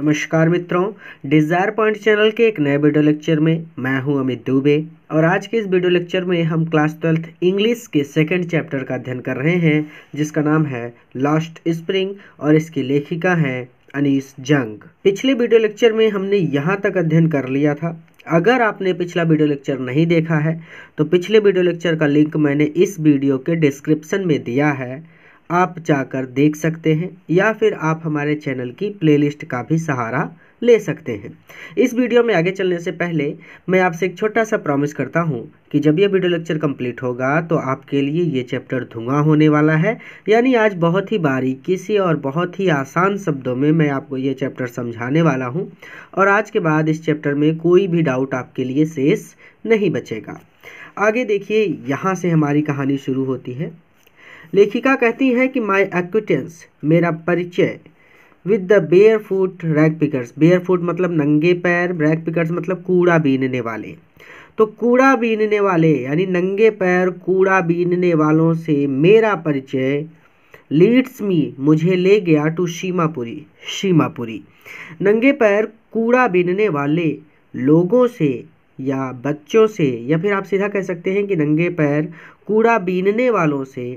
नमस्कार मित्रों desire point channel के एक नए वीडियो लेक्चर में मैं हूं अमित दुबे और आज के इस वीडियो लेक्चर में हम क्लास ट्वेल्थ इंग्लिश के सेकंड चैप्टर का अध्ययन कर रहे हैं जिसका नाम है लॉस्ट स्प्रिंग और इसकी लेखिका है अनीस जंग पिछले वीडियो लेक्चर में हमने यहाँ तक अध्ययन कर लिया था अगर आपने पिछला वीडियो लेक्चर नहीं देखा है तो पिछले वीडियो लेक्चर का लिंक मैंने इस वीडियो के डिस्क्रिप्शन में दिया है आप जाकर देख सकते हैं या फिर आप हमारे चैनल की प्लेलिस्ट का भी सहारा ले सकते हैं इस वीडियो में आगे चलने से पहले मैं आपसे एक छोटा सा प्रॉमिस करता हूँ कि जब ये वीडियो लेक्चर कंप्लीट होगा तो आपके लिए ये चैप्टर धुआं होने वाला है यानी आज बहुत ही बारीकी से और बहुत ही आसान शब्दों में मैं आपको ये चैप्टर समझाने वाला हूँ और आज के बाद इस चैप्टर में कोई भी डाउट आपके लिए शेष नहीं बचेगा आगे देखिए यहाँ से हमारी कहानी शुरू होती है लेखिका कहती हैं कि माई एक्विटेंस मेरा परिचय with the bare foot rag pickers bare foot मतलब नंगे पैर रैग पिकर्स मतलब कूड़ा बीनने वाले तो कूड़ा बीनने वाले यानी नंगे पैर कूड़ा बीनने वालों से मेरा परिचय लीड्स मी मुझे ले गया टू शीमापुरी शीमापुरी नंगे पैर कूड़ा बीनने वाले लोगों से या बच्चों से या फिर आप सीधा कह सकते हैं कि नंगे पैर कूड़ा बीनने वालों से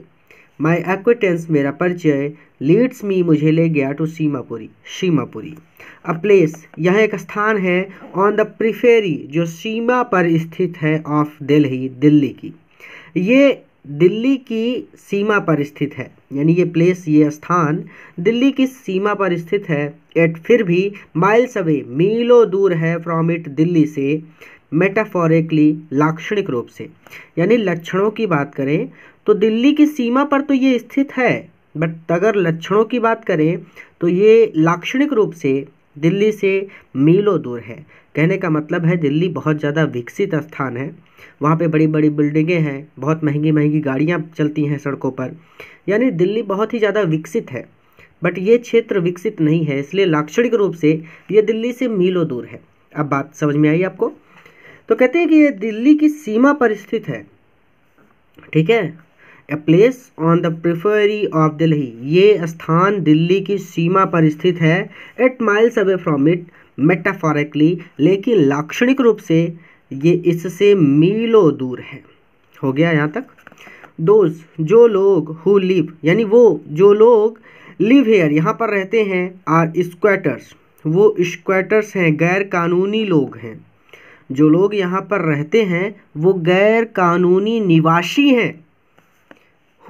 माई एक्विटेंस मेरा परिचय लीड्स मी मुझे ले गया to Seemapuri Seemapuri a place यह एक स्थान है ऑन द प्रिफेरी जो सीमा पर स्थित है ऑफ दिल्ली दिल्ली की ये दिल्ली की सीमा पर स्थित है यानी ये प्लेस ये स्थान दिल्ली की सीमा पर स्थित है एट फिर भी माइल्स अवे मीलों दूर है फ्रॉम इट दिल्ली से मेटाफोरिकली लाक्षणिक रूप से यानी लक्षणों की बात करें तो दिल्ली की सीमा पर तो ये स्थित है बट अगर लक्षणों की बात करें तो ये लाक्षणिक रूप से दिल्ली से मीलों दूर है कहने का मतलब है दिल्ली बहुत ज़्यादा विकसित स्थान है वहाँ पे बड़ी बड़ी बिल्डिंगें हैं बहुत महंगी महंगी गाड़ियाँ चलती हैं सड़कों पर यानी दिल्ली बहुत ही ज़्यादा विकसित है बट ये क्षेत्र विकसित नहीं है इसलिए लाक्षणिक रूप से ये दिल्ली से मीलों दूर है अब बात समझ में आई आपको तो कहते हैं कि ये दिल्ली की सीमा पर स्थित है ठीक है a place on the periphery of Delhi ये स्थान दिल्ली की सीमा पर स्थित है eight miles away from it metaphorically लेकिन लाक्षणिक रूप से ये इससे मीलों दूर है हो गया यहाँ तक दोस्त जो लोग हु लिव यानी वो जो लोग लिव हेयर यहाँ पर रहते हैं आर स्क्वेटर्स वो स्क्वेटर्स हैं गैर कानूनी लोग हैं जो लोग यहाँ पर रहते हैं वो गैर कानूनी निवासी हैं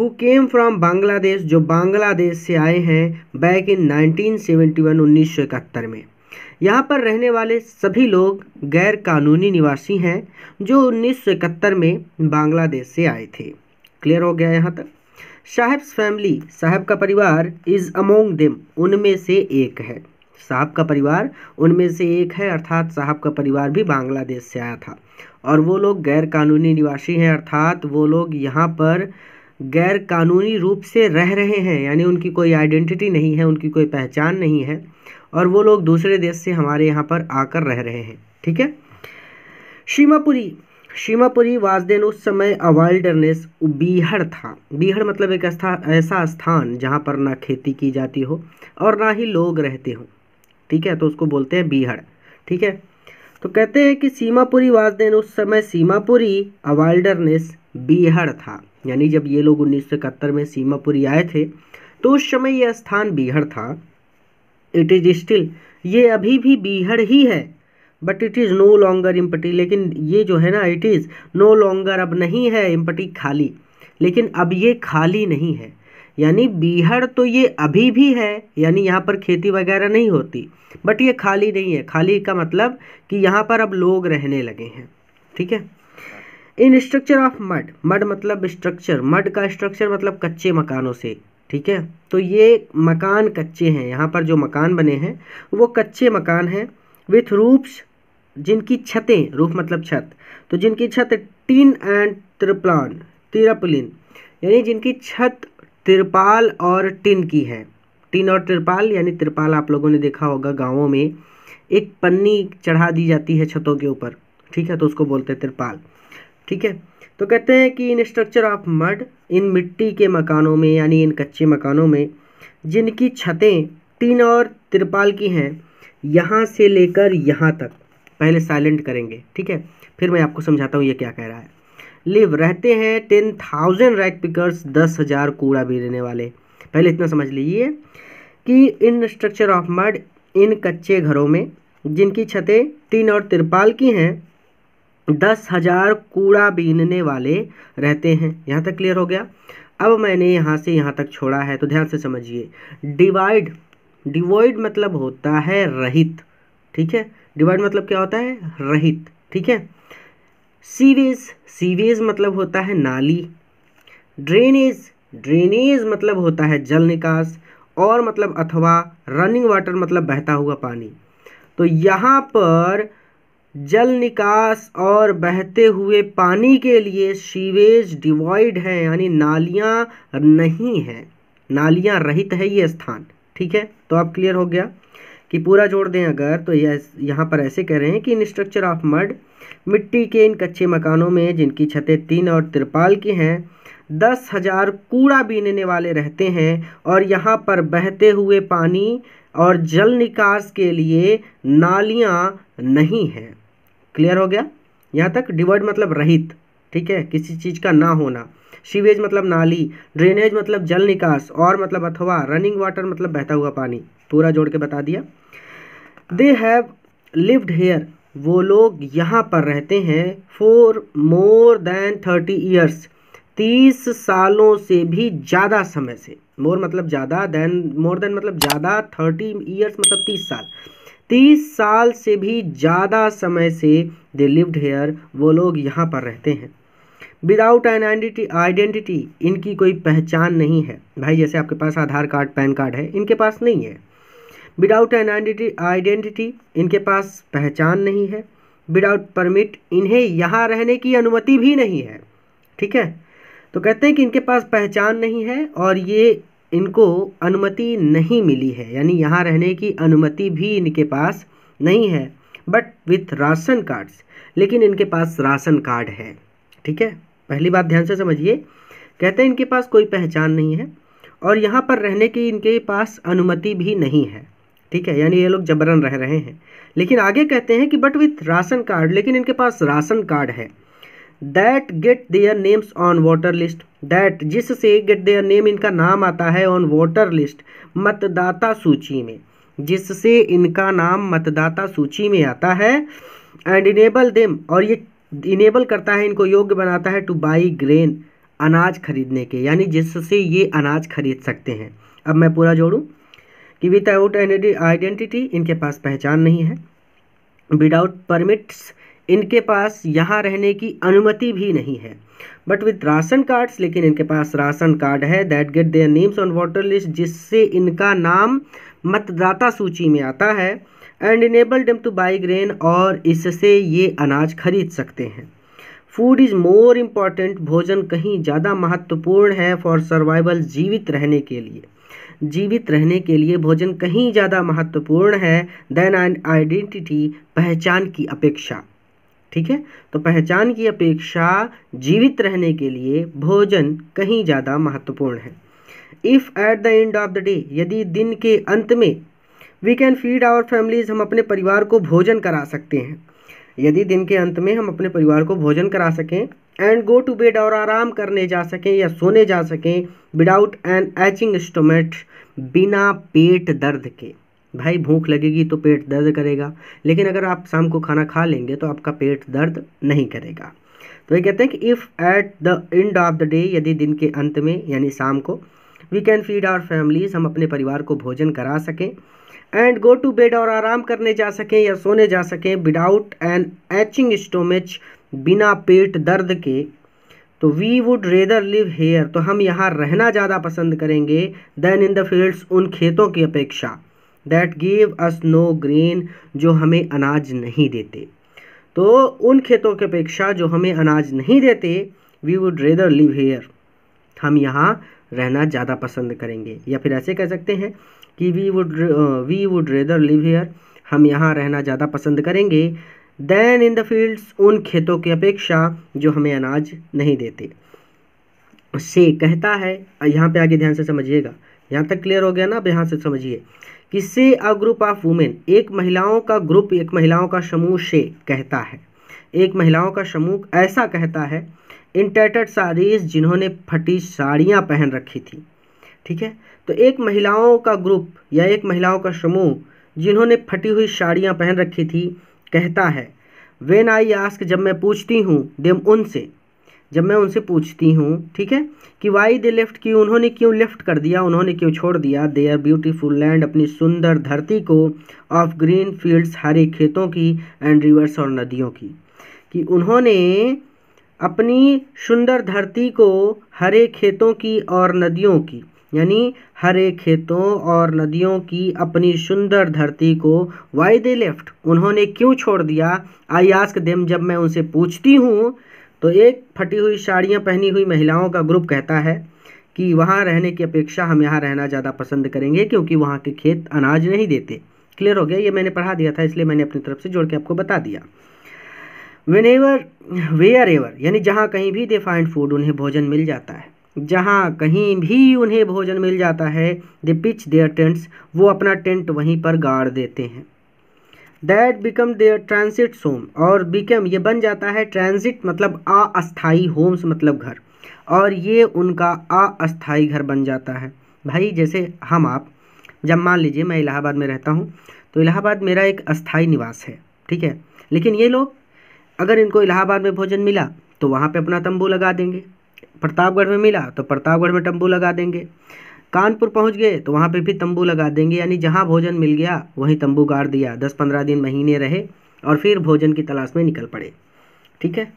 हु केम फ्रॉम बांग्लादेश जो बांग्लादेश से आए हैं बैक इन 1971 इकहत्तर में यहाँ पर रहने वाले सभी लोग गैर कानूनी निवासी हैं जो इकहत्तर में बांग्लादेश से आए थे क्लियर हो गया यहाँ तक साहेब्स फैमिली साहब का परिवार इज़ अमोंग देम उनमें से एक है साहब का परिवार उनमें से एक है अर्थात साहब का परिवार भी बांग्लादेश से आया था और वो लोग गैर कानूनी निवासी हैं अर्थात वो लोग यहाँ पर गैर कानूनी रूप से रह रहे हैं यानी उनकी कोई आइडेंटिटी नहीं है उनकी कोई पहचान नहीं है और वो लोग दूसरे देश से हमारे यहाँ पर आकर रह रहे हैं ठीक है शीमापुरी शीमापुरी वाजदेन उस समय अवाइल्डरनेस बीहड़ था बीहड़ मतलब एक ऐसा स्थान जहाँ पर ना खेती की जाती हो और ना ही लोग रहते हों ठीक है तो उसको बोलते हैं बीहड़ ठीक है तो कहते हैं कि सीमापुरी वाजदेन उस समय सीमापुरी अवाइल्डरनेस बीहड़ था यानी जब ये लोग उन्नीस में सीमापुरी आए थे तो उस समय यह स्थान बीहड़ था इट इज़ स्टिल ये अभी भी बीहड़ ही है but it is no longer empty लेकिन ये जो है ना इट इज़ नो लॉन्गर अब नहीं है इम्पटी खाली लेकिन अब ये खाली नहीं है यानी बीहड़ तो ये अभी भी है यानी यहाँ पर खेती वगैरह नहीं होती बट ये खाली नहीं है खाली का मतलब कि यहाँ पर अब लोग रहने लगे हैं ठीक है in structure of mud mud मतलब स्ट्रक्चर मड का स्ट्रक्चर मतलब कच्चे मकानों से ठीक है तो ये मकान कच्चे हैं यहाँ पर जो मकान बने हैं वो कच्चे मकान हैं विथ रूप्स जिनकी छतें रूप मतलब छत तो जिनकी छत टीन एंड त्रिप्लान तिरपलिन यानी जिनकी छत तिरपाल और टिन की है टिन और तिरपाल यानी तिरपाल आप लोगों ने देखा होगा गाँवों में एक पन्नी चढ़ा दी जाती है छतों के ऊपर ठीक है तो उसको बोलते हैं तिरपाल ठीक है तो कहते हैं कि इन स्ट्रक्चर ऑफ मड इन मिट्टी के मकानों में यानी इन कच्चे मकानों में जिनकी छतें तीन और तिरपाल की हैं यहाँ से लेकर यहाँ तक पहले साइलेंट करेंगे ठीक है फिर मैं आपको समझाता हूँ ये क्या कह रहा है लिव रहते हैं टेन थाउजेंड रैक पिकर्स दस हज़ार कूड़ा भी लेने वाले पहले इतना समझ लीजिए कि इन स्ट्रक्चर ऑफ मड इन कच्चे घरों में जिनकी छतें तीन और तिरपाल की हैं दस हज़ार कूड़ा बीनने वाले रहते हैं यहाँ तक क्लियर हो गया अब मैंने यहाँ से यहाँ तक छोड़ा है तो ध्यान से समझिए डिवाइड डिवाइड मतलब होता है रहित ठीक है डिवाइड मतलब क्या होता है रहित ठीक है सीवेज सीवेज मतलब होता है नाली ड्रेनेज ड्रेनेज मतलब होता है जल निकास और मतलब अथवा रनिंग वाटर मतलब बहता हुआ पानी तो यहाँ पर जल निकास और बहते हुए पानी के लिए सीवेज डिवॉइड है यानी नालियाँ नहीं हैं नालियाँ रहित है ये स्थान ठीक है तो आप क्लियर हो गया कि पूरा जोड़ दें अगर तो यह यहाँ पर ऐसे कह रहे हैं कि इन स्ट्रक्चर ऑफ मड मिट्टी के इन कच्चे मकानों में जिनकी छतें तीन और तिरपाल की हैं दस हज़ार कूड़ा बीनने वाले रहते हैं और यहाँ पर बहते हुए पानी और जल निकास के लिए नालियाँ नहीं हैं क्लियर हो गया यहाँ तक डिवर्ड मतलब रहित ठीक है किसी चीज़ का ना होना सीवेज मतलब नाली ड्रेनेज मतलब जल निकास और मतलब अथवा रनिंग वाटर मतलब बहता हुआ पानी पूरा जोड़ के बता दिया दे हैव लिव्ड हेयर वो लोग यहाँ पर रहते हैं for more than thirty years तीस सालों से भी ज़्यादा समय से मोर मतलब ज़्यादा देन मोर देन मतलब ज़्यादा थर्टी ईयर्स मतलब तीस साल तीस साल से भी ज़्यादा समय से दे लिव्ड हेयर वो लोग यहाँ पर रहते हैं विदाउट एन आइडेंटिटी आइडेंटिटी इनकी कोई पहचान नहीं है भाई जैसे आपके पास आधार कार्ड पैन कार्ड है इनके पास नहीं है विदाउट एन आइडेंटिटी आइडेंटिटी इनके पास पहचान नहीं है विदाउट परमिट इन्हें यहाँ रहने की अनुमति भी नहीं है ठीक है तो कहते हैं कि इनके पास पहचान नहीं है और ये इनको अनुमति नहीं मिली है यानी यहाँ रहने की अनुमति भी इनके पास नहीं है बट विथ राशन कार्ड्स लेकिन इनके पास राशन कार्ड है ठीक है पहली बात ध्यान से समझिए कहते हैं इनके पास कोई पहचान नहीं है और यहाँ पर रहने की इनके पास अनुमति भी नहीं है ठीक है यानी ये लोग जबरन रह रहे हैं लेकिन आगे कहते हैं कि बट विथ राशन कार्ड लेकिन इनके पास राशन कार्ड है that get their names on voter list that जिससे गेट देयर नेम इनका नाम आता है ऑन वोटर लिस्ट मतदाता सूची में जिससे इनका नाम मतदाता सूची में आता है एंड इनेबल देम और ये इनेबल करता है इनको योग्य बनाता है टू बाई ग्रेन अनाज खरीदने के यानी जिससे ये अनाज खरीद सकते हैं अब मैं पूरा जोड़ूँ कि विद आउट आइडेंटिटी इनके पास पहचान नहीं है विदाउट परमिट्स इनके पास यहाँ रहने की अनुमति भी नहीं है बट विथ राशन कार्ड्स लेकिन इनके पास राशन कार्ड है that get their names on voter list जिससे इनका नाम मतदाता सूची में आता है and enable them to buy grain और इससे ये अनाज खरीद सकते हैं फूड इज़ मोर इम्पॉर्टेंट भोजन कहीं ज़्यादा महत्वपूर्ण है फॉर सर्वाइवल जीवित रहने के लिए जीवित रहने के लिए भोजन कहीं ज़्यादा महत्वपूर्ण है देन आइडेंटिटी पहचान की अपेक्षा ठीक है तो पहचान की अपेक्षा जीवित रहने के लिए भोजन कहीं ज़्यादा महत्वपूर्ण है if at the end of the day यदि दिन के अंत में we can feed our families हम अपने परिवार को भोजन करा सकते हैं यदि दिन के अंत में हम अपने परिवार को भोजन करा सकें एंड गो टू बेड और आराम करने जा सकें या सोने जा सकें विदाउट एन एचिंग स्टोमेट बिना पेट दर्द के भाई भूख लगेगी तो पेट दर्द करेगा लेकिन अगर आप शाम को खाना खा लेंगे तो आपका पेट दर्द नहीं करेगा तो ये कहते हैं कि if at the end of the day यदि दिन के अंत में यानी शाम को we can feed our families हम अपने परिवार को भोजन करा सकें एंड गो टू बेड और आराम करने जा सकें या सोने जा सकें विदाउट एन एचिंग स्टोमेच बिना पेट दर्द के तो we would rather live here तो हम यहाँ रहना ज़्यादा पसंद करेंगे देन इन द फील्ड्स उन खेतों की अपेक्षा that give us no grain जो हमें अनाज नहीं देते तो उन खेतों के अपेक्षा जो हमें अनाज नहीं देते we would rather live here हम यहाँ रहना ज़्यादा पसंद करेंगे या फिर ऐसे कह सकते हैं कि we would we would rather live here हम यहाँ रहना ज़्यादा पसंद करेंगे देन इन द फील्ड्स उन खेतों की अपेक्षा जो हमें अनाज नहीं देते से कहता है यहाँ पे आगे ध्यान से समझिएगा यहाँ तक क्लियर हो गया ना अब यहाँ से समझिए किससे अ ग्रुप ऑफ वुमेन एक महिलाओं का ग्रुप एक महिलाओं का समूह से कहता है एक महिलाओं का समूह ऐसा कहता है इन टैटर्ड साड़ीज जिन्होंने फटी साड़ियाँ पहन रखी थी ठीक है तो एक महिलाओं का ग्रुप या एक महिलाओं का समूह जिन्होंने फटी हुई साड़ियाँ पहन रखी थी कहता है वेन आई आस्क जब मैं पूछती हूँ देम उनसे जब मैं उनसे पूछती हूँ ठीक है कि वाई दे लेफ्ट की उन्होंने क्यों लेफ्ट कर दिया उन्होंने क्यों छोड़ दिया दे आर ब्यूटीफुल लैंड अपनी सुंदर धरती को ऑफ ग्रीन फील्ड्स हरे खेतों की एंड रिवर्स और नदियों की कि उन्होंने अपनी सुंदर धरती को हरे खेतों की और नदियों की यानी हरे खेतों और नदियों की अपनी सुंदर धरती को वाई दे लेफ्ट उन्होंने क्यों छोड़ दिया आई आस्क देम जब मैं उनसे पूछती हूँ तो एक फटी हुई साड़ियाँ पहनी हुई महिलाओं का ग्रुप कहता है कि वहाँ रहने की अपेक्षा हम यहाँ रहना ज़्यादा पसंद करेंगे क्योंकि वहाँ के खेत अनाज नहीं देते क्लियर हो गया ये मैंने पढ़ा दिया था इसलिए मैंने अपनी तरफ से जोड़ के आपको बता दिया वेन एवर वेयर एवर यानी जहाँ कहीं भी दे फाइंड फूड उन्हें भोजन मिल जाता है जहाँ कहीं भी उन्हें भोजन मिल जाता है दे पिच देयर टेंट्स वो अपना टेंट वहीं पर गाड़ देते हैं that become their transit home और बिकम ये बन जाता है ट्रांजिट मतलब अस्थाई होम्स मतलब घर और ये उनका अस्थाई घर बन जाता है भाई जैसे हम आप जब मान लीजिए मैं इलाहाबाद में रहता हूँ तो इलाहाबाद मेरा एक अस्थाई निवास है ठीक है लेकिन ये लोग अगर इनको इलाहाबाद में भोजन मिला तो वहाँ पे अपना तंबू लगा देंगे प्रतापगढ़ में मिला तो प्रतापगढ़ में तंबू लगा देंगे कानपुर पहुंच गए तो वहाँ पे भी तंबू लगा देंगे यानी जहाँ भोजन मिल गया वहीं तंबू गाड़ दिया दस पंद्रह दिन महीने रहे और फिर भोजन की तलाश में निकल पड़े ठीक है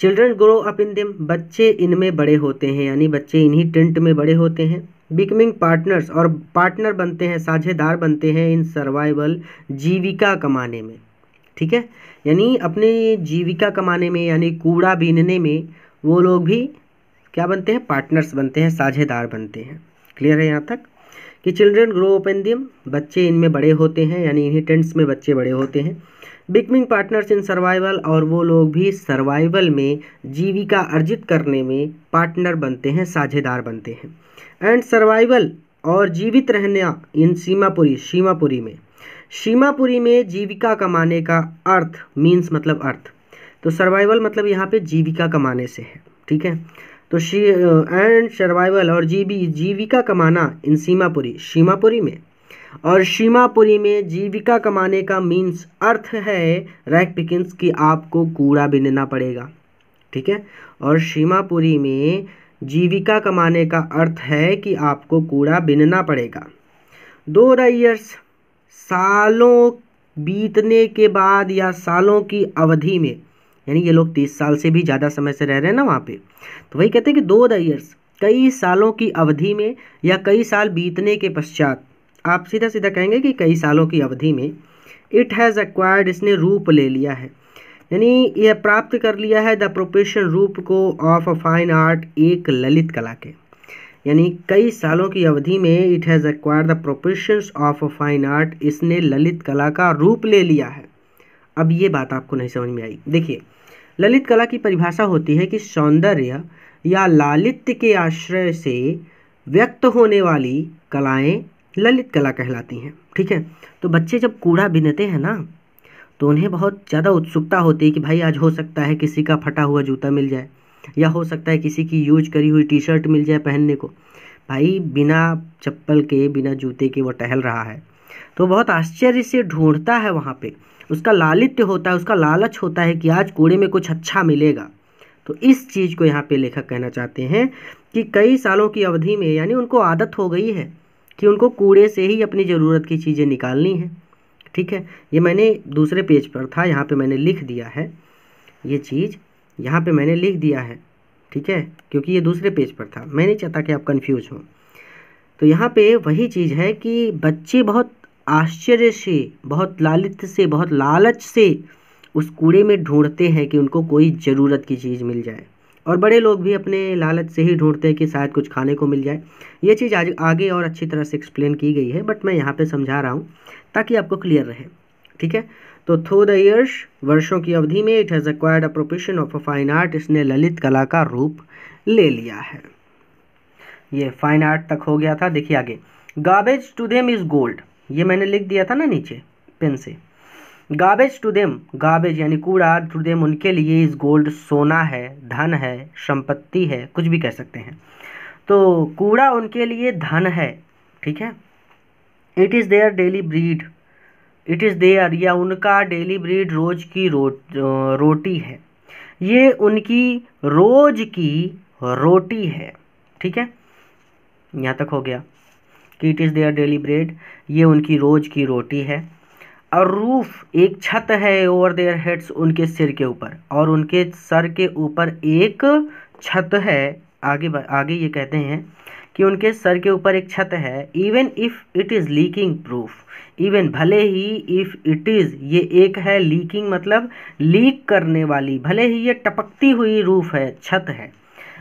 चिल्ड्रन ग्रो अप इन दिम बच्चे इनमें बड़े होते हैं यानी बच्चे इन्हीं टेंट में बड़े होते हैं बिकमिंग पार्टनर्स और पार्टनर बनते हैं साझेदार बनते हैं इन सर्वाइवल जीविका कमाने में ठीक है यानी अपने जीविका कमाने में यानी कूड़ा बीनने में वो लोग भी क्या बनते हैं पार्टनर्स बनते हैं साझेदार बनते हैं क्लियर है यहाँ तक कि चिल्ड्रेन ग्रो ओपन दिम बच्चे इनमें बड़े होते हैं यानी इन्हीं टेंट्स में बच्चे बड़े होते हैं बिकमिंग पार्टनर्स इन सर्वाइवल और वो लोग भी सर्वाइवल में जीविका अर्जित करने में पार्टनर बनते हैं साझेदार बनते हैं एंड सर्वाइवल और जीवित रहना इन सीमापुरी सीमापुरी में सीमापुरी में जीविका कमाने का अर्थ मीन्स मतलब अर्थ तो सर्वाइवल मतलब यहाँ पे जीविका कमाने से है ठीक है तो शी एंड सर्वाइवल और जीवी जीविका कमाना इन सीमापुरी सीमापुरी में और सीमापुरी में जीविका कमाने का मीन्स अर्थ है रैक पिकिंस कि आपको कूड़ा बिनना पड़ेगा ठीक है और सीमापुरी में जीविका कमाने का अर्थ है कि आपको कूड़ा बिनना पड़ेगा दो रैयर्स सालों बीतने के बाद या सालों की अवधि में यानी ये लोग तीस साल से भी ज़्यादा समय से रह रहे हैं ना वहाँ पे तो वही कहते हैं कि दो द ईयर्स कई सालों की अवधि में या कई साल बीतने के पश्चात आप सीधा सीधा कहेंगे कि कई सालों की अवधि में इट हैज़ एक्वायर्ड इसने रूप ले लिया है यानी यह प्राप्त कर लिया है द प्रोपेशन रूप को ऑफ अ फाइन आर्ट एक ललित कला के यानी कई सालों की अवधि में it has acquired the profession of a fine art इसने ललित कला का रूप ले लिया है अब ये बात आपको नहीं समझ में आई देखिए ललित कला की परिभाषा होती है कि सौंदर्य या लालित्य के आश्रय से व्यक्त होने वाली कलाएं ललित कला कहलाती हैं ठीक है तो बच्चे जब कूड़ा बिनते हैं ना तो उन्हें बहुत ज़्यादा उत्सुकता होती है कि भाई आज हो सकता है किसी का फटा हुआ जूता मिल जाए या हो सकता है किसी की यूज करी हुई टी शर्ट मिल जाए पहनने को भाई बिना चप्पल के बिना जूते के वो टहल रहा है तो बहुत आश्चर्य से ढूंढता है वहाँ पर उसका लालित्य होता है उसका लालच होता है कि आज कूड़े में कुछ अच्छा मिलेगा तो इस चीज़ को यहाँ पे लेखक कहना चाहते हैं कि कई सालों की अवधि में यानी उनको आदत हो गई है कि उनको कूड़े से ही अपनी ज़रूरत की चीज़ें निकालनी है ठीक है ये मैंने दूसरे पेज पर था यहाँ पे मैंने लिख दिया है ये चीज़ यहाँ पे मैंने लिख दिया है ठीक है क्योंकि ये दूसरे पेज पर था मैं नहीं चाहता कि आप कन्फ्यूज हों तो यहाँ पे वही चीज़ है कि बच्चे बहुत आश्चर्य से बहुत लालित से बहुत लालच से उस कूड़े में ढूंढते हैं कि उनको कोई ज़रूरत की चीज़ मिल जाए और बड़े लोग भी अपने लालच से ही ढूंढते हैं कि शायद कुछ खाने को मिल जाए ये चीज़ आज आगे और अच्छी तरह से एक्सप्लेन की गई है बट मैं यहाँ पे समझा रहा हूँ ताकि आपको क्लियर रहे ठीक है तो थ्रू द ईयर्स वर्षों की अवधि में it has acquired a profession of a fine art इसने ललित कला का रूप ले लिया है ये फाइन आर्ट तक हो गया था देखिए आगे garbage to them is gold ये मैंने लिख दिया था ना नीचे पेन से गाबेज टू देम गाबेज यानी कूड़ा टू देम उनके लिए इस गोल्ड सोना है धन है संपत्ति है कुछ भी कह सकते हैं तो कूड़ा उनके लिए धन है ठीक है it is their daily bread it is their या उनका डेली ब्रीड रोज़ की रो, रोटी है ये उनकी रोज़ की रोटी है ठीक है यहाँ तक हो गया it is their daily bread ये उनकी रोज़ की रोटी है और रूफ एक छत है ओवर देयर हेड्स उनके सिर के ऊपर और उनके सर के ऊपर एक छत है आगे आगे ये कहते हैं कि उनके सर के ऊपर एक छत है even if it is leaking proof even भले ही इफ़ इट इज़ ये एक है लीकिंग मतलब लीक करने वाली भले ही ये टपकती हुई रूफ है छत है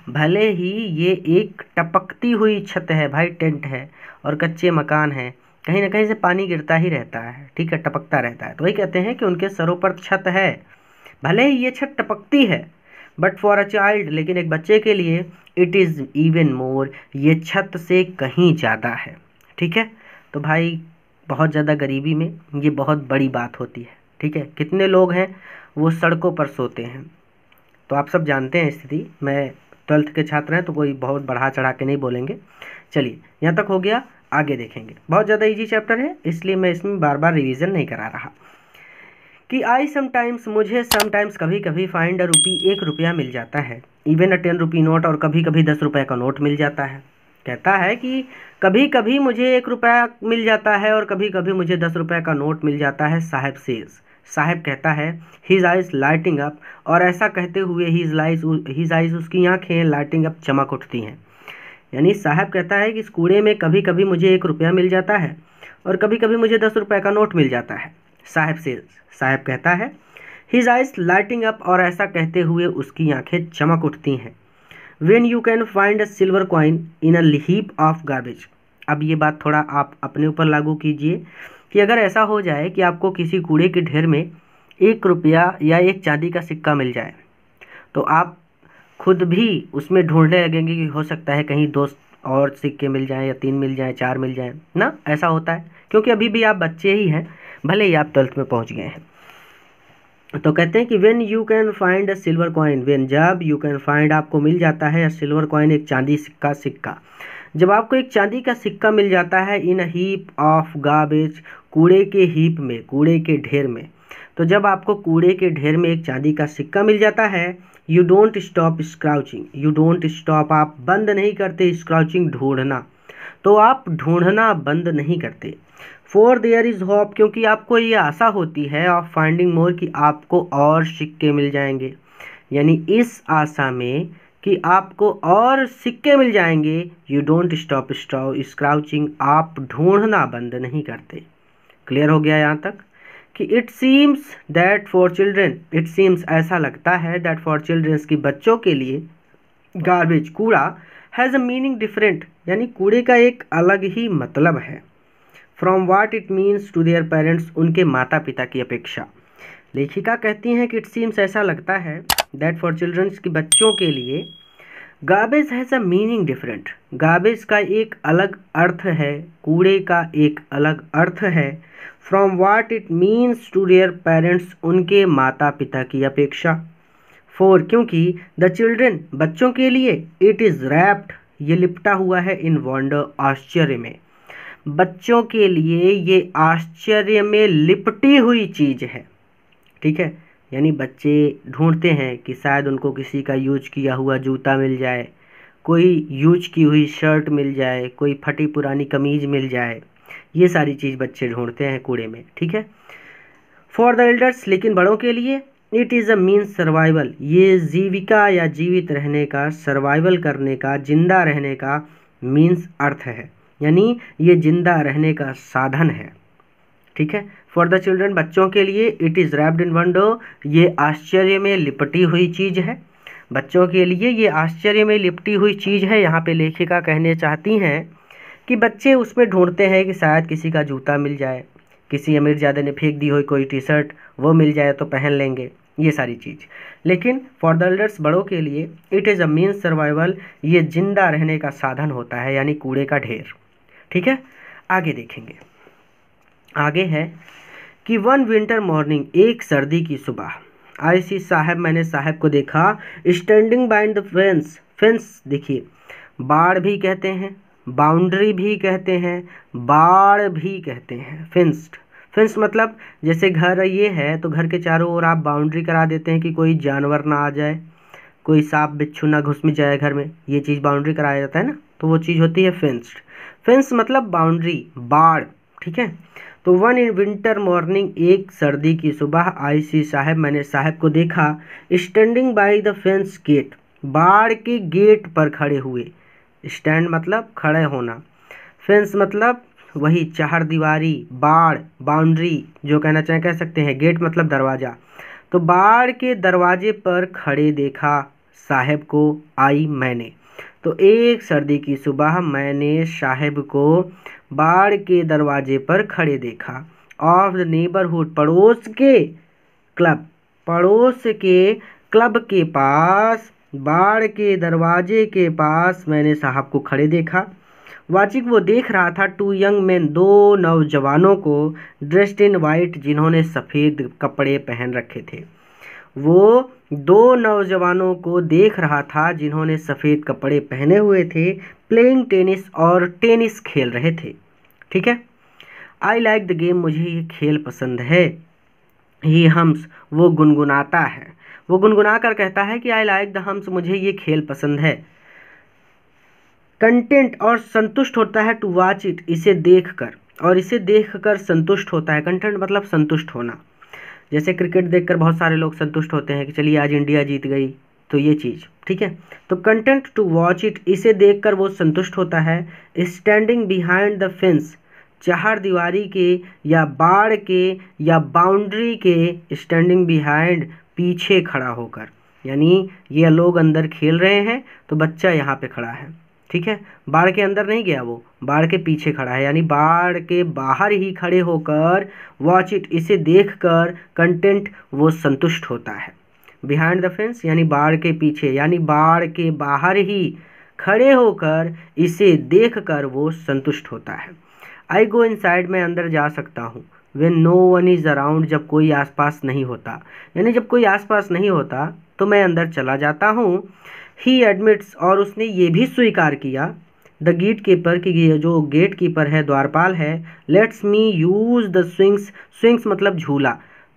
भले ही ये एक टपकती हुई छत है भाई टेंट है और कच्चे मकान है कहीं ना कहीं से पानी गिरता ही रहता है ठीक है टपकता रहता है तो वही कहते हैं कि उनके सरों पर छत है भले ही ये छत टपकती है बट फॉर अ चाइल्ड लेकिन एक बच्चे के लिए इट इज़ इवन मोर ये छत से कहीं ज़्यादा है ठीक है तो भाई बहुत ज़्यादा गरीबी में ये बहुत बड़ी बात होती है ठीक है कितने लोग हैं वो सड़कों पर सोते हैं तो आप सब जानते हैं स्थिति मैं ट्वेल्थ के छात्र हैं तो कोई बहुत बढ़ा चढ़ा के नहीं बोलेंगे चलिए यहाँ तक हो गया आगे देखेंगे बहुत ज़्यादा इजी चैप्टर है इसलिए मैं इसमें बार बार रिविज़न नहीं करा रहा कि आई समटाइम्स मुझे समटाइम्स कभी कभी फाइंड अ रुपी एक रुपया मिल जाता है even a ten rupee note और कभी कभी दस रुपये का नोट मिल जाता है कहता है कि कभी कभी मुझे एक रुपया मिल जाता है और कभी कभी मुझे दस रुपये का नोट मिल जाता है साहेब सेज़ साहब कहता है हीज आइज लाइटिंग अप और ऐसा कहते हुए हीज लाइज हीज आइज उसकी आँखें हैं लाइटिंग अप चमक उठती हैं यानी साहब कहता है कि इस कूड़े में कभी कभी मुझे एक रुपया मिल जाता है और कभी कभी मुझे दस रुपये का नोट मिल जाता है साहब से साहब कहता है हिज आइज लाइटिंग अप और ऐसा कहते हुए उसकी आँखें चमक उठती हैं when you can find a silver coin in a heap of garbage अब ये बात थोड़ा आप अपने ऊपर लागू कीजिए कि अगर ऐसा हो जाए कि आपको किसी कूड़े के ढेर में एक रुपया या एक चांदी का सिक्का मिल जाए तो आप खुद भी उसमें ढूंढने लगेंगे कि हो सकता है कहीं दोस्त और सिक्के मिल जाएँ या तीन मिल जाएँ चार मिल जाएँ ना ऐसा होता है क्योंकि अभी भी आप बच्चे ही हैं भले ही आप ट्वेल्थ में पहुंच गए हैं तो कहते हैं कि when you can find a silver coin when जब यू कैन फाइंड आपको मिल जाता है सिल्वर कॉइन एक चांदी सिक्का सिक्का जब आपको एक चांदी का सिक्का मिल जाता है इन हीप ऑफ गार्बेज कूड़े के हीप में कूड़े के ढेर में तो जब आपको कूड़े के ढेर में एक चांदी का सिक्का मिल जाता है you don't stop scrounging you don't stop आप बंद नहीं करते स्क्राउचिंग ढूंढना तो आप ढूंढना बंद नहीं करते फोर देयर इज़ होप क्योंकि आपको ये आशा होती है ऑफ फाइंडिंग मोर कि आपको और सिक्के मिल जाएंगे यानी इस आशा में कि आपको और सिक्के मिल जाएंगे you don't stop stop scrounging आप ढूंढना बंद नहीं करते क्लियर हो गया यहाँ तक कि it seems that for children it seems ऐसा लगता है दैट फॉर चिल्ड्रेंस की बच्चों के लिए गार्बेज कूड़ा हैज़ अ मीनिंग डिफरेंट यानी कूड़े का एक अलग ही मतलब है from what it means to their parents उनके माता पिता की अपेक्षा लेखिका कहती हैं कि इट सीम्स ऐसा लगता है दैट फॉर चिल्ड्रंस की बच्चों के लिए garbage has a meaning different garbage का एक अलग अर्थ है कूड़े का एक अलग अर्थ है from what it means to their parents उनके माता पिता की अपेक्षा फोर क्योंकि द चिल्ड्रन बच्चों के लिए इट इज़ रैप्ड ये लिपटा हुआ है इन वॉन्डर आश्चर्य में बच्चों के लिए ये आश्चर्य में लिपटी हुई चीज़ है ठीक है यानी बच्चे ढूंढते हैं कि शायद उनको किसी का यूज किया हुआ जूता मिल जाए कोई यूज की हुई शर्ट मिल जाए कोई फटी पुरानी कमीज़ मिल जाए ये सारी चीज़ बच्चे ढूंढते हैं कूड़े में ठीक है फॉर द एल्डर्स लेकिन बड़ों के लिए it is a mean survival ये जीविका या जीवित रहने का सर्वाइवल करने का जिंदा रहने का मीन्स अर्थ है यानी ये जिंदा रहने का साधन है ठीक है फॉर द चिल्ड्रन बच्चों के लिए it is wrapped in wonder ये आश्चर्य में लिपटी हुई चीज़ है बच्चों के लिए ये आश्चर्य में लिपटी हुई चीज़ है यहाँ पे लेखिका कहने चाहती हैं कि बच्चे उसमें ढूंढते हैं कि शायद किसी का जूता मिल जाए किसी अमीर ज़्यादा ने फेंक दी हो कोई टी शर्ट वो मिल जाए तो पहन लेंगे ये सारी चीज़ लेकिन फॉर द एल्डर्स बड़ों के लिए it is a mean survival ये जिंदा रहने का साधन होता है यानी कूड़े का ढेर ठीक है आगे देखेंगे आगे है कि वन विंटर मॉर्निंग एक सर्दी की सुबह आई सी साहब मैंने साहब को देखा standing behind the fence fence देखिए बाढ़ भी कहते हैं बाउंड्री भी कहते हैं बाड़ भी कहते हैं फिंस्ड फेंस मतलब जैसे घर ये है तो घर के चारों ओर आप बाउंड्री करा देते हैं कि कोई जानवर ना आ जाए कोई सांप बिच्छू ना घुस में जाए घर में ये चीज़ बाउंड्री कराया जाता है ना तो वो चीज़ होती है फिंस्ड फेंस मतलब बाउंड्री बाढ़ ठीक है तो वन इन विंटर मॉर्निंग एक सर्दी की सुबह आई सी साहेब मैंने साहेब को देखा standing by the fence gate बाढ़ के गेट पर खड़े हुए स्टैंड मतलब खड़े होना फेंस मतलब वही चार दीवारी बाड़ बाउंड्री जो कहना चाहें कह सकते हैं गेट मतलब दरवाज़ा तो बाड़ के दरवाजे पर खड़े देखा साहेब को आई मैंने तो एक सर्दी की सुबह मैंने साहेब को बाड़ के दरवाजे पर खड़े देखा ऑफ द नेबरहुड पड़ोस के क्लब पड़ोस के क्लब के पास बाड़ के दरवाजे के पास मैंने साहब को खड़े देखा वाचिक वो देख रहा था टू यंग मैन दो नौजवानों को ड्रेस्ड इन वाइट जिन्होंने सफ़ेद कपड़े पहन रखे थे वो दो नौजवानों को देख रहा था जिन्होंने सफ़ेद कपड़े पहने हुए थे प्लेइंग टेनिस और टेनिस खेल रहे थे ठीक है आई लाइक द गेम मुझे ये खेल पसंद है ही हम्स वो गुनगुनाता है वो गुनगुना कर कहता है कि आई लाइक द हम्स मुझे ये खेल पसंद है कंटेंट और संतुष्ट होता है टू वॉच इट इसे देख कर और इसे देख कर संतुष्ट होता है कंटेंट मतलब संतुष्ट होना जैसे क्रिकेट देखकर बहुत सारे लोग संतुष्ट होते हैं कि चलिए आज इंडिया जीत गई तो ये चीज़ ठीक है तो कंटेंट टू वॉच इट इसे देखकर वो संतुष्ट होता है स्टैंडिंग बिहाइंड द फेंस चार दीवारी के या बाड़ के या बाउंड्री के स्टैंडिंग बिहाइंड पीछे खड़ा होकर यानी ये लोग अंदर खेल रहे हैं तो बच्चा यहाँ पे खड़ा है ठीक है बाढ़ के अंदर नहीं गया वो बाढ़ के पीछे खड़ा है यानी बाढ़ के बाहर ही खड़े होकर वॉच इट इसे देखकर कंटेंट वो संतुष्ट होता है बिहाइंड द फेंस यानी बाढ़ के पीछे यानी बाढ़ के बाहर ही खड़े होकर इसे देखकर वो संतुष्ट होता है आई गो साइड मैं अंदर जा सकता हूँ when no one is around जब कोई आसपास नहीं होता यानी जब कोई आसपास नहीं होता तो मैं अंदर चला जाता हूँ ही एडमिट्स और उसने ये भी स्वीकार किया द गेट कीपर की जो गेट कीपर है द्वारपाल है lets me use the swings swings मतलब झूला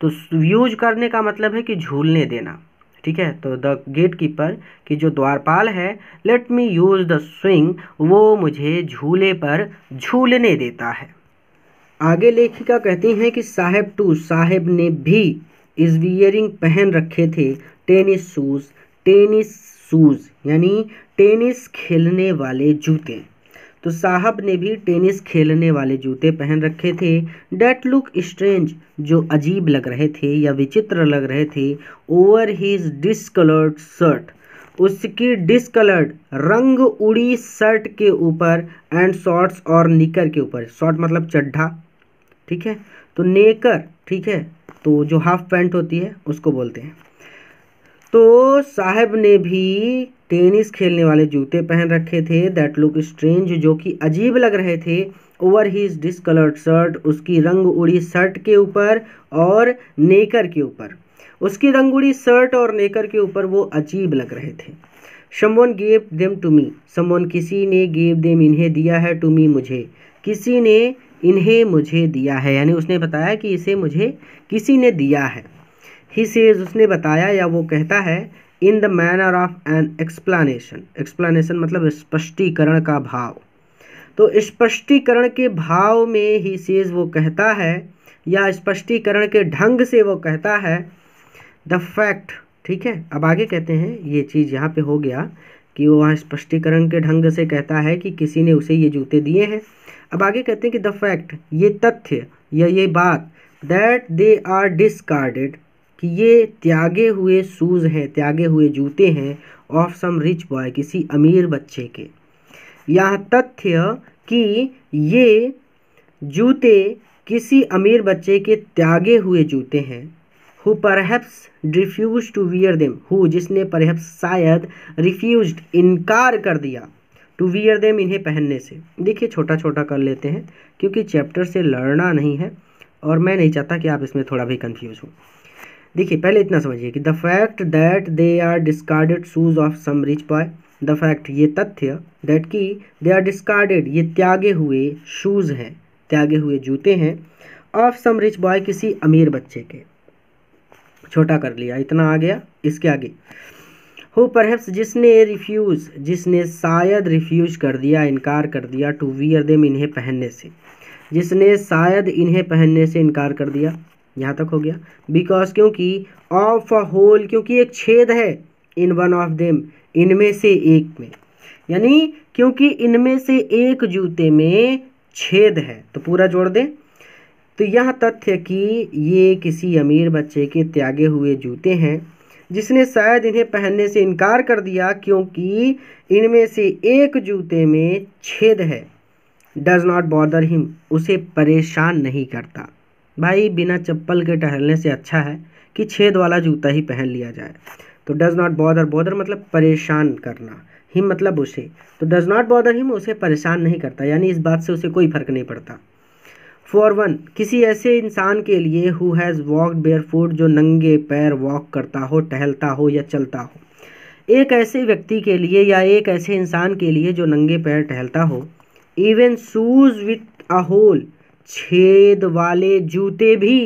तो यूज करने का मतलब है कि झूलने देना ठीक है तो द गेट कीपर की जो द्वारपाल है let me use the swing वो मुझे झूले पर झूलने देता है आगे लेखिका कहती हैं कि साहेब टू साहेब ने भी इस वियरिंग पहन रखे थे टेनिस शूज़ टेनिस शूज़ यानी टेनिस खेलने वाले जूते तो साहब ने भी टेनिस खेलने वाले जूते पहन रखे थे डेट लुक स्ट्रेंज जो अजीब लग रहे थे या विचित्र लग रहे थे ओवर हीज डिसकलर्ड शर्ट उसकी डिसकलर्ड रंग उड़ी शर्ट के ऊपर एंड शॉर्ट्स और निकर के ऊपर शॉर्ट मतलब चड्ढा ठीक है तो नेकर ठीक है तो जो हाफ पैंट होती है उसको बोलते हैं तो साहब ने भी टेनिस खेलने वाले जूते पहन रखे थे दैट लुक स्ट्रेंज जो कि अजीब लग रहे थे ओवर हीज डिसकलर्ड शर्ट उसकी रंग उड़ी शर्ट के ऊपर और नेकर के ऊपर उसकी रंग उड़ी शर्ट और नेकर के ऊपर वो अजीब लग रहे थे someone gave them to me someone किसी ने गेव देम इन्हें दिया है टू मी मुझे किसी ने इन्हें मुझे दिया है यानी उसने बताया कि इसे मुझे किसी ने दिया है ही सेज उसने बताया या वो कहता है in the manner of an explanation explanation मतलब स्पष्टीकरण का भाव तो स्पष्टीकरण के भाव में ही सेज वो कहता है या स्पष्टीकरण के ढंग से वो कहता है द फैक्ट ठीक है अब आगे कहते हैं ये चीज़ यहाँ पे हो गया कि वो वहाँ स्पष्टीकरण के ढंग से कहता है कि किसी ने उसे ये जूते दिए हैं अब आगे कहते हैं कि द फैक्ट ये तथ्य या ये बात दैट दे आर डिस्कार्डेड कि ये त्यागे हुए शूज़ हैं त्यागे हुए जूते हैं ऑफ सम रिच बॉय किसी अमीर बच्चे के यह तथ्य कि ये जूते किसी अमीर बच्चे के त्यागे हुए जूते हैं who perhaps refuse to wear them who जिसने परहैप्स शायद रिफ्यूज इनकार कर दिया टू वियर देम इन्हें पहनने से देखिए छोटा छोटा कर लेते हैं क्योंकि चैप्टर से लड़ना नहीं है और मैं नहीं चाहता कि आप इसमें थोड़ा भी कन्फ्यूज हो देखिए पहले इतना समझिए कि the fact that they are discarded shoes of some rich boy the fact ये तथ्य दैट की दे आर डिस्कार्डेड ये त्यागे हुए शूज़ हैं त्यागे हुए जूते हैं ऑफ सम रिच बॉय किसी अमीर बच्चे के छोटा कर लिया इतना आ गया इसके आगे हु परहैप्स जिसने रिफ्यूज़ जिसने शायद रिफ्यूज़ कर दिया इनकार कर दिया टू वियर देम इन्हें पहनने से जिसने शायद इन्हें पहनने से इनकार कर दिया यहाँ तक हो गया बिकॉज क्योंकि ऑफ अ होल क्योंकि एक छेद है इन वन ऑफ देम इनमें से एक में यानी क्योंकि इनमें से एक जूते में छेद है तो पूरा जोड़ दें तो यह तथ्य कि ये किसी अमीर बच्चे के त्यागे हुए जूते हैं जिसने शायद इन्हें पहनने से इनकार कर दिया क्योंकि इनमें से एक जूते में छेद है डज नॉट बॉर्डर हिम उसे परेशान नहीं करता भाई बिना चप्पल के टहलने से अच्छा है कि छेद वाला जूता ही पहन लिया जाए तो डज़ नॉट बॉर्डर बॉर्डर मतलब परेशान करना हिम मतलब उसे तो डज़ नॉट बॉर्डर हिम उसे परेशान नहीं करता यानी इस बात से उसे कोई फ़र्क नहीं पड़ता फॉर वन किसी ऐसे इंसान के लिए who has walked barefoot जो नंगे पैर वॉक करता हो टहलता हो या चलता हो एक ऐसे व्यक्ति के लिए या एक ऐसे इंसान के लिए जो नंगे पैर टहलता हो even shoes with a hole छेद वाले जूते भी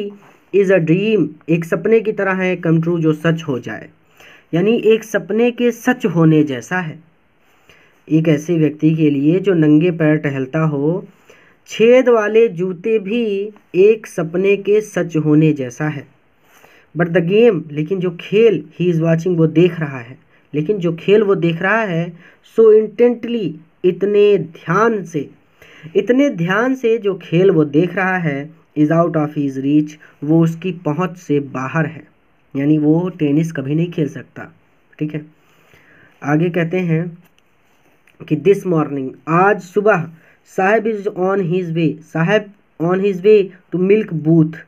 इज़ अ ड्रीम एक सपने की तरह है कम ट्रू जो सच हो जाए यानी एक सपने के सच होने जैसा है एक ऐसे व्यक्ति के लिए जो नंगे पैर टहलता हो छेद वाले जूते भी एक सपने के सच होने जैसा है बट द गेम लेकिन जो खेल ही इज़ वॉचिंग वो देख रहा है लेकिन जो खेल वो देख रहा है सो इंटेंटली इतने ध्यान से इतने ध्यान से जो खेल वो देख रहा है is out of his reach वो उसकी पहुंच से बाहर है यानी वो टेनिस कभी नहीं खेल सकता ठीक है आगे कहते हैं कि दिस मॉर्निंग आज सुबह Saheb is on his way Saheb on his way to milk booth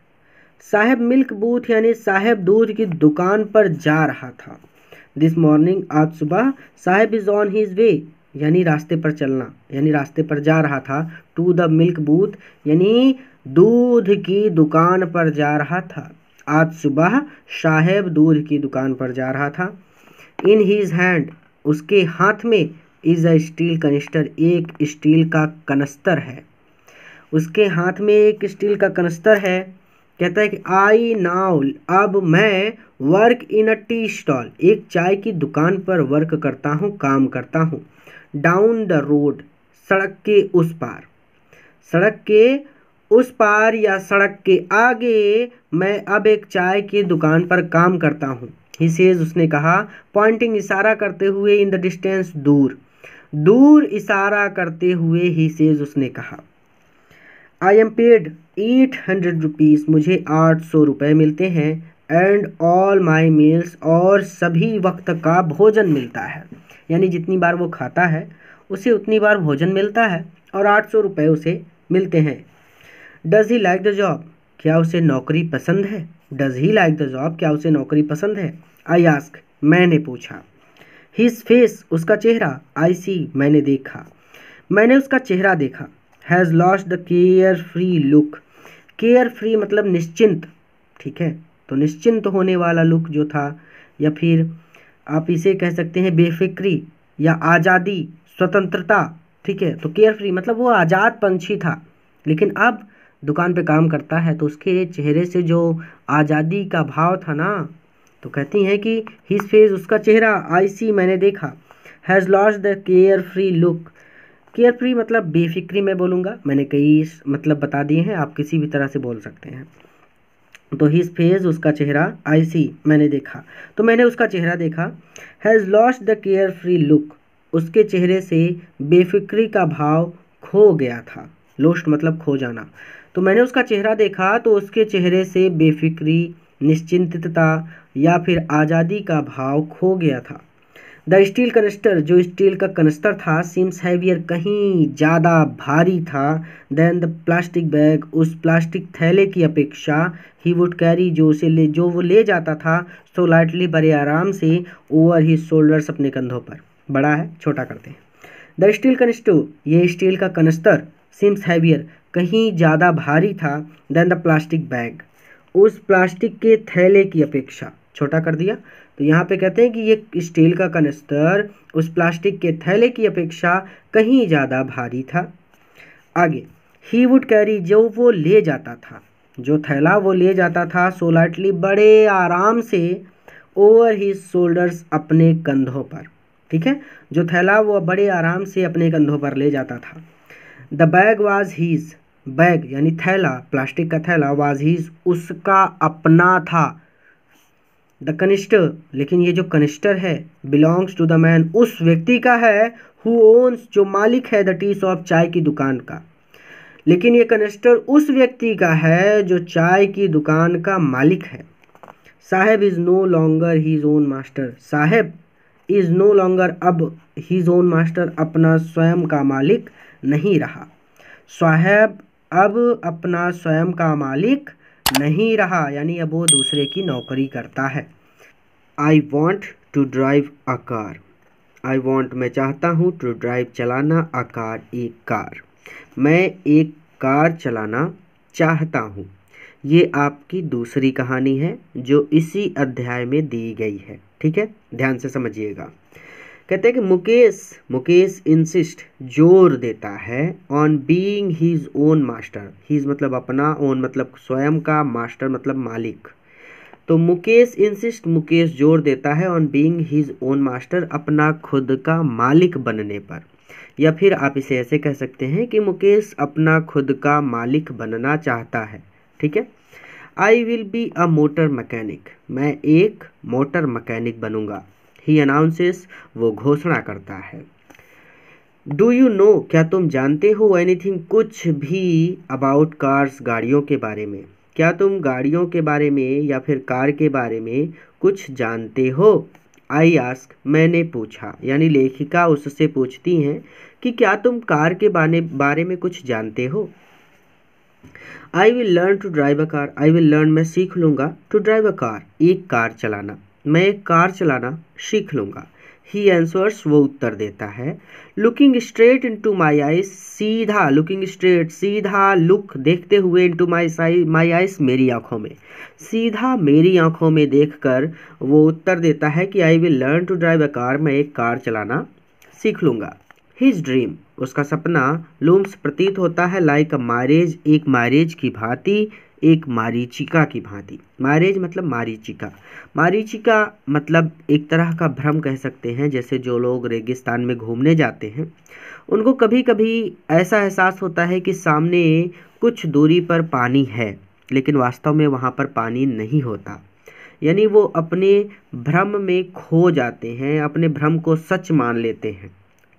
Saheb milk booth यानी साहेब दूध की दुकान पर जा रहा था दिस मॉर्निंग आज सुबह Saheb is on his way यानी रास्ते पर चलना यानी रास्ते पर जा रहा था टू द मिल्क बूथ यानी दूध की दुकान पर जा रहा था आज सुबह साहेब दूध की दुकान पर जा रहा था इन हीज हैंड उसके हाथ में इज़ अ स्टील कनिस्टर एक स्टील का कनस्तर है उसके हाथ में एक स्टील का कनस्तर है कहता है कि आई नाउ अब मैं work in a tea stall एक चाय की दुकान पर वर्क करता हूँ काम करता हूँ डाउन द रोड सड़क के उस पार सड़क के उस पार या सड़क के आगे मैं अब एक चाय की दुकान पर काम करता हूँ ही सेज उसने कहा पॉइंटिंग इशारा करते हुए इन द डिस्टेंस दूर दूर इशारा करते हुए ही सेज उसने कहा I am paid eight hundred rupees मुझे आठ सौ रुपये मिलते हैं एंड ऑल माई मील्स और सभी वक्त का भोजन मिलता है यानी जितनी बार वो खाता है उसे उतनी बार भोजन मिलता है और आठ सौ रुपये उसे मिलते हैं does he like the job क्या उसे नौकरी पसंद है does he like the job क्या उसे नौकरी पसंद है आई आस्क मैंने पूछा हिज फेस उसका चेहरा आई सी मैंने देखा मैंने उसका चेहरा देखा has lost the carefree look carefree मतलब निश्चिंत ठीक है तो निश्चिंत होने वाला लुक जो था या फिर आप इसे कह सकते हैं बेफिक्री या आज़ादी स्वतंत्रता ठीक है तो केयर फ्री मतलब वो आज़ाद पंछी था लेकिन अब दुकान पे काम करता है तो उसके चेहरे से जो आज़ादी का भाव था ना तो कहती हैं कि हिज फेस उसका चेहरा आई सी मैंने देखा has lost the carefree look carefree मतलब बेफिक्री मैं बोलूँगा मैंने कई मतलब बता दिए हैं आप किसी भी तरह से बोल सकते हैं तो हिज फेस उसका चेहरा आई सी मैंने देखा तो मैंने उसका चेहरा देखा has lost the carefree look उसके चेहरे से बेफिक्री का भाव खो गया था लोस्ट मतलब खो जाना तो मैंने उसका चेहरा देखा तो उसके चेहरे से बेफिक्री निश्चिंतता या फिर आज़ादी का भाव खो गया था द स्टील कनस्टर जो स्टील का कनस्टर था सीम्स हैवियर कहीं ज़्यादा भारी था देन द प्लास्टिक बैग उस प्लास्टिक थैले की अपेक्षा ही वुड कैरी जो उसे ले जो वो ले जाता था सो लाइटली बड़े आराम से ओवर ही शोल्डर्स अपने कंधों पर बड़ा है छोटा करते हैं द स्टील कनस्टो ये स्टील का कनस्तर सिम्स हैवियर कहीं ज़्यादा भारी था देन द प्लास्टिक बैग उस प्लास्टिक के थैले की अपेक्षा छोटा कर दिया तो यहाँ पे कहते हैं कि ये स्टील का कनस्तर उस प्लास्टिक के थैले की अपेक्षा कहीं ज़्यादा भारी था आगे ही वुड कैरी जो वो ले जाता था जो थैला वो ले जाता था सोलाइटली बड़े आराम से ओवर ही शोल्डर्स अपने कंधों पर ठीक है जो थैला वो बड़े आराम से अपने कंधों पर ले जाता था the bag was his bag यानी थैला प्लास्टिक का थैला वाज हीज उसका अपना था द कनिस्टर लेकिन ये जो कनिस्टर है बिलोंग्स टू द मैन उस व्यक्ति का है हु ओन्स जो मालिक है द टी शॉप चाय की दुकान का लेकिन ये कनिस्टर उस व्यक्ति का है जो चाय की दुकान का मालिक है Saheb is no longer his own master Saheb is no longer अब हीज़ ओन मास्टर अपना स्वयं का मालिक नहीं रहा साहेब अब अपना स्वयं का मालिक नहीं रहा यानी अब वो दूसरे की नौकरी करता है I want to drive a car I want मैं चाहता हूँ टू ड्राइव चलाना अ कार एक कार मैं एक कार चलाना चाहता हूँ ये आपकी दूसरी कहानी है जो इसी अध्याय में दी गई है ठीक है ध्यान से समझिएगा कहते हैं कि मुकेश मुकेश इंसिस्ट जोर देता है on being his own master his मतलब अपना ओन मतलब स्वयं का मास्टर मतलब मालिक तो मुकेश इंसिस्ट मुकेश जोर देता है on being his own master अपना खुद का मालिक बनने पर या फिर आप इसे ऐसे कह सकते हैं कि मुकेश अपना खुद का मालिक बनना चाहता है ठीक है I will be a motor mechanic मैं एक मोटर मकैनिक बनूंगा ही अनाउंसेस वो घोषणा करता है डू यू नो क्या तुम जानते हो एनीथिंग कुछ भी अबाउट कार्स गाड़ियों के बारे में क्या तुम गाड़ियों के बारे में या फिर कार के बारे में कुछ जानते हो आई आस्क मैंने पूछा यानी लेखिका उससे पूछती हैं कि क्या तुम कार के बारे बारे में कुछ जानते हो I will learn to drive a car I will learn मैं सीख लूँगा टू ड्राइव अ कार एक कार चलाना मैं कार चलाना सीख लूँगा ही आंसर्स वो उत्तर देता है looking straight into my eyes सीधा लुकिंग स्ट्रेट सीधा लुक देखते हुए इन टू माई साई माई आइस मेरी आँखों में सीधा मेरी आँखों में देखकर वो उत्तर देता है कि I will learn to drive a car मैं एक कार चलाना सीख लूँगा हिज ड्रीम उसका सपना लूम्स प्रतीत होता है लाइक अ मैरिज एक मैरिज की भांति एक मारीचिका की भांति मारेज मतलब मारीचिका मारीचिका मतलब एक तरह का भ्रम कह सकते हैं जैसे जो लोग रेगिस्तान में घूमने जाते हैं उनको कभी कभी ऐसा एहसास होता है कि सामने कुछ दूरी पर पानी है लेकिन वास्तव में वहाँ पर पानी नहीं होता यानी वो अपने भ्रम में खो जाते हैं अपने भ्रम को सच मान लेते हैं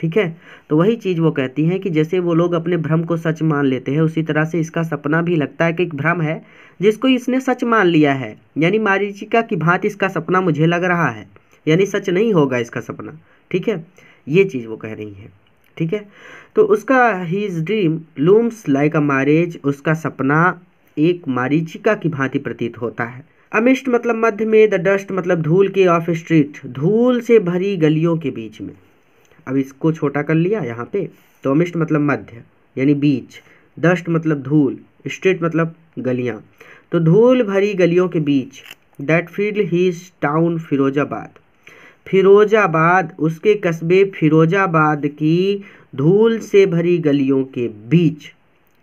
ठीक है तो वही चीज़ वो कहती हैं कि जैसे वो लोग अपने भ्रम को सच मान लेते हैं उसी तरह से इसका सपना भी लगता है कि एक भ्रम है जिसको इसने सच मान लिया है यानी मारीचिका की भांति इसका सपना मुझे लग रहा है यानी सच नहीं होगा इसका सपना ठीक है ये चीज़ वो कह रही है ठीक है तो उसका his dream looms like a marriage उसका सपना एक मारीचिका की भांति प्रतीत होता है अमिष्ट मतलब मध्य में द डस्ट मतलब धूल के ऑफ स्ट्रीट धूल से भरी गलियों के बीच में अब इसको छोटा कर लिया यहाँ पे तोमिस्ट मतलब मध्य यानी बीच दस्ट मतलब धूल स्ट्रीट मतलब गलियाँ तो धूल भरी गलियों के बीच that filled his town Firozabad Firozabad उसके कस्बे फिरोजाबाद की धूल से भरी गलियों के बीच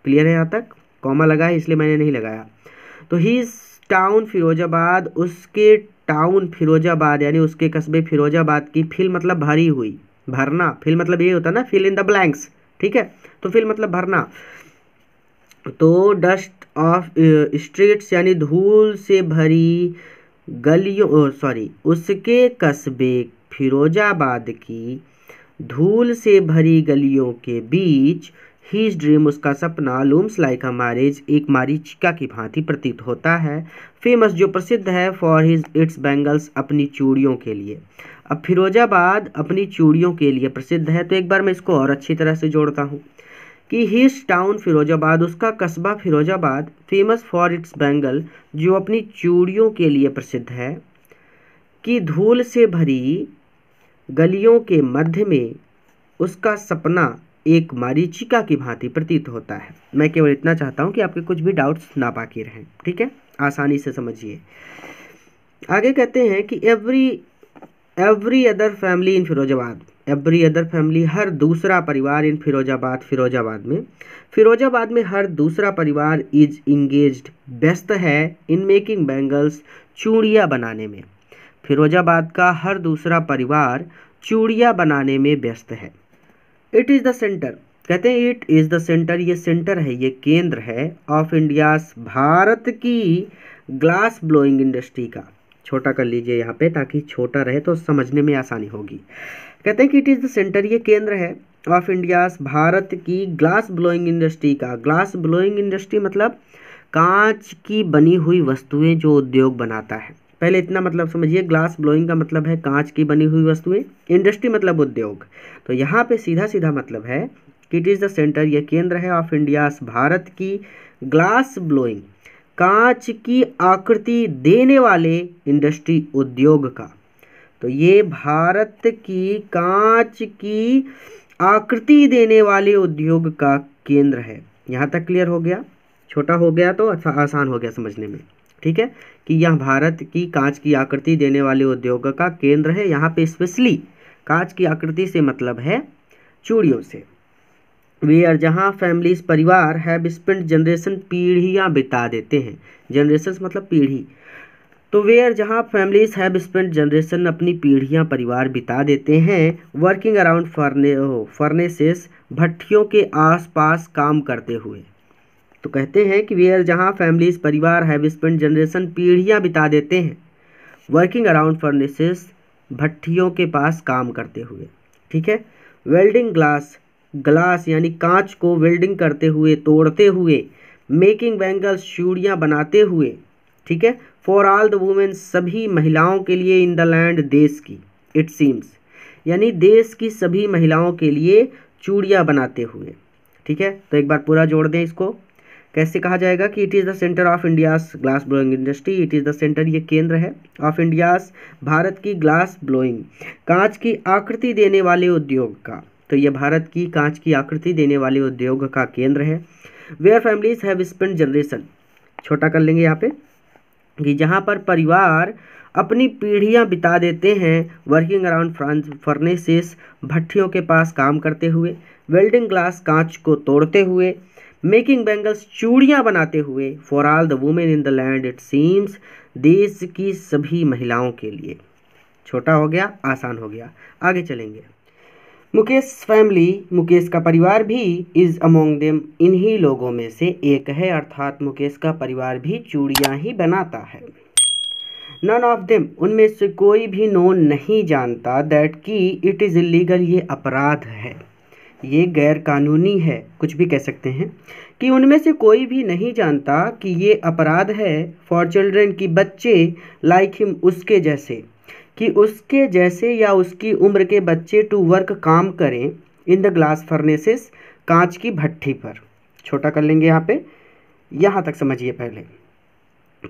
क्लियर है यहाँ तक कॉमा लगा है इसलिए मैंने नहीं लगाया तो हीज टाउन फिरोजाबाद उसके टाउन फिरोजाबाद यानी उसके कस्बे फिरोजाबाद की फिल मतलब भरी हुई भरना फिल मतलब ये होता है ना फिल इन द ब्लैंक्स ठीक है तो फिल मतलब भरना तो डस्ट ऑफ स्ट्रीट्स यानी धूल से भरी गलियों सॉरी उसके कस्बे फिरोजाबाद की धूल से भरी गलियों के बीच हीज ड्रीम उसका सपना लूम्स लाइक अ मैरिज एक मारीचिका की भांति प्रतीत होता है फेमस जो प्रसिद्ध है फॉर हिज इट्स बैंगल्स अपनी चूड़ियों के लिए अब फिरोजाबाद अपनी चूड़ियों के लिए प्रसिद्ध है तो एक बार मैं इसको और अच्छी तरह से जोड़ता हूँ कि हिस्स टाउन फिरोजाबाद उसका कस्बा Firozabad famous for its bangle जो अपनी चूड़ियों के लिए प्रसिद्ध है कि धूल से भरी गलियों के मध्य में उसका सपना एक मारीचिका की भांति प्रतीत होता है मैं केवल इतना चाहता हूँ कि आपके कुछ भी डाउट्स ना बाकी रहें ठीक है आसानी से समझिए आगे कहते हैं कि every every other family in Firozabad every other family हर दूसरा परिवार इन फिरोजाबाद फिरोजाबाद में फिरोजाबाद में हर दूसरा परिवार इज इंगेज व्यस्त है इन मेकिंग बैंगल्स चूड़िया बनाने में फिरोजाबाद का हर दूसरा परिवार चूड़िया बनाने में व्यस्त है इट इज़ द सेंटर कहते हैं इट इज़ द सेंटर ये सेंटर है ये केंद्र है ऑफ इंडिया भारत की ग्लास ब्लोइंग इंडस्ट्री का छोटा कर लीजिए यहाँ पे ताकि छोटा रहे तो समझने में आसानी होगी कहते हैं कि इट इज़ द सेंटर ये केंद्र है ऑफ इंडियास भारत की ग्लास ब्लोइंग इंडस्ट्री का ग्लास ब्लोइंग इंडस्ट्री मतलब कांच की बनी हुई वस्तुएं जो उद्योग बनाता है पहले इतना मतलब समझिए ग्लास ब्लोइंग का मतलब है कांच की बनी हुई वस्तुएं इंडस्ट्री मतलब उद्योग तो यहाँ पे सीधा सीधा मतलब है कि इट इज़ द सेंटर यह केंद्र है ऑफ इंडियास भारत की ग्लास ब्लोइंग कांच की आकृति देने वाले इंडस्ट्री उद्योग का तो ये भारत की कांच की आकृति देने वाले उद्योग का केंद्र है यहाँ तक क्लियर हो गया छोटा हो गया तो अच्छा आसान हो गया समझने में ठीक है कि यह भारत की कांच की आकृति देने वाले उद्योग का केंद्र है यहाँ पे स्पेशली कांच की आकृति से मतलब है चूड़ियों से वेयर जहाँ फैमिलीज परिवार हैव स्पेंट जनरेशन पीढ़ियाँ बिता देते हैं जनरेशन मतलब पीढ़ी तो वेयर जहाँ फैमिलीज हैव स्पेंट जनरेशन अपनी पीढ़ियाँ परिवार बिता देते हैं वर्किंग अराउंड फरने फर्नेसेस भट्टियों के आसपास काम करते हुए तो कहते हैं कि वेयर जहाँ फैमिलीज परिवार हैव स्पेंट जनरेशन पीढ़ियाँ बिता देते हैं वर्किंग अराउंड फर्नेसेस भट्टियों के पास काम करते हुए ठीक है वेल्डिंग ग्लास ग्लास यानी कांच को वेल्डिंग करते हुए तोड़ते हुए मेकिंग बैंगल्स चूड़ियाँ बनाते हुए ठीक है फॉर ऑल द वुमेन सभी महिलाओं के लिए इन द लैंड देश की इट सीम्स यानी देश की सभी महिलाओं के लिए चूड़ियाँ बनाते हुए ठीक है तो एक बार पूरा जोड़ दें इसको कैसे कहा जाएगा कि it is the centre of India's glass blowing industry it is the centre ये केंद्र है ऑफ इंडियाज़ भारत की ग्लास ब्लोइंग कांच की आकृति देने वाले उद्योग का तो ये भारत की कांच की आकृति देने वाले उद्योग का केंद्र है वेयर फैमिलीज हैव जनरेशन छोटा कर लेंगे यहाँ पे कि जहाँ पर परिवार अपनी पीढ़ियाँ बिता देते हैं वर्किंग अराउंड फ्रांस फर्नेसिस भट्टियों के पास काम करते हुए वेल्डिंग ग्लास कांच को तोड़ते हुए मेकिंग बैंगल्स चूड़ियाँ बनाते हुए for all the women in the land it seems देश की सभी महिलाओं के लिए छोटा हो गया आसान हो गया आगे चलेंगे मुकेश फैमिली मुकेश का परिवार भी इज अमोंग देम इन्हीं लोगों में से एक है अर्थात मुकेश का परिवार भी चूड़ियाँ ही बनाता है नन ऑफ देम उनमें से कोई भी नो नहीं जानता दैट कि इट इज़ इलीगल ये अपराध है ये गैर कानूनी है कुछ भी कह सकते हैं कि उनमें से कोई भी नहीं जानता कि ये अपराध है फॉर चिल्ड्रन की बच्चे लाइक हिम उसके जैसे कि उसके जैसे या उसकी उम्र के बच्चे टू वर्क काम करें इन द ग्लास फर्नेसिस कांच की भट्टी पर छोटा कर लेंगे यहाँ पे यहाँ तक समझिए पहले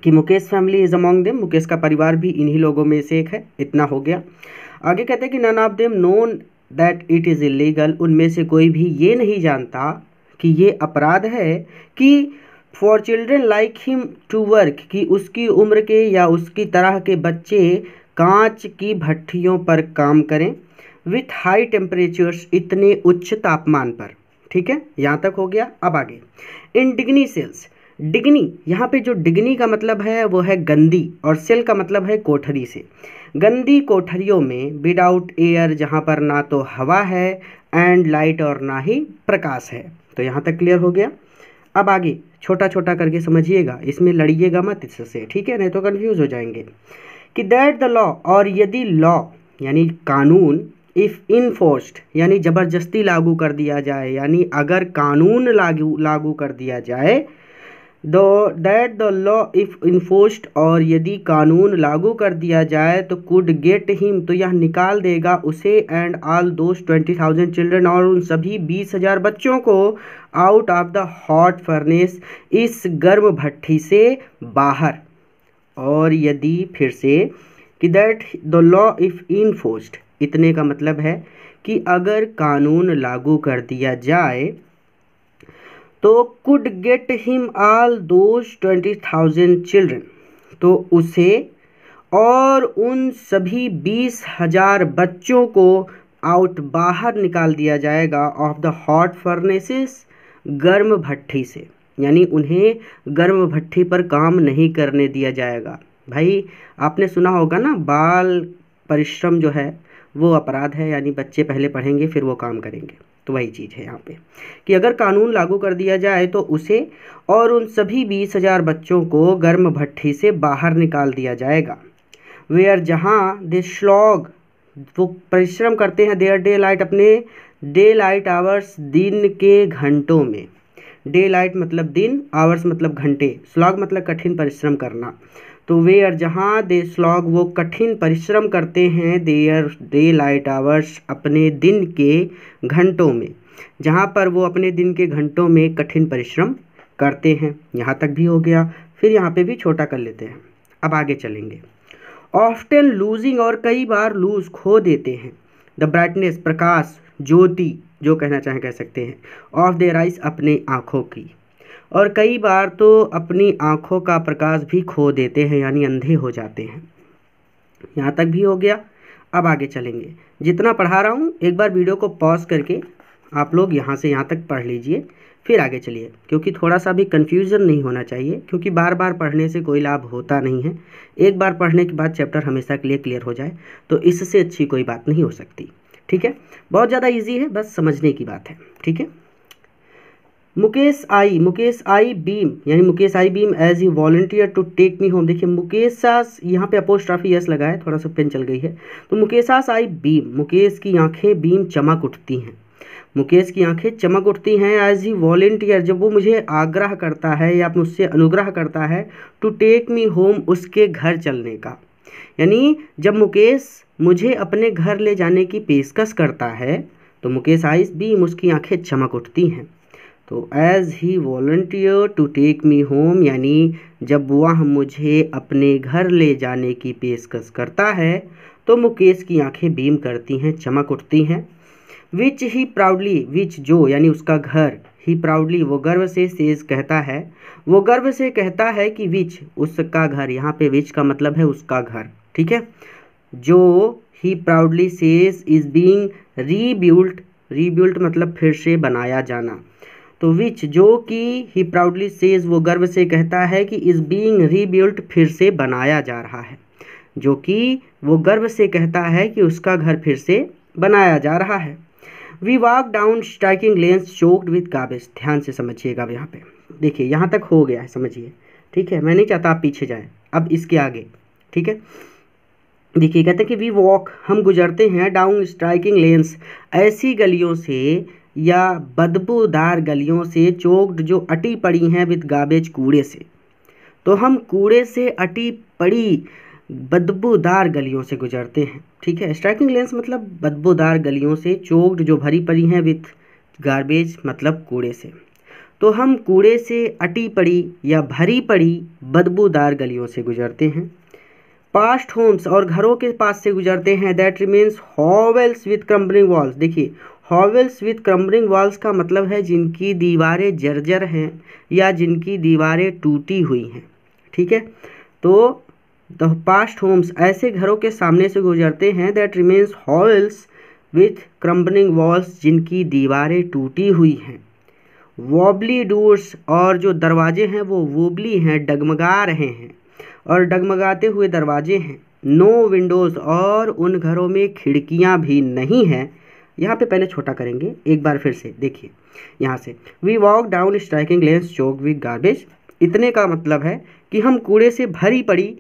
कि Mukesh family is among them Mukesh का परिवार भी इन्हीं लोगों में से एक है इतना हो गया आगे कहते हैं कि none of them known that it is illegal उनमें से कोई भी ये नहीं जानता कि ये अपराध है कि for children like him to work कि उसकी उम्र के या उसकी तरह के बच्चे कांच की भट्टियों पर काम करें विथ हाई टेम्परेचर्स इतने उच्च तापमान पर ठीक है यहाँ तक हो गया अब आगे इन डिग्नी सेल्स डिग्नी यहाँ पे जो डिग्नी का मतलब है वो है गंदी और सेल का मतलब है कोठरी से गंदी कोठरियों में विदाउट एयर जहाँ पर ना तो हवा है एंड लाइट और ना ही प्रकाश है तो यहाँ तक क्लियर हो गया अब आगे छोटा छोटा करके समझिएगा इसमें लड़िएगा मत इससे ठीक है नहीं तो कन्फ्यूज़ हो जाएंगे कि दैट द लॉ और यदि लॉ यानी कानून इफ़ इनफोर्स्ड यानी ज़बरदस्ती लागू कर दिया जाए यानी अगर कानून लागू लागू कर दिया जाए दो तो that the law if enforced और यदि कानून लागू कर दिया जाए तो कुड गेट हिम तो यह निकाल देगा उसे and all those twenty thousand children और उन सभी बीस हज़ार बच्चों को out of the hot furnace इस गर्म भट्टी से बाहर और यदि फिर से कि that the law if enforced इतने का मतलब है कि अगर कानून लागू कर दिया जाए तो could get him all those twenty thousand children तो उसे और उन सभी बीस हजार बच्चों को आउट बाहर निकाल दिया जाएगा ऑफ द हॉट फर्नेसिस गर्म भट्टी से यानी उन्हें गर्म भट्टी पर काम नहीं करने दिया जाएगा भाई आपने सुना होगा ना बाल परिश्रम जो है वो अपराध है यानी बच्चे पहले पढ़ेंगे फिर वो काम करेंगे तो वही चीज़ है यहाँ पे कि अगर कानून लागू कर दिया जाए तो उसे और उन सभी बीस हज़ार बच्चों को गर्म भट्टी से बाहर निकाल दिया जाएगा वेयर जहाँ दे श्लॉग वो परिश्रम करते हैं देयर डे लाइट अपने डे लाइट आवर्स दिन के घंटों में डे लाइट मतलब दिन आवर्स मतलब घंटे स्लॉग मतलब कठिन परिश्रम करना तो वे आर जहाँ दे स्लॉग वो कठिन परिश्रम करते हैं देयर डे लाइट आवर्स अपने दिन के घंटों में जहाँ पर वो अपने दिन के घंटों में कठिन परिश्रम करते हैं यहाँ तक भी हो गया फिर यहाँ पे भी छोटा कर लेते हैं अब आगे चलेंगे ऑफ्टन लूजिंग और कई बार लूज खो देते हैं द ब्राइटनेस प्रकाश ज्योति जो कहना चाहें कह सकते हैं ऑफ देयर आइज़ अपनी आँखों की और कई बार तो अपनी आँखों का प्रकाश भी खो देते हैं यानी अंधे हो जाते हैं यहाँ तक भी हो गया अब आगे चलेंगे जितना पढ़ा रहा हूँ एक बार वीडियो को पॉज करके आप लोग यहाँ से यहाँ तक पढ़ लीजिए फिर आगे चलिए क्योंकि थोड़ा सा भी कन्फ्यूज़न नहीं होना चाहिए क्योंकि बार बार पढ़ने से कोई लाभ होता नहीं है एक बार पढ़ने के बाद चैप्टर हमेशा के लिए क्लियर हो जाए तो इससे अच्छी कोई बात नहीं हो सकती ठीक है बहुत ज़्यादा ईजी है बस समझने की बात है ठीक है Mukesh I Mukesh I beam यानी Mukesh I beam as a volunteer to take me home देखिए मुकेशास यहाँ पे अपोस्ट्राफी यस लगा है थोड़ा सा पेन चल गई है तो मुकेशास आई बीम मुकेश की आंखें बीम चमक उठती हैं मुकेश की आंखें चमक उठती हैं एज ही वॉल्टियर जब वो मुझे आग्रह करता है या मुझसे अनुग्रह करता है टू टेक मी होम उसके घर चलने का यानी जब मुकेश मुझे अपने घर ले जाने की पेशकश करता है तो मुकेश आइस बीम उसकी आंखें चमक उठती हैं तो as he volunteer to take me home यानी जब वह मुझे अपने घर ले जाने की पेशकश करता है तो मुकेश की आंखें बीम करती हैं चमक उठती हैं विच ही प्राउडली विच जो यानी उसका घर ही प्राउडली वो गर्व से सेज कहता है वो गर्व से कहता है कि विच उसका घर यहाँ पे विच का मतलब है उसका घर ठीक है जो he proudly says is being rebuilt rebuilt मतलब फिर से बनाया जाना तो विच जो कि ही प्राउडली सेज वो गर्व से कहता है कि इज़ बीइंग रीबिल्ट फिर से बनाया जा रहा है जो कि वो गर्व से कहता है कि उसका घर फिर से बनाया जा रहा है we walk down striking lanes choked with garbage ध्यान से समझिएगा यहाँ पे देखिए यहाँ तक हो गया है समझिए ठीक है मैं नहीं चाहता आप पीछे जाएं अब इसके आगे ठीक है देखिए कहते हैं कि वी वॉक हम गुजरते हैं डाउन स्ट्राइकिंग लेंस ऐसी गलियों से या बदबूदार गलियों से चोक्ड जो अटी पड़ी हैं विद गाबेज कूड़े से तो हम कूड़े से अटी पड़ी बदबूदार गलियों से गुजरते हैं ठीक है स्ट्राइकिंग लेंस मतलब बदबूदार गलियों से चोक्ड जो भरी पड़ी हैं विथ गारबेज मतलब कूड़े से तो हम कूड़े से अटी पड़ी या भरी पड़ी बदबूदार गलियों से गुजरते हैं पास्ट होम्स और घरों के पास से गुजरते हैं that remains hovels with crumbling walls देखिए हॉवेल्स विथ क्रम्बरिंग वॉल्स का मतलब है जिनकी दीवारें जर्जर हैं या जिनकी दीवारें टूटी हुई हैं ठीक है तो द पास्ट होम्स ऐसे घरों के सामने से गुजरते हैं that remains halls with crumbling walls जिनकी दीवारें टूटी हुई हैं वॉबली डोर्स और जो दरवाजे हैं वो वोबली हैं डगमगा रहे हैं और डगमगाते हुए दरवाजे हैं नो विंडोज़ और उन घरों में खिड़कियां भी नहीं हैं यहाँ पे पहले छोटा करेंगे एक बार फिर से देखिए यहाँ से we walk down striking lanes choked with garbage इतने का मतलब है कि हम कूड़े से भरी पड़ी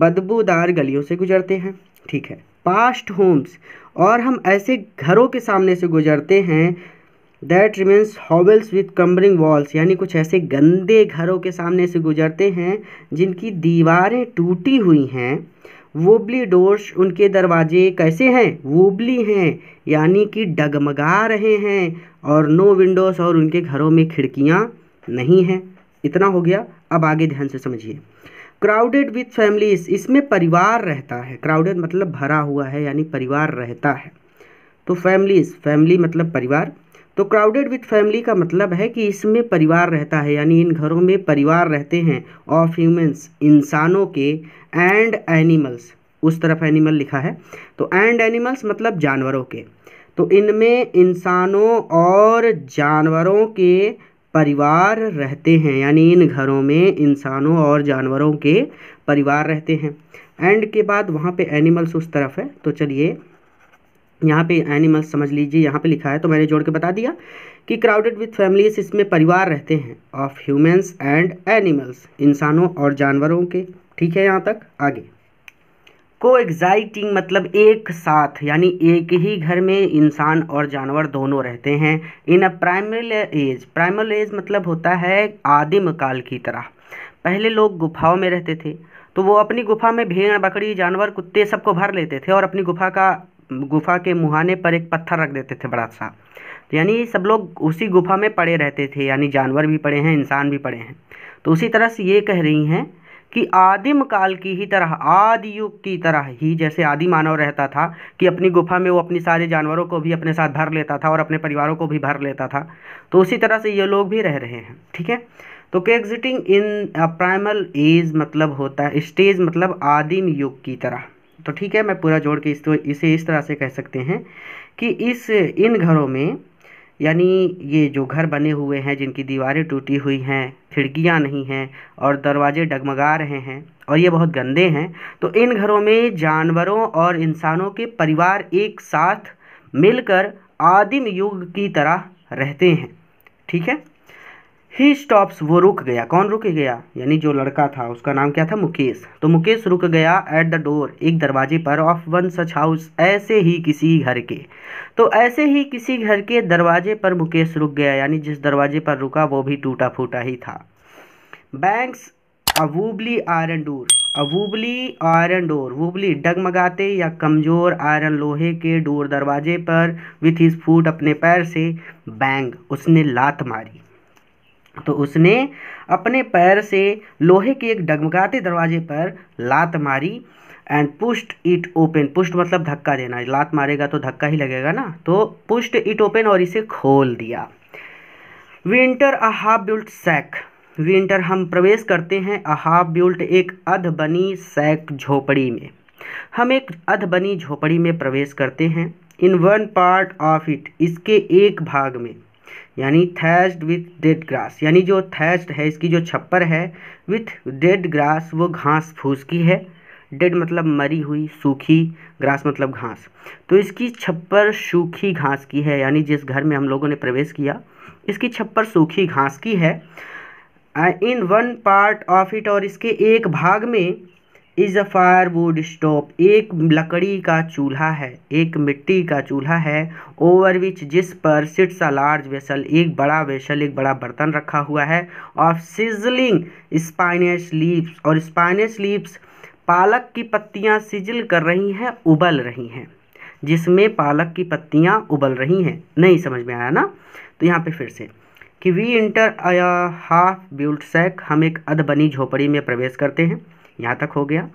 बदबूदार गलियों से गुजरते हैं ठीक है पास्ट होम्स और हम ऐसे घरों के सामने से गुजरते हैं that remains hovels with crumbling walls यानी कुछ ऐसे गंदे घरों के सामने से गुजरते हैं जिनकी दीवारें टूटी हुई हैं वोबली डोर्स उनके दरवाजे कैसे हैं वोबली हैं यानी कि डगमगा रहे हैं और नो विंडोज़ और उनके घरों में खिड़कियाँ नहीं हैं इतना हो गया अब आगे ध्यान से समझिए क्राउडेड विथ फैमिलीज इसमें परिवार रहता है क्राउडेड मतलब भरा हुआ है यानी परिवार रहता है तो फैमिलीज फैमिली मतलब परिवार तो क्राउडेड विथ फैमिली का मतलब है कि इसमें परिवार रहता है यानी इन घरों में परिवार रहते हैं ऑफ ह्यूमन्स इंसानों के एंड एनिमल्स उस तरफ एनिमल लिखा है तो एंड एनिमल्स मतलब जानवरों के तो इनमें इंसानों और जानवरों के परिवार रहते हैं यानी इन घरों में इंसानों और जानवरों के परिवार रहते हैं एंड के बाद वहाँ पे एनिमल्स उस तरफ है तो चलिए यहाँ पे एनिमल्स समझ लीजिए यहाँ पे लिखा है तो मैंने जोड़ के बता दिया कि क्राउडेड विथ फैमिलीज इसमें परिवार रहते हैं ऑफ ह्यूमंस एंड एनिमल्स इंसानों और जानवरों के ठीक है यहाँ तक आगे को एग्जाइटिंग मतलब एक साथ यानी एक ही घर में इंसान और जानवर दोनों रहते हैं in a primal age primal age मतलब होता है आदिम काल की तरह पहले लोग गुफाओं में रहते थे तो वो अपनी गुफा में भेड़ बकरी जानवर कुत्ते सबको भर लेते थे और अपनी गुफा का गुफा के मुहाने पर एक पत्थर रख देते थे बड़ा सा यानी सब लोग उसी गुफा में पड़े रहते थे यानी जानवर भी पड़े हैं इंसान भी पड़े हैं तो उसी तरह से ये कह रही हैं कि आदिम काल की ही तरह आदि युग की तरह ही जैसे आदि मानव रहता था कि अपनी गुफा में वो अपने सारे जानवरों को भी अपने साथ भर लेता था और अपने परिवारों को भी भर लेता था तो उसी तरह से ये लोग भी रह रहे हैं ठीक है तो कैग्जिटिंग इन प्राइमल एज मतलब होता है स्टेज मतलब आदिम युग की तरह तो ठीक है मैं पूरा जोड़ के इस तो इसे इस तरह से कह सकते हैं कि इस इन घरों में यानी ये जो घर बने हुए हैं जिनकी दीवारें टूटी हुई हैं खिड़कियां नहीं हैं और दरवाजे डगमगा रहे हैं और ये बहुत गंदे हैं तो इन घरों में जानवरों और इंसानों के परिवार एक साथ मिलकर आदिम युग की तरह रहते हैं ठीक है ही स्टॉप्स वो रुक गया कौन रुक गया यानी जो लड़का था उसका नाम क्या था मुकेश तो मुकेश रुक गया एट द डोर एक दरवाजे पर ऑफ वन सच हाउस ऐसे ही किसी घर के तो ऐसे ही किसी घर के दरवाजे पर मुकेश रुक गया यानी जिस दरवाजे पर रुका वो भी टूटा फूटा ही था banks a wobbly iron door a wobbly iron door wobbly डगमगाते या कमज़ोर आयरन लोहे के डोर दरवाजे पर विथ हिज फूट अपने पैर से बैंग उसने लात मारी तो उसने अपने पैर से लोहे के एक डगमगाते दरवाजे पर लात मारी and pushed it open pushed मतलब धक्का देना लात मारेगा तो धक्का ही लगेगा ना तो पुस्ट इट ओपन और इसे खोल दिया we enter a half built shack we enter हम प्रवेश करते हैं अ हाफ बिल्ट एक अध बनी सैक झोपड़ी में हम एक अध बनी झोपड़ी में प्रवेश करते हैं in one part of it इसके एक भाग में यानी थैस्ड विथ डेड ग्रास यानी जो थैस्ड है इसकी जो छप्पर है विथ डेड ग्रास वो घास फूस की है डेड मतलब मरी हुई सूखी ग्रास मतलब घास तो इसकी छप्पर सूखी घास की है यानी जिस घर में हम लोगों ने प्रवेश किया इसकी छप्पर सूखी घास की है in one part of it और इसके एक भाग में is a firewood stove एक लकड़ी का चूल्हा है एक मिट्टी का चूल्हा है ओवर विच जिस पर सिट्स अ लार्ज वेसल एक बड़ा वेसल एक बड़ा बर्तन रखा हुआ है और सिजलिंग स्पाइनस लीव्स और स्पाइनस लीव्स पालक की पत्तियां सिजल कर रही हैं उबल रही हैं जिसमें पालक की पत्तियां उबल रही हैं नहीं समझ में आया ना तो यहाँ पे फिर से कि we enter half built shack हम एक अध बनी झोपड़ी में प्रवेश करते हैं यहाँ तक हो गया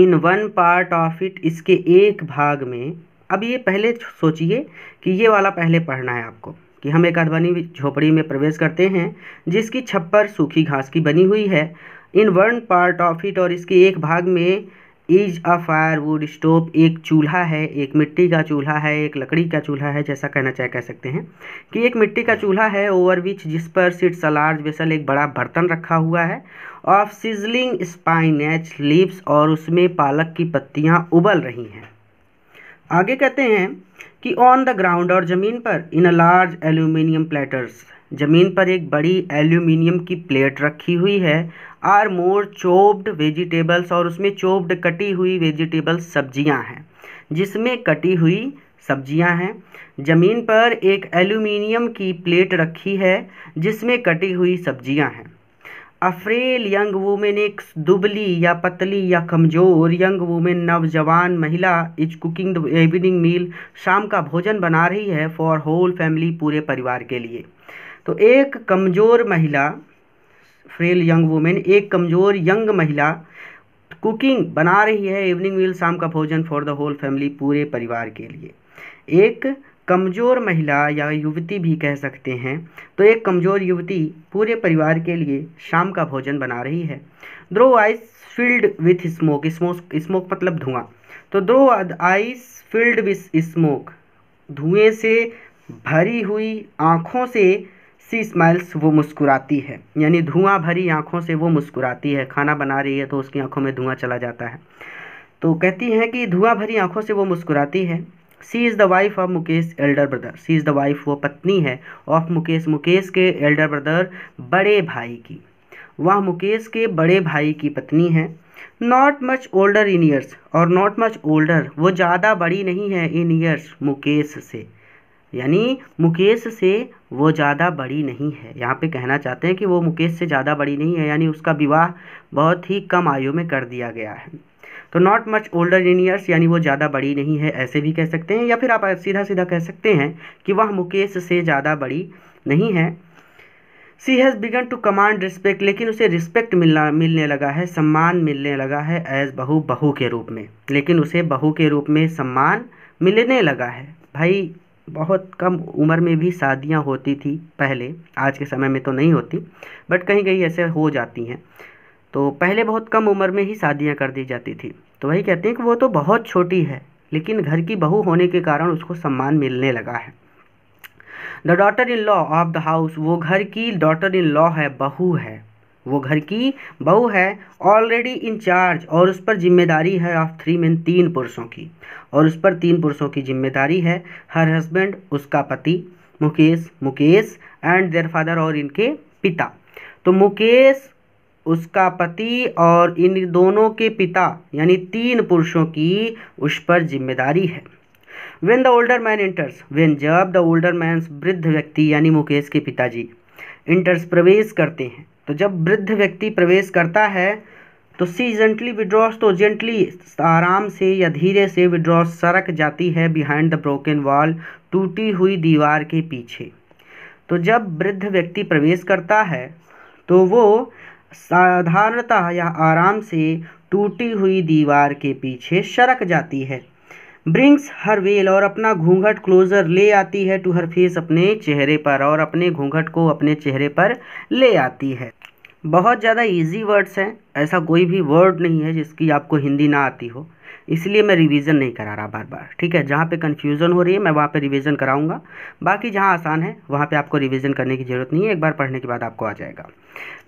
in one part of it इसके एक भाग में अब ये पहले सोचिए कि ये वाला पहले पढ़ना है आपको कि हम एक अरबनी झोपड़ी में प्रवेश करते हैं जिसकी छप्पर सूखी घास की बनी हुई है in one part of it और इसके एक भाग में is a firewood stove एक चूल्हा है एक मिट्टी का चूल्हा है एक लकड़ी का चूल्हा है जैसा कहना चाहे कह सकते हैं कि एक मिट्टी का चूल्हा है ओवर विच जिस पर सिट्स लार्ज वेसल एक बड़ा बर्तन रखा हुआ है ऑफ सीजलिंग स्पाइनेच लीव्स और उसमें पालक की पत्तियाँ उबल रही हैं आगे कहते हैं कि ऑन द ग्राउंड और ज़मीन पर in a large aluminium platters ज़मीन पर एक बड़ी एल्यूमिनियम की प्लेट रखी हुई है आर मोर चोब्ड वेजिटेबल्स और उसमें चोब्ड कटी हुई वेजिटेबल्स सब्जियां हैं जिसमें कटी हुई सब्जियां हैं ज़मीन पर एक एल्यूमिनियम की प्लेट रखी है जिसमें कटी हुई सब्जियां हैं अफ्रेल यंग वुमेन एक दुबली या पतली या कमज़ोर यंग वुमेन नौजवान महिला is cooking the evening meal शाम का भोजन बना रही है फॉर होल फैमिली पूरे परिवार के लिए तो एक कमज़ोर महिला फ्रेल यंग वुमेन एक कमज़ोर यंग महिला कुकिंग बना रही है इवनिंग मील शाम का भोजन फॉर द होल फैमिली पूरे परिवार के लिए एक कमज़ोर महिला या युवती भी कह सकते हैं तो एक कमज़ोर युवती पूरे परिवार के लिए शाम का भोजन बना रही है through eyes filled with smoke smoke smoke मतलब धुआं तो through eyes filled with smoke धुएं से भरी हुई आँखों से सी स्माइल्स वो मुस्कुराती है यानी धुआं भरी आँखों से वो मुस्कुराती है खाना बना रही है तो उसकी आँखों में धुआँ चला जाता है तो कहती हैं कि धुआं भरी आँखों से वो मुस्कुराती है she is the wife of Mukesh elder brother she is the wife वो पत्नी है ऑफ मुकेश मुकेश के एल्डर ब्रदर बड़े भाई की वह मुकेश के बड़े भाई की पत्नी है not much older in years और नॉट मच ओल्डर वो ज़्यादा बड़ी नहीं है इन ईयर्स मुकेश से यानी मुकेश से वो ज़्यादा बड़ी नहीं है यहाँ पे कहना चाहते हैं कि वो मुकेश से ज़्यादा बड़ी नहीं है यानी उसका विवाह बहुत ही कम आयु में कर दिया गया है तो not much older in years यानी वो ज़्यादा बड़ी नहीं है ऐसे भी कह सकते हैं या फिर आप सीधा सीधा कह सकते हैं कि वह मुकेश से ज़्यादा बड़ी नहीं है she has begun to command respect लेकिन उसे रिस्पेक्ट मिलना मिलने लगा है सम्मान मिलने लगा है एज बहू बहू के रूप में लेकिन उसे बहू के रूप में सम्मान मिलने लगा है भाई बहुत कम उम्र में भी शादियाँ होती थी पहले आज के समय में तो नहीं होती बट कहीं कहीं ऐसे हो जाती हैं तो पहले बहुत कम उम्र में ही शादियाँ कर दी जाती थी तो वही कहते हैं कि वो तो बहुत छोटी है लेकिन घर की बहू होने के कारण उसको सम्मान मिलने लगा है the daughter in law of the house वो घर की डॉटर इन लॉ है बहू है वो घर की बहू है ऑलरेडी इन चार्ज और उस पर जिम्मेदारी है ऑफ थ्री मैन तीन पुरुषों की और उस पर तीन पुरुषों की जिम्मेदारी है हर हस्बैंड उसका पति Mukesh Mukesh and their father और इनके पिता तो मुकेश उसका पति और इन दोनों के पिता यानी तीन पुरुषों की उस पर जिम्मेदारी है when the older man enters when जब द ओल्डर मैन वृद्ध व्यक्ति यानी मुकेश के पिताजी इंटर्स प्रवेश करते हैं तो जब वृद्ध व्यक्ति प्रवेश करता है तो सी जेंटली विड्रॉस तो जेंटली आराम से या धीरे से विड्रॉस सरक जाती है बिहाइंड द ब्रोकन वॉल टूटी हुई दीवार के पीछे तो जब वृद्ध व्यक्ति प्रवेश करता है तो वो साधारणतः यह आराम से टूटी हुई दीवार के पीछे सरक जाती है ब्रिंग्स हर वेल और अपना घूंघट क्लोजर ले आती है टू हर फेस अपने चेहरे पर और अपने घूंघट को अपने चेहरे पर ले आती है बहुत ज़्यादा इजी वर्ड्स हैं ऐसा कोई भी वर्ड नहीं है जिसकी आपको हिंदी ना आती हो इसलिए मैं रिवीजन नहीं करा रहा बार बार ठीक है जहाँ पे कन्फ्यूज़न हो रही है मैं वहाँ पे रिवीजन कराऊंगा बाकी जहाँ आसान है वहाँ पे आपको रिवीजन करने की ज़रूरत नहीं है एक बार पढ़ने के बाद आपको आ जाएगा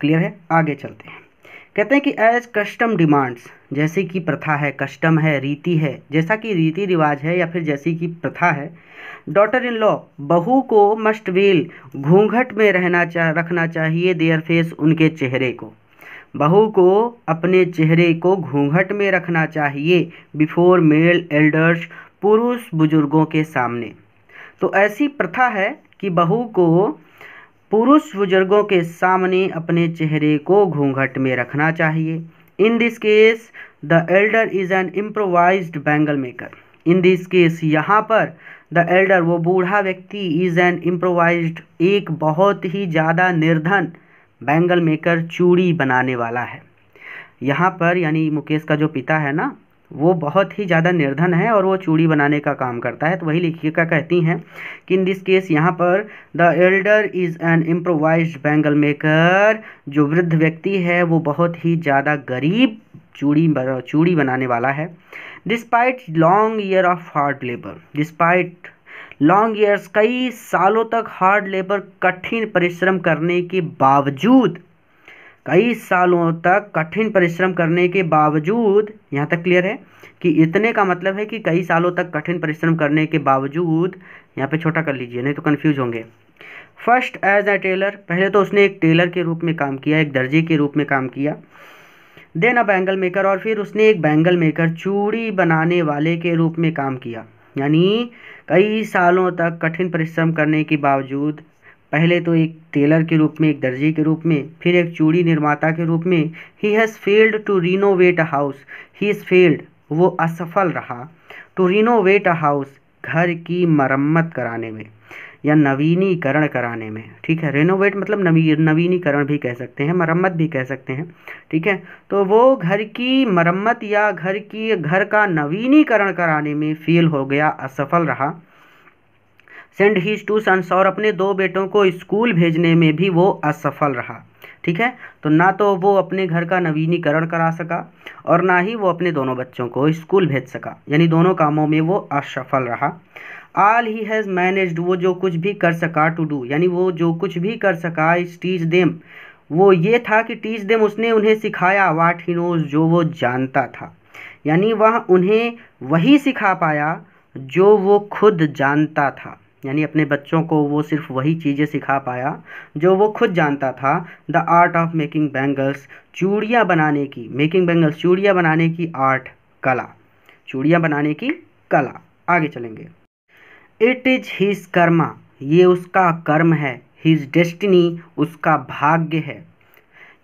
क्लियर है आगे चलते हैं कहते हैं कि एज कस्टम डिमांड्स जैसे कि प्रथा है कस्टम है रीति है जैसा कि रीति रिवाज है या फिर जैसी कि प्रथा है डॉटर इन लॉ बहू को मस्ट वील घूंघट में रहना चाह रखना चाहिए देयर फेस उनके चेहरे को बहू को अपने चेहरे को घूंघट में रखना चाहिए बिफोर मेल एल्डर्स पुरुष बुजुर्गों के सामने तो ऐसी प्रथा है कि बहू को पुरुष बुजुर्गों के सामने अपने चेहरे को घूंघट में रखना चाहिए in this case the elder is an improvised bangle maker in this case यहाँ पर द एल्डर वो बूढ़ा व्यक्ति इज़ एन इम्प्रोवाइज्ड एक बहुत ही ज़्यादा निर्धन बैंगल मेकर चूड़ी बनाने वाला है यहाँ पर यानी मुकेश का जो पिता है ना वो बहुत ही ज़्यादा निर्धन है और वो चूड़ी बनाने का काम करता है तो वही लेखिका कहती हैं कि इन दिस केस यहाँ पर the elder is an improvise bangle maker जो वृद्ध व्यक्ति है वो बहुत ही ज़्यादा गरीब चूड़ी चूड़ी बनाने वाला है despite long year of hard labour despite long years कई सालों तक हार्ड लेबर कठिन परिश्रम करने के बावजूद कई सालों तक कठिन परिश्रम करने के बावजूद यहाँ तक क्लियर है कि इतने का मतलब है कि कई सालों तक कठिन परिश्रम करने के बावजूद यहाँ पे छोटा कर लीजिए नहीं तो कन्फ्यूज होंगे फर्स्ट एज अ टेलर पहले तो उसने एक टेलर के रूप में काम किया एक दर्जी के रूप में काम किया देन अ बैंगल मेकर और फिर उसने एक बैंगल मेकर चूड़ी बनाने वाले के रूप में काम किया यानी कई सालों तक कठिन परिश्रम करने के बावजूद पहले तो एक टेलर के रूप में एक दर्जी के रूप में फिर एक चूड़ी निर्माता के रूप में he has failed to renovate a house he is failed वो असफल रहा टू रिनोवेट अ हाउस घर की मरम्मत कराने में या नवीनीकरण कराने में ठीक है रेनोवेट मतलब नवी नवीनीकरण भी कह सकते हैं मरम्मत भी कह सकते हैं ठीक है तो वो घर की मरम्मत या घर की घर का नवीनीकरण कराने में फेल हो गया असफल रहा सेंड हीज टू सन्स और अपने दो बेटों को स्कूल भेजने में भी वो असफल रहा ठीक है तो ना तो वो अपने घर का नवीनीकरण करा सका और ना ही वो अपने दोनों बच्चों को स्कूल भेज सका यानी दोनों कामों में वो असफल रहा ऑल ही हैज़ मैनेज वो जो कुछ भी कर सका टू डू यानी वो जो कुछ भी कर सका इस टीच देम वो ये था कि टीच देम उसने उन्हें सिखाया वाट ही नोज जो वो जानता था यानी वह उन्हें वही सिखा पाया जो वो खुद जानता था यानी अपने बच्चों को वो सिर्फ वही चीज़ें सिखा पाया जो वो खुद जानता था the art of making bangles चूड़ियाँ बनाने की मेकिंग बैंगल्स चूड़ियाँ बनाने की आर्ट कला चूड़ियाँ बनाने की कला आगे चलेंगे इट इज हिज कर्मा ये उसका कर्म है हिज डेस्टिनी उसका भाग्य है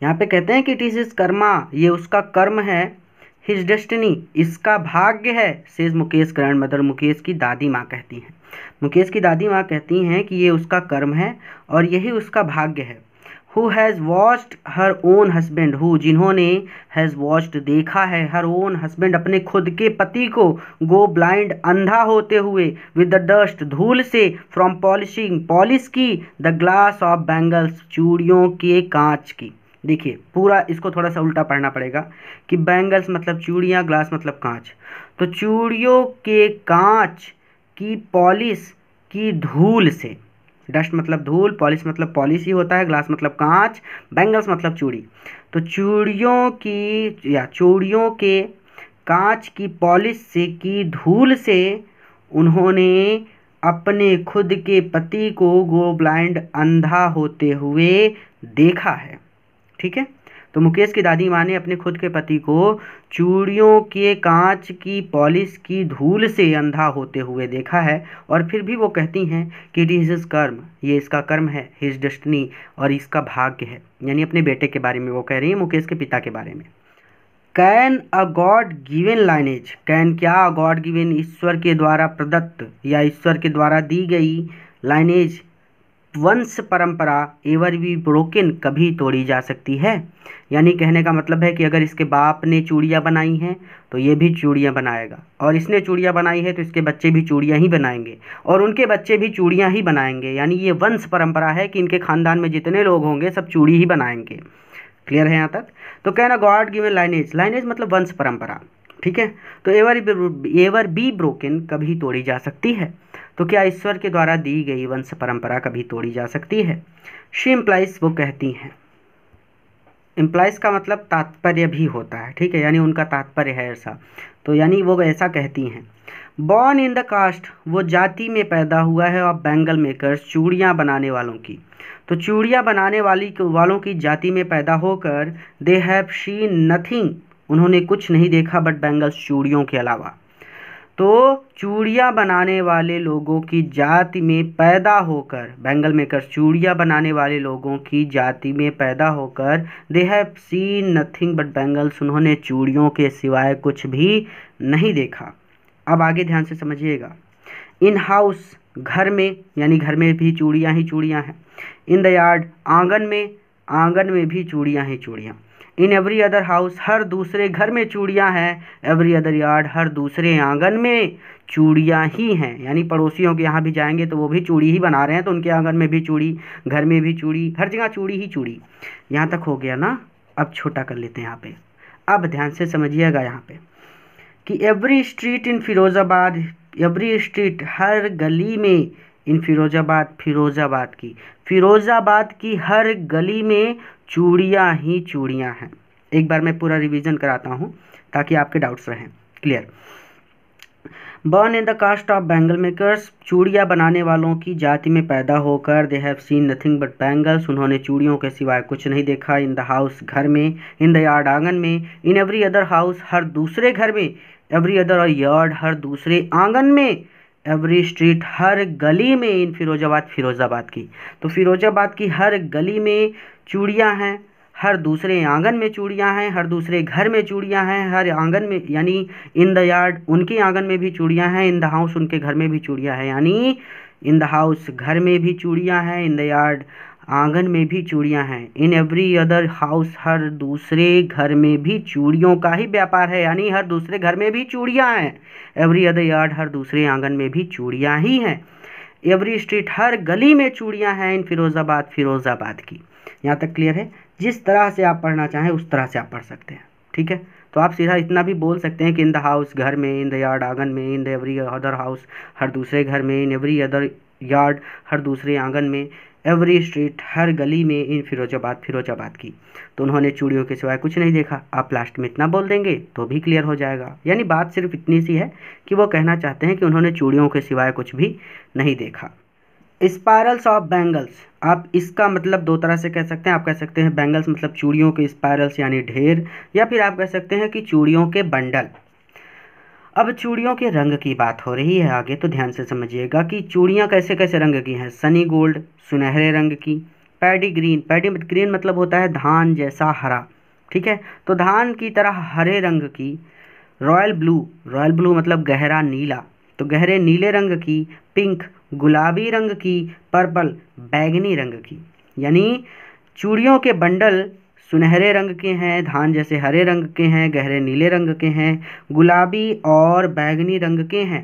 यहाँ पे कहते हैं कि इट इज हिज कर्मा ये उसका कर्म है हिज डेस्टिनी इसका भाग्य है says Mukesh grandmother Mukesh की दादी माँ कहती हैं मुकेश की दादी माँ कहती हैं कि ये उसका कर्म है और यही उसका भाग्य है who has watched her own husband who जिन्होंने हैज़ वॉच्ड देखा है हर ओन हस्बैंड अपने खुद के पति को गो ब्लाइंड अंधा होते हुए विद द डस्ट धूल से फ्रॉम पॉलिशिंग पॉलिश की द ग्लास ऑफ बैंगल्स चूड़ियों के कांच की देखिए पूरा इसको थोड़ा सा उल्टा पढ़ना पड़ेगा कि बैंगल्स मतलब चूड़ियाँ ग्लास मतलब कांच तो चूड़ियों के कांच की पॉलिश की धूल से डस्ट मतलब धूल पॉलिश मतलब पॉलिश ही होता है ग्लास मतलब कांच बैंगल्स मतलब चूड़ी तो चूड़ियों की या चूड़ियों के कांच की पॉलिश से की धूल से उन्होंने अपने खुद के पति को गो ब्लाइंड अंधा होते हुए देखा है ठीक है तो मुकेश की दादी माँ ने अपने खुद के पति को चूड़ियों के कांच की पॉलिश की धूल से अंधा होते हुए देखा है और फिर भी वो कहती हैं कि इट इज़ इज़ कर्म ये इसका कर्म है हिज डस्टनी और इसका भाग्य है यानी अपने बेटे के बारे में वो कह रही है मुकेश के पिता के बारे में can a god given lineage can क्या अ गॉड गिवेन ईश्वर के द्वारा प्रदत्त या ईश्वर के द्वारा दी गई लाइनेज वंश परंपरा एवर वी ब्रोकन कभी तोड़ी जा सकती है यानी कहने का मतलब है कि अगर इसके बाप ने चूड़ियाँ बनाई हैं तो ये भी चूड़ियाँ बनाएगा और इसने चूड़ियाँ बनाई है तो इसके बच्चे भी चूड़ियाँ ही बनाएंगे और उनके बच्चे भी चूड़ियाँ ही बनाएंगे यानी ये वंश परंपरा है कि इनके ख़ानदान में जितने लोग होंगे सब चूड़ी ही बनाएंगे क्लियर है यहाँ तक तो कहना गॉड गिवन लाइनेज लाइनेज मतलब वंश परंपरा ठीक है तो एवर एवर बी ब्रोकन कभी तोड़ी जा सकती है तो क्या ईश्वर के द्वारा दी गई वंश परंपरा कभी तोड़ी जा सकती है शी इम्प्लाइज वो कहती हैं इम्प्लाइज का मतलब तात्पर्य भी होता है ठीक है यानी उनका तात्पर्य है ऐसा तो यानी वो ऐसा कहती हैं बॉर्न इन द कास्ट वो जाति में पैदा हुआ है और बैंगल मेकर्स चूड़ियाँ बनाने वालों की तो चूड़ियाँ बनाने वाली वालों की जाति में पैदा होकर दे हैव शी नथिंग उन्होंने कुछ नहीं देखा बट बैंगल्स चूड़ियों के अलावा तो चूड़ियाँ बनाने वाले लोगों की जाति में पैदा होकर बैंगल मेकर चूड़ियाँ बनाने वाले लोगों की जाति में पैदा होकर they have seen nothing but bangles उन्होंने चूड़ियों के सिवाय कुछ भी नहीं देखा अब आगे ध्यान से समझिएगा इन हाउस घर में यानी घर में भी चूड़ियाँ ही चूड़ियाँ हैं इन द यार्ड आंगन में आंगन में भी चूड़ियाँ ही चूड़ियाँ इन एवरी अदर हाउस हर दूसरे घर में चूड़ियाँ हैं एवरी अदर यार्ड हर दूसरे आंगन में चूड़ियाँ ही हैं यानी पड़ोसियों के यहाँ भी जाएंगे तो वो भी चूड़ी ही बना रहे हैं तो उनके आंगन में भी चूड़ी घर में भी चूड़ी हर जगह चूड़ी ही चूड़ी यहाँ तक हो गया ना अब छोटा कर लेते हैं यहाँ पे अब ध्यान से समझिएगा यहाँ पे कि every street in Firozabad every street हर गली में इन फिरोजाबाद फिरोजाबाद की फिरोजाबाद की हर गली में चूड़ियाँ ही चूड़ियाँ हैं एक बार मैं पूरा रिवीजन कराता हूँ ताकि आपके डाउट्स रहें clear born in the caste of bangle makers चूड़ियाँ बनाने वालों की जाति में पैदा होकर they have seen nothing but bangles उन्होंने चूड़ियों के सिवाय कुछ नहीं देखा इन द हाउस घर में इन द यार्ड आंगन में इन एवरी अदर हाउस हर दूसरे घर में एवरी अदर और यार्ड हर दूसरे आंगन में एवरी स्ट्रीट हर गली में इन फिरोजाबाद फिरोजाबाद की तो फिरोजाबाद की हर गली में चूड़ियाँ हैं हर दूसरे आंगन में चूड़ियाँ हैं हर दूसरे घर में चूड़ियाँ हैं हर आंगन में यानी इन द यार्ड उनके आंगन में भी चूड़ियाँ हैं इन द हाउस उनके घर में भी चूड़ियाँ हैं यानी इन द हाउस घर में भी चूड़ियाँ हैं इन द यार्ड आंगन में भी चूड़ियां हैं इन एवरी अदर हाउस हर दूसरे घर में भी चूड़ियों का ही व्यापार है यानी हर दूसरे घर में भी चूड़ियां हैं एवरी अदर यार्ड हर दूसरे आंगन में भी चूड़ियां ही हैं एवरी स्ट्रीट हर गली में चूड़ियां हैं इन फिरोज़ाबाद फिरोज़ाबाद की यहाँ तक क्लियर है जिस तरह से आप पढ़ना चाहें उस तरह से आप पढ़ सकते हैं ठीक है तो आप सीधा इतना भी बोल सकते हैं कि इन द हाउस घर में इन द यार्ड आंगन में in the every other house हर दूसरे घर में इन एवरी अदर यार्ड हर दूसरे आंगन में एवरी स्ट्रीट हर गली में इन फिरोजाबाद फिरोजाबाद की तो उन्होंने चूड़ियों के सिवाय कुछ नहीं देखा आप लास्ट में इतना बोल देंगे तो भी क्लियर हो जाएगा यानी बात सिर्फ इतनी सी है कि वो कहना चाहते हैं कि उन्होंने चूड़ियों के सिवाय कुछ भी नहीं देखा स्पायरल्स ऑफ बैंगल्स आप इसका मतलब दो तरह से कह सकते हैं आप कह सकते हैं बैंगल्स मतलब चूड़ियों के स्पायरल्स यानी ढेर या फिर आप कह सकते हैं कि चूड़ियों के बंडल अब चूड़ियों के रंग की बात हो रही है आगे तो ध्यान से समझिएगा कि चूड़ियाँ कैसे कैसे रंग की हैं सनी गोल्ड सुनहरे रंग की पैडी ग्रीन पैडी ग्रीन मतलब होता है धान जैसा हरा ठीक है तो धान की तरह हरे रंग की रॉयल ब्लू रॉयल ब्लू मतलब गहरा नीला तो गहरे नीले रंग की पिंक गुलाबी रंग की पर्पल बैगनी रंग की यानी चूड़ियों के बंडल सुनहरे रंग के हैं धान जैसे हरे रंग के हैं गहरे नीले रंग के हैं गुलाबी और बैगनी रंग के हैं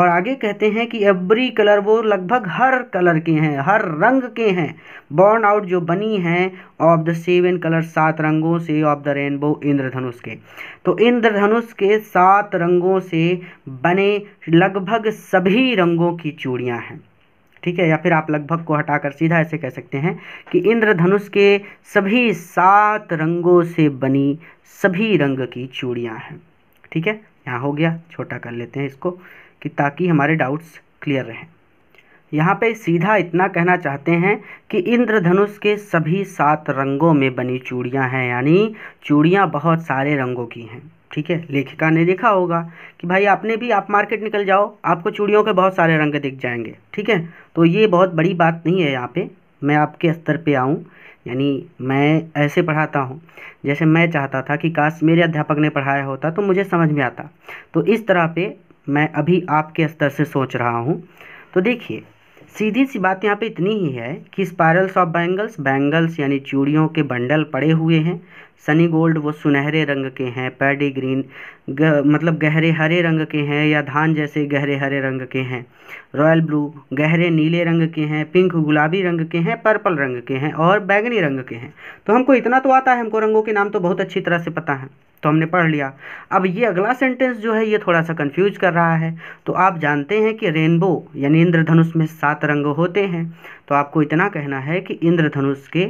और आगे कहते हैं कि एवरी कलर वो लगभग हर कलर के हैं हर रंग के हैं बॉर्न आउट जो बनी हैं ऑफ द सेवन कलर सात रंगों से ऑफ द रेनबो इंद्रधनुष के तो इंद्रधनुष के सात रंगों से बने लगभग सभी रंगों की चूड़ियाँ हैं ठीक है या फिर आप लगभग को हटाकर सीधा ऐसे कह सकते हैं कि इंद्रधनुष के सभी सात रंगों से बनी सभी रंग की चूड़ियाँ हैं ठीक है यहाँ हो गया छोटा कर लेते हैं इसको कि ताकि हमारे डाउट्स क्लियर रहें यहाँ पे सीधा इतना कहना चाहते हैं कि इंद्रधनुष के सभी सात रंगों में बनी चूड़ियाँ हैं यानी चूड़ियाँ बहुत सारे रंगों की हैं ठीक है लेखिका ने लिखा होगा कि भाई आपने भी आप मार्केट निकल जाओ आपको चूड़ियों के बहुत सारे रंग दिख जाएंगे ठीक है तो ये बहुत बड़ी बात नहीं है यहाँ पे मैं आपके स्तर पे आऊँ यानी मैं ऐसे पढ़ाता हूँ जैसे मैं चाहता था कि काश मेरे अध्यापक ने पढ़ाया होता तो मुझे समझ में आता तो इस तरह पर मैं अभी आपके स्तर से सोच रहा हूँ तो देखिए सीधी सी बात यहाँ पे इतनी ही है कि स्पायरल्स ऑफ बैंगल्स बैंगल्स यानी चूड़ियों के बंडल पड़े हुए हैं सनी गोल्ड वो सुनहरे रंग के हैं पैडी ग्रीन ग, मतलब गहरे हरे रंग के हैं या धान जैसे गहरे हरे रंग के हैं रॉयल ब्लू गहरे नीले रंग के हैं पिंक गुलाबी रंग के हैं पर्पल रंग के हैं और बैंगनी रंग के हैं तो हमको इतना तो आता है हमको रंगों के नाम तो बहुत अच्छी तरह से पता है तो हमने पढ़ लिया अब ये अगला सेंटेंस जो है ये थोड़ा सा कन्फ्यूज कर रहा है तो आप जानते हैं कि रेनबो यानी इंद्रधनुष में सात रंग होते हैं तो आपको इतना कहना है कि इंद्रधनुष के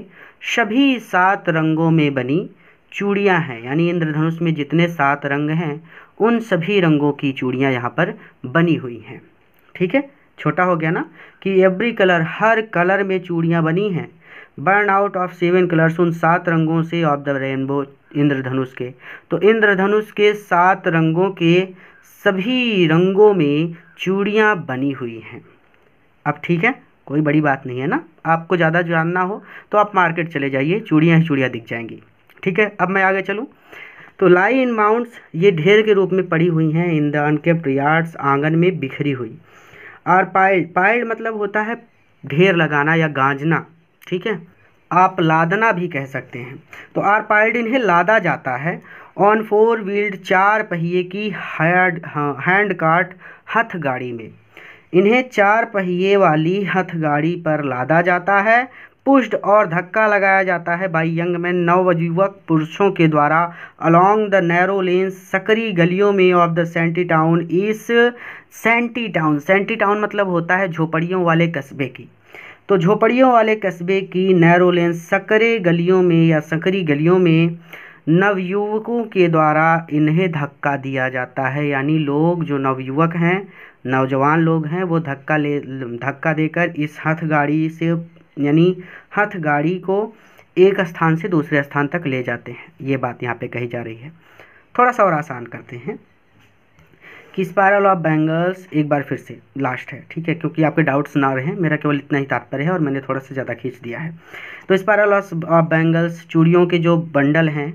सभी सात रंगों में बनी चूड़ियाँ हैं यानी इंद्रधनुष में जितने सात रंग हैं उन सभी रंगों की चूड़ियाँ यहाँ पर बनी हुई हैं ठीक है छोटा हो गया ना कि एवरी कलर हर कलर में चूड़ियाँ बनी हैं born out of seven colours उन सात रंगों से ऑफ द रेनबो इंद्रधनुष के तो इंद्रधनुष के सात रंगों के सभी रंगों में चूड़ियाँ बनी हुई हैं अब ठीक है कोई बड़ी बात नहीं है ना आपको ज़्यादा जानना हो तो आप मार्केट चले जाइए चूड़ियाँ ही चूड़ियाँ दिख जाएंगी ठीक है अब मैं आगे चलूँ तो लाई इन माउंट्स ये ढेर के रूप में पड़ी हुई हैं इन द अनकेप्ड यार्ड्स आंगन में बिखरी हुई और पाइल्ड पाइल्ड मतलब होता है ढेर लगाना या गांजना ठीक है आप लादना भी कह सकते हैं तो आर पाइल्ड इन्हें लादा जाता है ऑन फोर व्हील्ड चार पहिए की हैंड कार्ट हथ गाड़ी में इन्हें चार पहिए वाली हथगाड़ी पर लादा जाता है पुष्ट और धक्का लगाया जाता है बाई यंग मैन नवयुवक पुरुषों के द्वारा अलोंग द नैरो लेन सकरी गलियों में ऑफ द सेंटी टाउन इस सेंटी टाउन सेंटी टाउन मतलब होता है झोपड़ियों वाले कस्बे की तो झोपड़ियों वाले कस्बे की नैरो लेन सकरे गलियों में या सकरी गलियों में नवयुवकों के द्वारा इन्हें धक्का दिया जाता है यानी लोग जो नवयुवक हैं नौजवान लोग हैं वो धक्का ले धक्का देकर इस हथगाड़ी से यानी हथगाड़ी को एक स्थान से दूसरे स्थान तक ले जाते हैं ये बात यहाँ पे कही जा रही है थोड़ा सा और आसान करते हैं कि स्पायरल ऑफ बैंगल्स एक बार फिर से लास्ट है ठीक है क्योंकि आपके डाउट्स ना रहे मेरा केवल इतना ही तात्पर्य है और मैंने थोड़ा सा ज़्यादा खींच दिया है तो स्पायरल ऑफ बैंगल्स चूड़ियों के जो बंडल हैं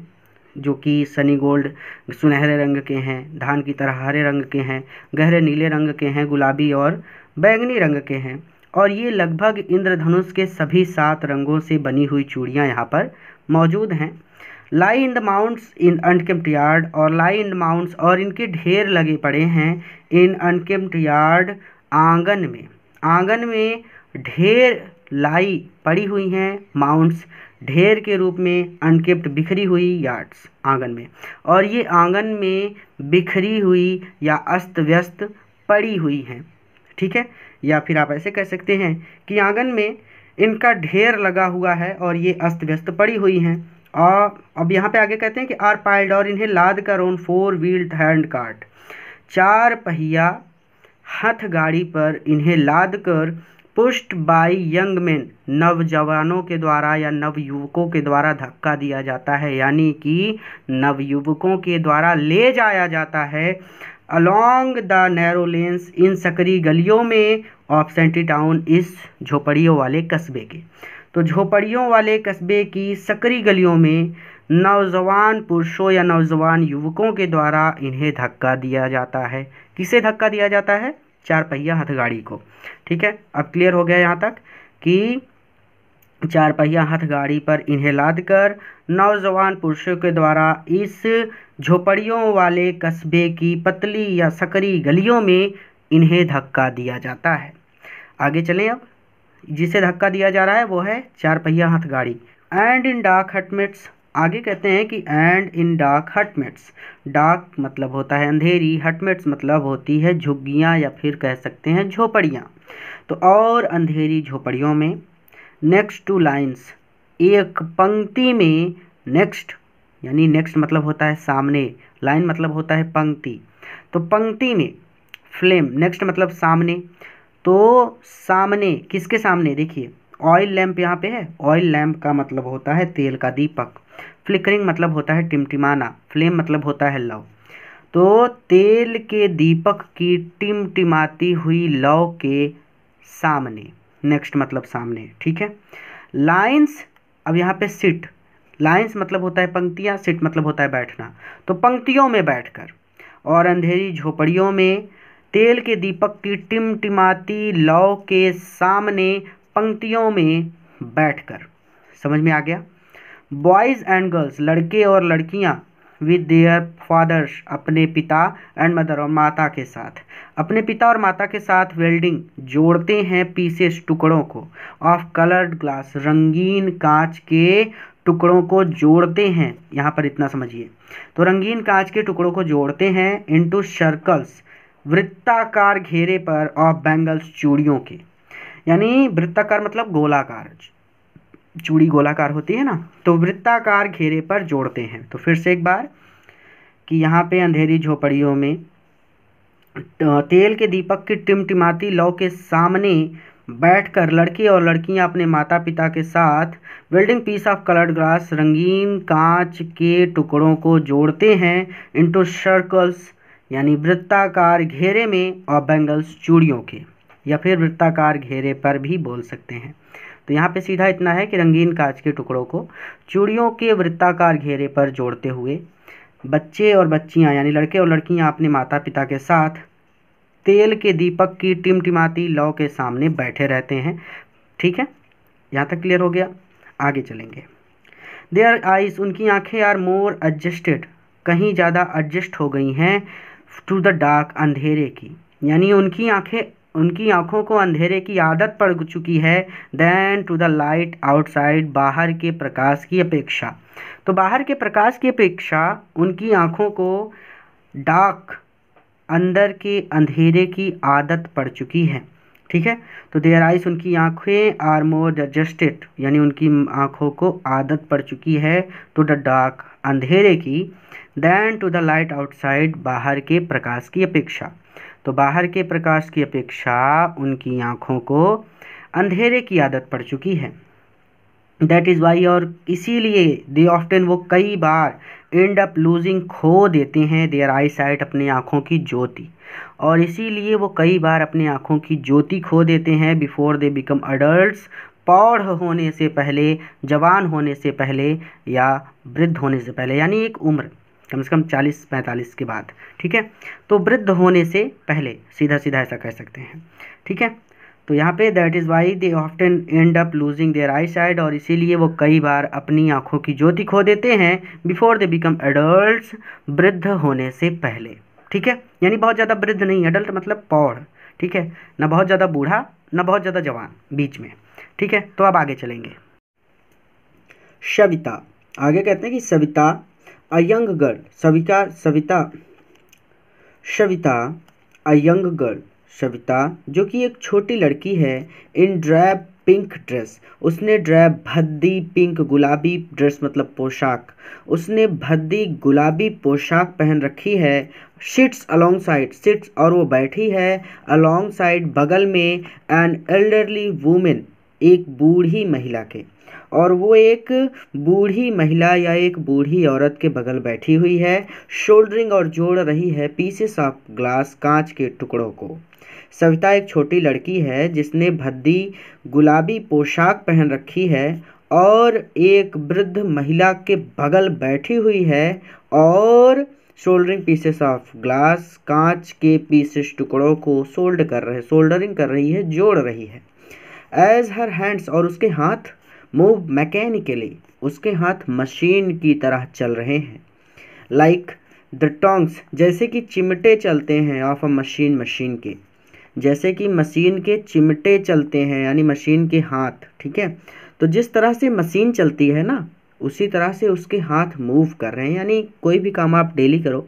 जो कि सनी गोल्ड सुनहरे रंग के हैं धान की तरह हरे रंग के हैं गहरे नीले रंग के हैं गुलाबी और बैंगनी रंग के हैं और ये लगभग इंद्रधनुष के सभी सात रंगों से बनी हुई चूड़ियाँ यहाँ पर मौजूद हैं lie in the mounds in unkempt yard और लाई इन द माउंट्स और इनके ढेर लगे पड़े हैं इन अनकेम्प्ट यार्ड आंगन में आंगन में ढेर लाई पड़ी हुई हैं माउंट्स ढेर के रूप में अनकेप्ट बिखरी हुई यार्ड्स आंगन में और ये आंगन में बिखरी हुई या अस्त व्यस्त पड़ी हुई हैं ठीक है या फिर आप ऐसे कह सकते हैं कि आंगन में इनका ढेर लगा हुआ है और ये अस्त व्यस्त पड़ी हुई हैं और अब यहाँ पे आगे कहते हैं कि आर पाइल्ड और इन्हें लाद कर on four wheeled hand cart चार पहिया हथ गाड़ी पर इन्हें लाद कर पुष्ट बाई यंग मैन नवजवानों के द्वारा या नवयुवकों के द्वारा धक्का दिया जाता है यानी कि नवयुवकों के द्वारा ले जाया जाता है along the narrow lanes in सकरी गलियों में ऑफ सेंट्री टाउन इस झोपड़ियों वाले कस्बे के तो झोपड़ियों वाले कस्बे की सकरी गलियों में नौजवान पुरुषों या नौजवान युवकों के द्वारा इन्हें धक्का दिया जाता है किसे धक्का दिया जाता है चार पहिया हथगाड़ी को ठीक है अब क्लियर हो गया यहाँ तक कि चार पहिया हथगाड़ी पर इन्हें लादकर नौजवान पुरुषों के द्वारा इस झोपड़ियों वाले कस्बे की पतली या सकरी गलियों में इन्हें धक्का दिया जाता है आगे चलें अब जिसे धक्का दिया जा रहा है वो है चार पहिया हथगाड़ी एंड इन डार्क हटमेट्स आगे कहते हैं कि and in dark hutments dark मतलब होता है अंधेरी हटमेट्स मतलब होती है झुग्गियाँ या फिर कह सकते हैं झोपड़ियाँ तो और अंधेरी झोपड़ियों में नेक्स्ट टू लाइन्स एक पंक्ति में नेक्स्ट यानी नेक्स्ट मतलब होता है सामने लाइन मतलब होता है पंक्ति तो पंक्ति में फ्लेम नेक्स्ट मतलब सामने तो सामने किसके सामने देखिए ऑयल लैंप यहाँ पे है ऑयल लैम्प का मतलब होता है तेल का दीपक फ्लिकरिंग मतलब होता है टिमटिमाना फ्लेम मतलब होता है लव तो तेल के दीपक की टिमटिमाती हुई लव के सामने नेक्स्ट मतलब सामने ठीक है लाइन्स अब यहाँ पे सिट लाइन्स मतलब होता है पंक्तियाँ सिट मतलब होता है बैठना तो पंक्तियों में बैठकर और अंधेरी झोपड़ियों में तेल के दीपक की टिमटिमाती लौ के सामने पंक्तियों में बैठकर समझ में आ गया बॉयज़ एंड गर्ल्स लड़के और लड़कियाँ विद देयर फादर्स अपने पिता एंड मदर और माता के साथ अपने पिता और माता के साथ वेल्डिंग जोड़ते हैं पीसेस टुकड़ों को ऑफ कलर्ड ग्लास रंगीन कांच के टुकड़ों को जोड़ते हैं यहाँ पर इतना समझिए तो रंगीन कांच के टुकड़ों को जोड़ते हैं इंटू सर्कल्स वृत्ताकार घेरे पर ऑफ बैंगल्स चूड़ियों के यानी वृत्ताकार मतलब गोलाकार चूड़ी गोलाकार होती है ना तो वृत्ताकार घेरे पर जोड़ते हैं तो फिर से एक बार कि यहाँ पे अंधेरी झोपड़ियों में तेल के दीपक की टिमटिमाती लौ के सामने बैठकर लड़के और लड़कियां अपने माता पिता के साथ welding piece of coloured glass रंगीन कांच के टुकड़ों को जोड़ते हैं इंटू सर्कल्स यानी वृत्ताकार घेरे में और बैंगल्स चूड़ियों के या फिर वृत्ताकार घेरे पर भी बोल सकते हैं तो यहाँ पे सीधा इतना है कि रंगीन कांच के टुकड़ों को चूड़ियों के वृत्ताकार घेरे पर जोड़ते हुए बच्चे और बच्चियाँ यानी लड़के और लड़कियाँ अपने माता पिता के साथ तेल के दीपक की टिमटिमाती लौ के सामने बैठे रहते हैं ठीक है यहाँ तक क्लियर हो गया आगे चलेंगे देयर आइज उनकी आँखें आर मोर एडजस्टेड कहीं ज़्यादा एडजस्ट हो गई हैं टू द डार्क अंधेरे की यानी उनकी आँखें उनकी आंखों को अंधेरे की आदत पड़ चुकी है than to the light outside बाहर के प्रकाश की अपेक्षा तो बाहर के प्रकाश की अपेक्षा उनकी आंखों को डार्क अंदर के अंधेरे की आदत पड़ चुकी है ठीक है तो देयर आइस उनकी आंखें आर मोर एडजस्टेड यानी उनकी आंखों को आदत पड़ चुकी है टू द डार्क अंधेरे की than to the light outside बाहर के प्रकाश की अपेक्षा तो बाहर के प्रकाश की अपेक्षा उनकी आँखों को अंधेरे की आदत पड़ चुकी है दैट इज़ वाई और इसीलिए दे ऑफ्टन वो कई बार एंड अप लूजिंग खो देते हैं देयर आई साइट अपने आँखों की ज्योति और इसीलिए वो कई बार अपने आँखों की ज्योति खो देते हैं बिफोर दे बिकम अडल्ट पौढ़ होने से पहले जवान होने से पहले या वृद्ध होने से पहले यानी एक उम्र कम से कम चालीस पैंतालीस के बाद ठीक है तो वृद्ध होने से पहले सीधा सीधा ऐसा कह सकते हैं ठीक है तो यहाँ पे that is why they often end up losing their eyesight और इसीलिए वो कई बार अपनी आँखों की ज्योति खो देते हैं बिफोर दे बिकम एडल्ट वृद्ध होने से पहले ठीक है यानी बहुत ज़्यादा वृद्ध नहीं एडल्ट मतलब पौड़ ठीक है ना बहुत ज़्यादा बूढ़ा ना बहुत ज़्यादा जवान बीच में ठीक है तो अब आगे चलेंगे सविता आगे कहते हैं कि Savita a young girl Savita Savita Shavita, a young girl Shavita, जो कि एक छोटी लड़की है इन ड्रैब पिंक ड्रेस उसने ड्रैब भद्दी पिंक गुलाबी ड्रेस मतलब पोशाक उसने भद्दी गुलाबी पोशाक पहन रखी है सिट्स अलोंग साइड सिट्स और वो बैठी है अलोंग साइड बगल में एन एल्डरली वूमेन एक बूढ़ी महिला के और वो एक बूढ़ी महिला या एक बूढ़ी औरत के बगल बैठी हुई है शोल्डरिंग और जोड़ रही है पीसेस ऑफ ग्लास कांच के टुकड़ों को सविता एक छोटी लड़की है जिसने भद्दी गुलाबी पोशाक पहन रखी है और एक वृद्ध महिला के बगल बैठी हुई है और शोल्डरिंग पीसेस ऑफ ग्लास कांच के पीसेस टुकड़ों को सोल्ड कर रहे सोल्डरिंग कर रही है जोड़ रही है एज हर हैंड्स और उसके हाथ मूव मैकेनिकली उसके हाथ मशीन की तरह चल रहे हैं लाइक द टोंग्स जैसे कि चिमटे चलते हैं ऑफ अ मशीन मशीन के जैसे कि मशीन के चिमटे चलते हैं यानी मशीन के हाथ ठीक है तो जिस तरह से मशीन चलती है ना उसी तरह से उसके हाथ मूव कर रहे हैं यानी कोई भी काम आप डेली करो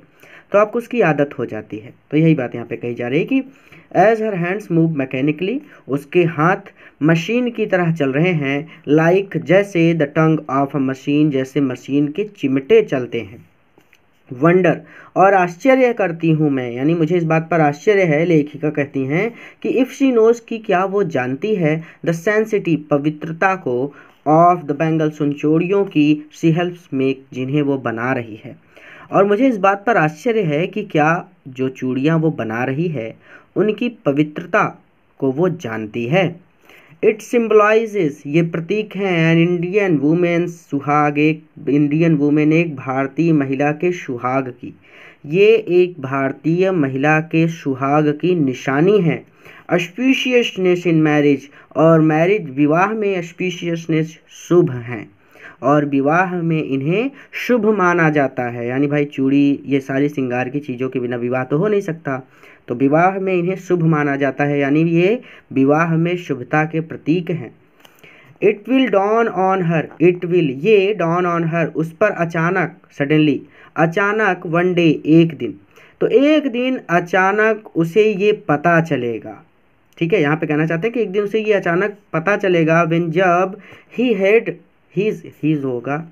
तो आपको उसकी आदत हो जाती है तो यही बात यहाँ पे कही जा रही है कि as her hands move mechanically उसके हाथ मशीन की तरह चल रहे हैं लाइक जैसे द टंग ऑफ मशीन जैसे मशीन के चिमटे चलते हैं वंडर और आश्चर्य करती हूँ मैं यानी मुझे इस बात पर आश्चर्य है लेखिका कहती हैं कि इफ़ शी नोज की क्या वो जानती है द सेंसिटी पवित्रता को ऑफ द बेंगल सुनचोड़ियों की सी हेल्प्स मेक जिन्हें वो बना रही है और मुझे इस बात पर आश्चर्य है कि क्या जो चूड़ियाँ वो बना रही है उनकी पवित्रता को वो जानती है इट सिम्बलाइजेस ये प्रतीक हैं एन इंडियन वुमेन सुहाग एक इंडियन वुमेन एक भारतीय महिला के सुहाग की ये एक भारतीय महिला के सुहाग की निशानी है अस्पीशियसनेस इन मैरिज और मैरिज विवाह में अस्पीशियसनेस शुभ हैं और विवाह में इन्हें शुभ माना जाता है यानी भाई चूड़ी ये सारी श्रृंगार की चीज़ों के बिना विवाह तो हो नहीं सकता तो विवाह में इन्हें शुभ माना जाता है यानी ये विवाह में शुभता के प्रतीक हैं it will dawn on her it will ये डॉन ऑन हर उस पर अचानक सडनली अचानक वन डे एक दिन तो एक दिन अचानक उसे ये पता चलेगा ठीक है यहाँ पे कहना चाहते हैं कि एक दिन उसे ये अचानक पता चलेगा वेन जब ही हेड हीज हीज होगा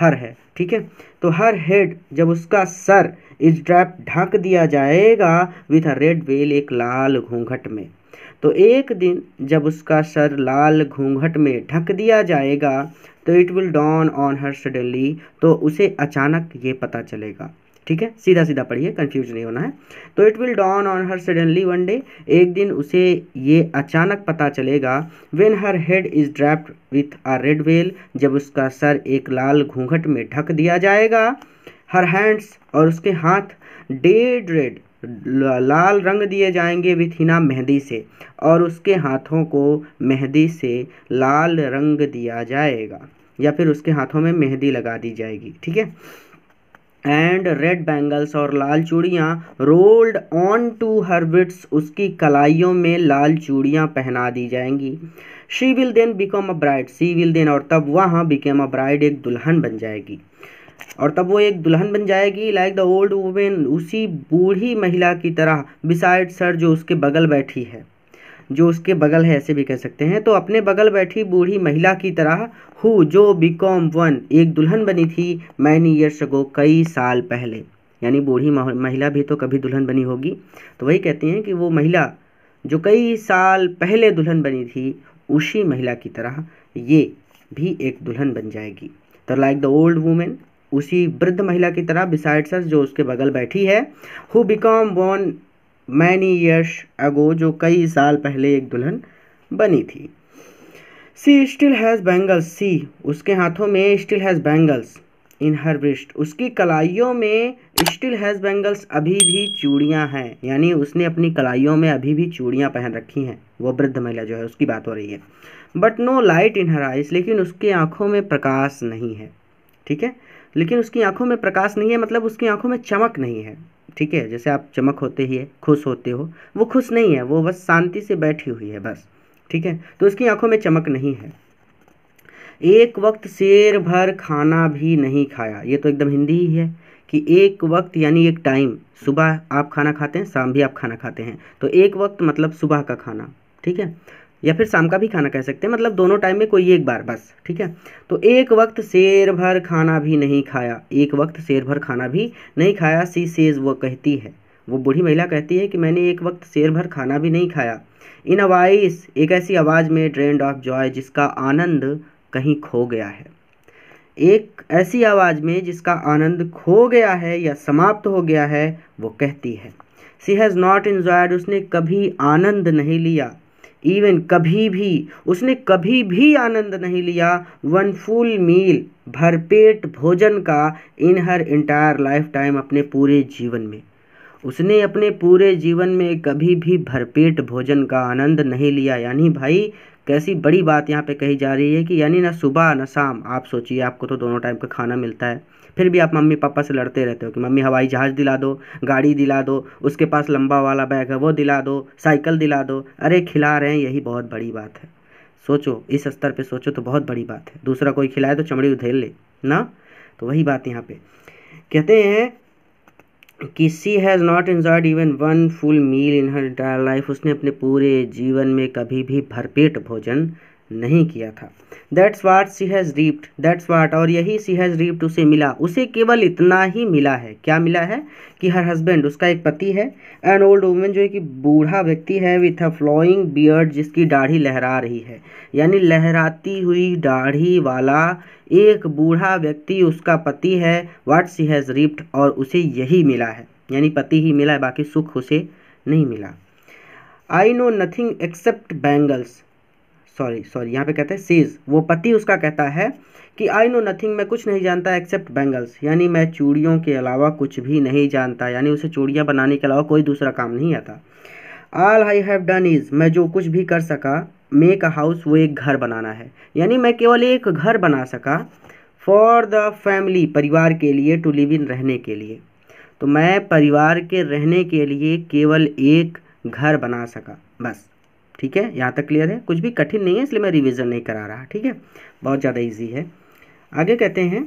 हर है ठीक है तो हर हेड जब उसका सर इस ड्रैप ढक दिया जाएगा विथ अ रेड वेल एक लाल घूंघट में तो एक दिन जब उसका सर लाल घूंघट में ढक दिया जाएगा तो it will dawn on her suddenly तो उसे अचानक ये पता चलेगा ठीक है सीधा सीधा पढ़िए कंफ्यूज नहीं होना है तो it will dawn on her suddenly one day एक दिन उसे ये अचानक पता चलेगा when her head is draped with a red veil जब उसका सर एक लाल घूंघट में ढक दिया जाएगा हर हैंड्स और उसके हाथ डेड रेड लाल रंग दिए जाएंगे विथ हिना मेहंदी से और उसके हाथों को मेहंदी से लाल रंग दिया जाएगा या फिर उसके हाथों में मेहंदी लगा दी जाएगी ठीक है एंड रेड बैंगल्स और लाल चूड़ियाँ rolled onto her wrists उसकी कलाइयों में लाल चूड़ियाँ पहना दी जाएंगी she will then become a bride she will then और तब वहाँ बिकेम अ ब्राइड एक दुल्हन बन जाएगी और तब वो एक दुल्हन बन जाएगी लाइक द ओल्ड वुमेन उसी बूढ़ी महिला की तरह बिसाइड सर जो उसके बगल बैठी है जो उसके बगल है ऐसे भी कह सकते हैं तो अपने बगल बैठी बूढ़ी महिला की तरह हु जो बी कॉम वन एक दुल्हन बनी थी मैनी ईयर्स अगो कई साल पहले यानी बूढ़ी महिला भी तो कभी दुल्हन बनी होगी तो वही कहती हैं कि वो महिला जो कई साल पहले दुल्हन बनी थी उसी महिला की तरह ये भी एक दुल्हन बन जाएगी तो लाइक द ओल्ड वूमेन उसी वृद्ध महिला की तरह बिसाइड्स अस जो उसके बगल बैठी है who became born many years ago जो कई साल पहले एक दुल्हन बनी थी she still has bangles she उसके हाथों में still has bangles in her wrist उसकी कलाइयों में स्टिल हैज़ बैंगल्स अभी भी चूड़ियाँ हैं यानी उसने अपनी कलाइयों में अभी भी चूड़ियाँ पहन रखी हैं वो वृद्ध महिला जो है उसकी बात हो रही है but no light in her eyes लेकिन उसकी आँखों में प्रकाश नहीं है ठीक है लेकिन उसकी आंखों में प्रकाश नहीं है मतलब उसकी आंखों में चमक नहीं है ठीक है जैसे आप चमक होते ही है खुश होते हो वो खुश नहीं है वो बस शांति से बैठी हुई है बस ठीक है तो उसकी आंखों में चमक नहीं है एक वक्त शेर भर खाना भी नहीं खाया ये तो एकदम हिंदी ही है कि एक वक्त यानी एक टाइम सुबह आप खाना खाते हैं शाम भी आप खाना खाते हैं तो एक वक्त मतलब सुबह का खाना ठीक है या फिर शाम का भी खाना कह सकते हैं मतलब दोनों टाइम में कोई एक बार बस ठीक है तो एक वक्त शेर भर खाना भी नहीं खाया एक वक्त शेर भर खाना भी नहीं खाया सी सेज वो कहती है वो बूढ़ी महिला कहती है कि मैंने एक वक्त शेर भर खाना भी नहीं खाया इन अवाइस एक ऐसी आवाज़ में ड्रेंड ऑफ जॉय जिसका आनंद कहीं खो गया है एक ऐसी आवाज़ में जिसका आनंद खो गया है या समाप्त हो गया है वो कहती है सी हैज़ नॉट इन्जॉयड उसने कभी आनंद नहीं लिया इवन कभी भी उसने कभी भी आनंद नहीं लिया वन फुल मील भरपेट भोजन का in her entire life time अपने पूरे जीवन में उसने अपने पूरे जीवन में कभी भी भरपेट भोजन का आनंद नहीं लिया यानी भाई कैसी बड़ी बात यहाँ पे कही जा रही है कि यानी ना सुबह ना शाम आप सोचिए आपको तो दोनों टाइम का खाना मिलता है फिर भी आप मम्मी पापा से लड़ते रहते हो कि मम्मी हवाई जहाज़ दिला दो गाड़ी दिला दो उसके पास लंबा वाला बैग है वो दिला दो साइकिल दिला दो अरे खिला रहे हैं यही बहुत बड़ी बात है सोचो इस स्तर पर सोचो तो बहुत बड़ी बात है दूसरा कोई खिलाए तो चमड़ी उधेल ले ना तो वही बात यहाँ पर कहते हैं किसी has not enjoyed even one full meal in her entire life उसने अपने पूरे जीवन में कभी भी भरपेट भोजन नहीं किया था that's what she has reaped that's what और यही सी हैज़ रीप्ड उसे मिला उसे केवल इतना ही मिला है क्या मिला है कि हर हस्बैंड उसका एक पति है एन ओल्ड वूमेन जो है कि बूढ़ा व्यक्ति है विथ अ फ्लोइंग बियर्ड जिसकी दाढ़ी लहरा रही है यानी लहराती हुई दाढ़ी वाला एक बूढ़ा व्यक्ति उसका पति है वाट सी हैज़ रीप्ड और उसे यही मिला है यानी पति ही मिला है बाकी सुख उसे नहीं मिला I know nothing except bangles sorry sorry यहाँ पे कहते हैं सीज वो पति उसका कहता है कि आई नो नथिंग मैं कुछ नहीं जानता एक्सेप्ट बैंगल्स यानी मैं चूड़ियों के अलावा कुछ भी नहीं जानता यानी उसे चूड़ियाँ बनाने के अलावा कोई दूसरा काम नहीं आता all I have done is मैं जो कुछ भी कर सका मेक अ हाउस वो एक घर बनाना है यानी मैं केवल एक घर बना सका फॉर द फैमिली परिवार के लिए टू लिव इन रहने के लिए तो मैं परिवार के रहने के लिए केवल एक घर बना सका बस ठीक है यहाँ तक क्लियर है कुछ भी कठिन नहीं है इसलिए मैं रिविज़न नहीं करा रहा ठीक है बहुत ज़्यादा ईजी है आगे कहते हैं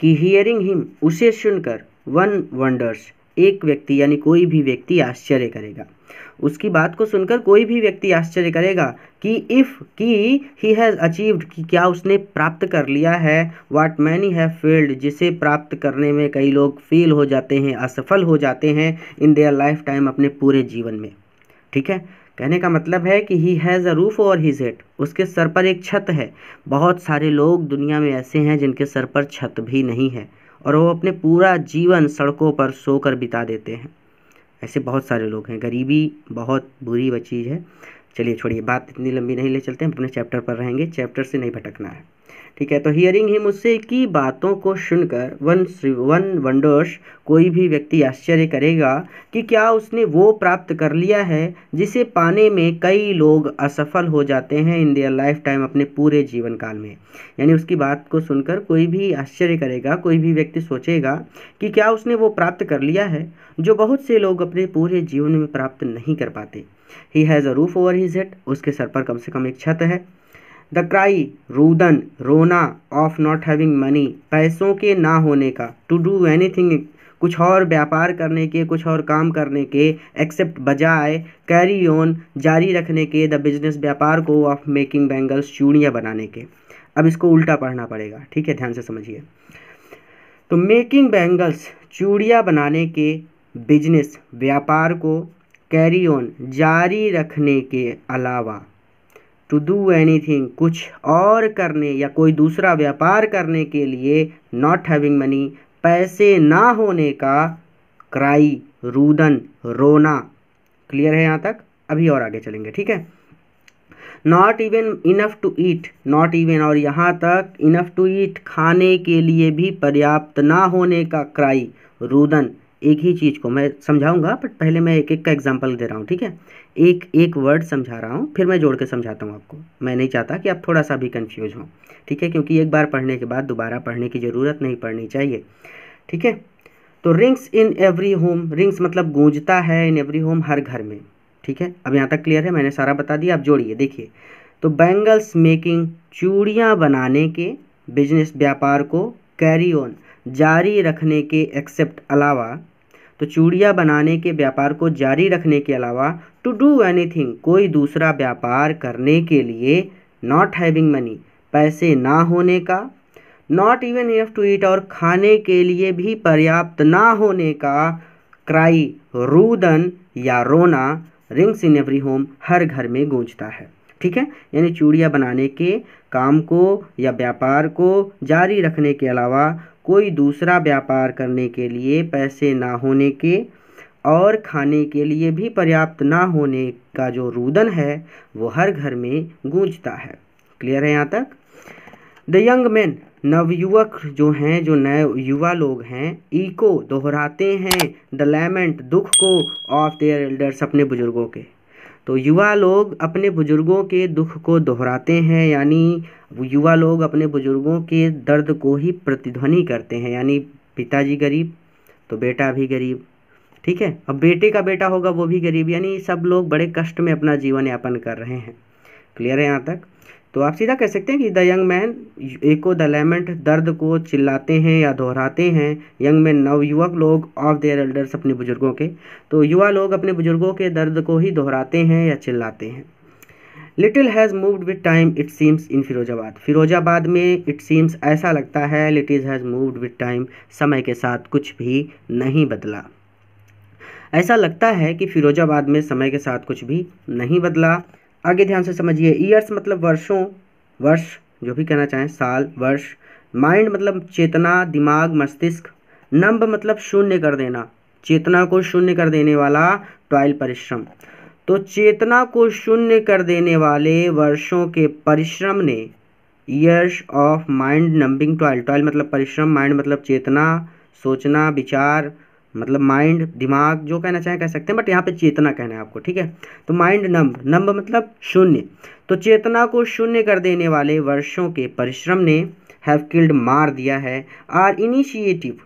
कि हियरिंग हिम उसे सुनकर वन वंडर्स एक व्यक्ति यानी कोई भी व्यक्ति आश्चर्य करेगा उसकी बात को सुनकर कोई भी व्यक्ति आश्चर्य करेगा कि इफ़ कि ही हैज़ अचीव्ड कि क्या उसने प्राप्त कर लिया है वाट मैनी हैव फेल्ड जिसे प्राप्त करने में कई लोग फेल हो जाते हैं असफल हो जाते हैं इन देयर लाइफ टाइम अपने पूरे जीवन में ठीक है कहने का मतलब है कि ही हैज़ अ रूफ और ही हेड उसके सर पर एक छत है बहुत सारे लोग दुनिया में ऐसे हैं जिनके सर पर छत भी नहीं है और वो अपने पूरा जीवन सड़कों पर सोकर बिता देते हैं ऐसे बहुत सारे लोग हैं गरीबी बहुत बुरी चीज़ है चलिए छोड़िए बात इतनी लंबी नहीं ले चलते हम अपने चैप्टर पर रहेंगे चैप्टर से नहीं भटकना है ठीक है तो हियरिंग ही मुझसे की बातों को सुनकर वन वन वंडर्स कोई भी व्यक्ति आश्चर्य करेगा कि क्या उसने वो प्राप्त कर लिया है जिसे पाने में कई लोग असफल हो जाते हैं इन दियर लाइफ टाइम अपने पूरे जीवन काल में यानी उसकी बात को सुनकर कोई भी आश्चर्य करेगा कोई भी व्यक्ति सोचेगा कि क्या उसने वो प्राप्त कर लिया है जो बहुत से लोग अपने पूरे जीवन में प्राप्त नहीं कर पाते he has a roof over his head उसके सर पर कम से कम एक छत है द क्राई रूदन रोना ऑफ नॉट हैविंग मनी पैसों के ना होने का टू डू एनीथिंग कुछ और व्यापार करने के कुछ और काम करने के एक्सेप्ट बजाय कैरी ऑन जारी रखने के द बिजनेस व्यापार को ऑफ मेकिंग बैंगल्स चूड़ियाँ बनाने के अब इसको उल्टा पढ़ना पड़ेगा ठीक है ध्यान से समझिए तो मेकिंग बैंगल्स चूड़ियाँ बनाने के बिजनेस व्यापार को कैरी ऑन जारी रखने के अलावा टू डू एनीथिंग कुछ और करने या कोई दूसरा व्यापार करने के लिए नॉट हैविंग मनी पैसे ना होने का क्राई रूदन रोना क्लियर है यहाँ तक अभी और आगे चलेंगे ठीक है not even enough to eat not even और यहाँ तक इनफ टू ईट खाने के लिए भी पर्याप्त ना होने का क्राई रुदन एक ही चीज़ को मैं समझाऊंगा बट पहले मैं एक एक का एग्जांपल दे रहा हूँ ठीक है एक एक वर्ड समझा रहा हूँ फिर मैं जोड़ के समझाता हूँ आपको मैं नहीं चाहता कि आप थोड़ा सा भी कन्फ्यूज हों ठीक है क्योंकि एक बार पढ़ने के बाद दोबारा पढ़ने की ज़रूरत नहीं पड़नी चाहिए ठीक है तो rings in every home rings मतलब गूंजता है इन एवरी होम हर घर में ठीक है अब यहाँ तक क्लियर है मैंने सारा बता दिया आप जोड़िए देखिए तो बैंगल्स मेकिंग चूड़ियाँ बनाने के बिजनेस व्यापार को कैरी ऑन जारी रखने के एक्सेप्ट अलावा तो चूड़ियाँ बनाने के व्यापार को जारी रखने के अलावा टू डू एनीथिंग कोई दूसरा व्यापार करने के लिए नॉट हैविंग मनी पैसे ना होने का not even have to eat और खाने के लिए भी पर्याप्त ना होने का क्राई रूदन या रोना रिंग्स इन एवरी होम हर घर में गूंजता है ठीक है यानी चूड़ियाँ बनाने के काम को या व्यापार को जारी रखने के अलावा कोई दूसरा व्यापार करने के लिए पैसे ना होने के और खाने के लिए भी पर्याप्त ना होने का जो रुदन है वो हर घर में गूंजता है क्लियर है यहाँ तक द यंग मैन नवयुवक जो हैं जो नए युवा लोग हैं ईको दोहराते हैं द लेमेंट दुख को ऑफ देयर एल्डर्स अपने बुजुर्गों के तो युवा लोग अपने बुजुर्गों के दुख को दोहराते हैं यानी युवा लोग अपने बुजुर्गों के दर्द को ही प्रतिध्वनि करते हैं यानी पिताजी गरीब तो बेटा भी गरीब ठीक है अब बेटे का बेटा होगा वो भी गरीब यानी सब लोग बड़े कष्ट में अपना जीवन यापन कर रहे हैं क्लियर है यहाँ तक तो आप सीधा कह सकते हैं कि the young men echo the lament दर्द को चिल्लाते हैं या दोहराते हैं यंग मैन नव युवक लोग ऑफ देयर एल्डर्स अपने बुज़ुर्गों के तो युवा लोग अपने बुज़ुर्गों के दर्द को ही दोहराते हैं या चिल्लाते हैं little has moved with time it seems in Firozabad Firozabad में इट सीम्स ऐसा लगता है little has moved with time समय के साथ कुछ भी नहीं बदला ऐसा लगता है कि फिरोजाबाद में समय के साथ कुछ भी नहीं बदला आगे ध्यान से समझिए ईयर्स मतलब वर्षों वर्ष जो भी कहना चाहें साल वर्ष माइंड मतलब चेतना दिमाग मस्तिष्क नंब मतलब शून्य कर देना चेतना को शून्य कर देने वाला ट्वाइल परिश्रम तो चेतना को शून्य कर देने वाले वर्षों के परिश्रम ने years of mind numbing toil toil मतलब परिश्रम माइंड मतलब चेतना सोचना विचार मतलब माइंड दिमाग जो कहना चाहें कह सकते हैं बट यहाँ पे चेतना कहना है आपको ठीक है तो माइंड नंब नंब मतलब शून्य तो चेतना को शून्य कर देने वाले वर्षों के परिश्रम ने हैव किल्ड मार दिया है आर इनिशिएटिव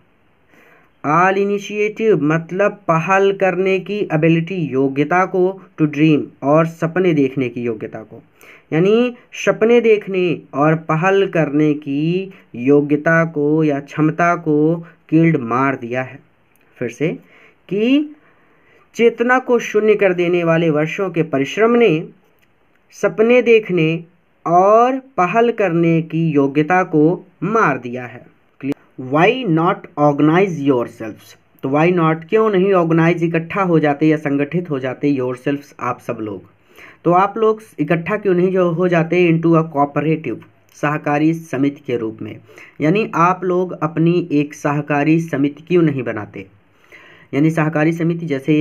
आल इनिशिएटिव मतलब पहल करने की एबिलिटी योग्यता को टू ड्रीम और सपने देखने की योग्यता को यानी सपने देखने और पहल करने की योग्यता को या क्षमता को किल्ड मार दिया है फिर से कि चेतना को शून्य कर देने वाले वर्षों के परिश्रम ने सपने देखने और पहल करने की योग्यता को मार दिया है why not organise yourself तो वाई नॉट क्यों नहीं ऑर्गेनाइज इकट्ठा हो जाते या संगठित हो जाते योर सेल्फ आप सब लोग तो आप लोग इकट्ठा क्यों नहीं जो हो जाते इनटू अ कॉपरेटिव सहकारी समिति के रूप में यानी आप लोग अपनी एक सहकारी समिति क्यों नहीं बनाते यानी सहकारी समिति जैसे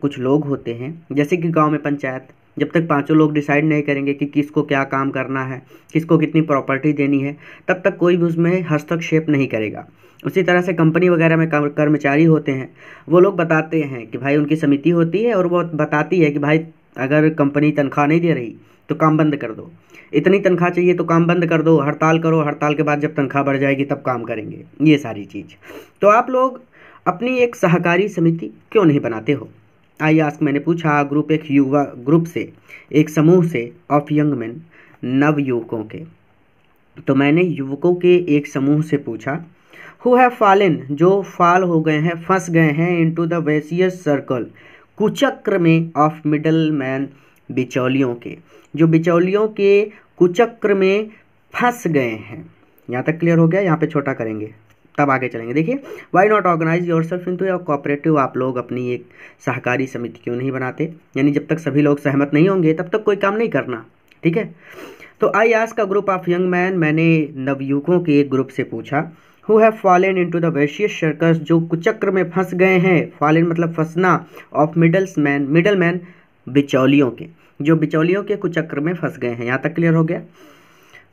कुछ लोग होते हैं जैसे कि गांव में पंचायत जब तक पांचों लोग डिसाइड नहीं करेंगे कि किसको क्या काम करना है किसको कितनी प्रॉपर्टी देनी है तब तक कोई भी उसमें हस्तक्षेप नहीं करेगा उसी तरह से कंपनी वगैरह में कर्मचारी होते हैं वो लोग बताते हैं कि भाई उनकी समिति होती है और वो बताती है कि भाई अगर कंपनी तनख्वाह नहीं दे रही तो काम बंद कर दो इतनी तनख्वाह चाहिए तो काम बंद कर दो हड़ताल करो हड़ताल के बाद जब तनख्वाह बढ़ जाएगी तब काम करेंगे ये सारी चीज़ तो आप लोग अपनी एक सहकारी समिति क्यों नहीं बनाते हो आई आस्क मैंने पूछा ग्रुप एक युवा ग्रुप से एक समूह से ऑफ यंग मैन नव युवकों के तो मैंने युवकों के एक समूह से पूछा हु हैव फालिन जो फाल हो गए हैं फंस गए हैं into the vicious circle कुचक्र में ऑफ मिडल मैन बिचौलियों के जो बिचौलियों के कुचक्र में फंस गए हैं यहाँ तक क्लियर हो गया यहाँ पे छोटा करेंगे तब आगे चलेंगे देखिए why not organise yourself in या कॉपरेटिव आप लोग अपनी एक सहकारी समिति क्यों नहीं बनाते यानी जब तक सभी लोग सहमत नहीं होंगे तब तक कोई काम नहीं करना ठीक है तो आई आस का ग्रुप ऑफ यंग मैन मैंने नवयुवकों के एक ग्रुप से पूछा who have fallen into the vicious circles जो कुचक्र में फंस गए हैं फॉलन मतलब फंसना of middlemen middleman बिचौलियों के जो बिचौलियों के कुचक्र में फंस गए हैं यहाँ तक क्लियर हो गया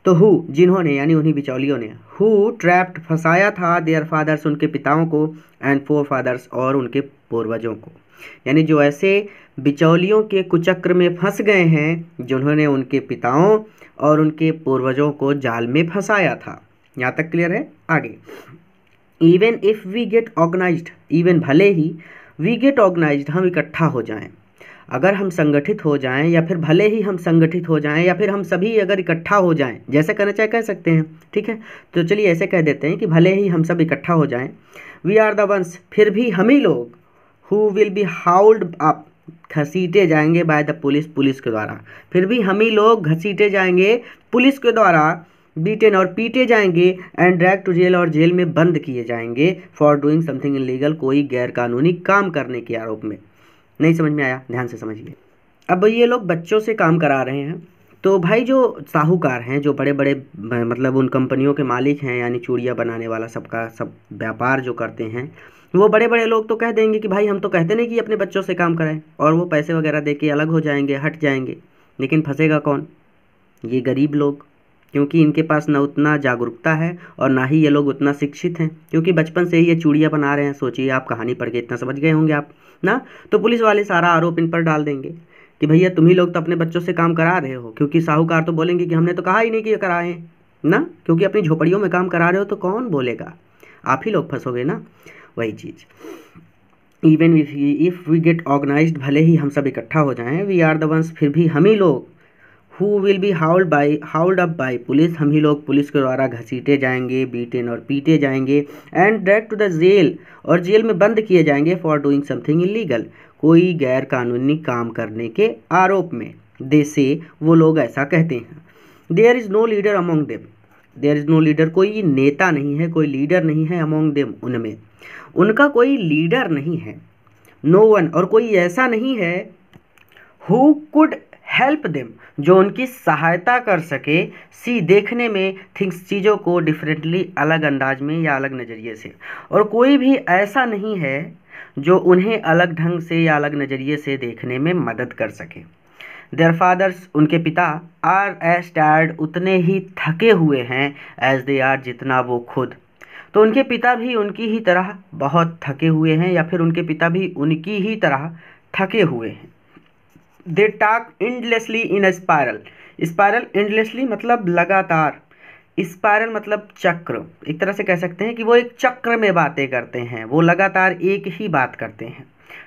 तो हु जिन्होंने यानी उन्हीं बिचौलियों ने हु ट्रैप्ड फंसाया था देयर फादर्स उनके पिताओं को एंड फोर फादर्स और उनके पूर्वजों को यानी जो ऐसे बिचौलियों के कुचक्र में फंस गए हैं जिन्होंने उनके पिताओं और उनके पूर्वजों को जाल में फंसाया था यहाँ तक क्लियर है आगे even if we get organise even भले ही वी गेट ऑर्गेनाइज हम इकट्ठा हो जाएं अगर हम संगठित हो जाएं या फिर भले ही हम संगठित हो जाएं या फिर हम सभी अगर इकट्ठा हो जाएं जैसे कहना चाहे कह सकते हैं ठीक है तो चलिए ऐसे कह देते हैं कि भले ही हम सब इकट्ठा हो जाएं वी आर द वंस फिर भी हम ही लोग who will be hauled up घसीटे जाएंगे बाय द पुलिस पुलिस के द्वारा फिर भी हम ही लोग घसीटे जाएंगे पुलिस के द्वारा बीटेन और पीटे जाएंगे एंड ड्रैग टू जेल और जेल में बंद किए जाएंगे फॉर डूइंग समथिंग इलीगल कोई गैर कानूनी काम करने के आरोप में नहीं समझ में आया ध्यान से समझिए अब ये लोग बच्चों से काम करा रहे हैं तो भाई जो साहूकार हैं जो बड़े बड़े मतलब उन कंपनियों के मालिक हैं यानी चूड़िया बनाने वाला सबका सब व्यापार जो करते हैं वो बड़े बड़े लोग तो कह देंगे कि भाई हम तो कहते नहीं कि अपने बच्चों से काम कराएं और वो पैसे वगैरह दे के अलग हो जाएंगे हट जाएंगे लेकिन फंसेगा कौन ये गरीब लोग क्योंकि इनके पास ना उतना जागरूकता है और ना ही ये लोग उतना शिक्षित हैं क्योंकि बचपन से ही ये चूड़ियाँ बना रहे हैं सोचिए आप कहानी पढ़ के इतना समझ गए होंगे आप ना तो पुलिस वाले सारा आरोप इन पर डाल देंगे कि भैया तुम ही लोग तो अपने बच्चों से काम करा रहे हो क्योंकि साहूकार तो बोलेंगे कि हमने तो कहा ही नहीं कि ये कराएं ना क्योंकि अपनी झोपड़ियों में काम करा रहे हो तो कौन बोलेगा आप ही लोग फंसोगे ना वही चीज़ even if we get organise भले ही हम सब इकट्ठा हो जाएं वी आर द वंस फिर भी हम ही लोग who will be hauled by hauled up by police हम ही लोग पुलिस के द्वारा घसीटे जाएंगे बीटेन और पीटे जाएंगे and direct to the jail और जेल में बंद किए जाएंगे फॉर डूइंग समथिंग इलीगल कोई गैर कानूनी काम करने के आरोप में दे से वो लोग ऐसा कहते हैं there is no leader among them there is no leader कोई नेता नहीं है कोई लीडर नहीं है अमोंग देम उनमें उनका कोई लीडर नहीं है नो no वन और कोई ऐसा नहीं है हु कुड हेल्प देम जो उनकी सहायता कर सके सी देखने में थिंग्स चीज़ों को डिफरेंटली अलग अंदाज में या अलग नज़रिए से और कोई भी ऐसा नहीं है जो उन्हें अलग ढंग से या अलग नज़रिए से देखने में मदद कर सके देर फादर्स उनके पिता आर एस टायर्ड उतने ही थके हुए हैं एज दे आर जितना वो खुद तो उनके पिता भी उनकी ही तरह बहुत थके हुए हैं या फिर उनके पिता भी उनकी ही तरह थके हुए हैं दे टाक इंडलेसली इन स्पायरल स्पायरल इंडलेसली मतलब लगातार स्पायरल मतलब चक्र एक तरह से कह सकते हैं कि वो एक चक्र में बातें करते हैं वो लगातार एक ही बात करते हैं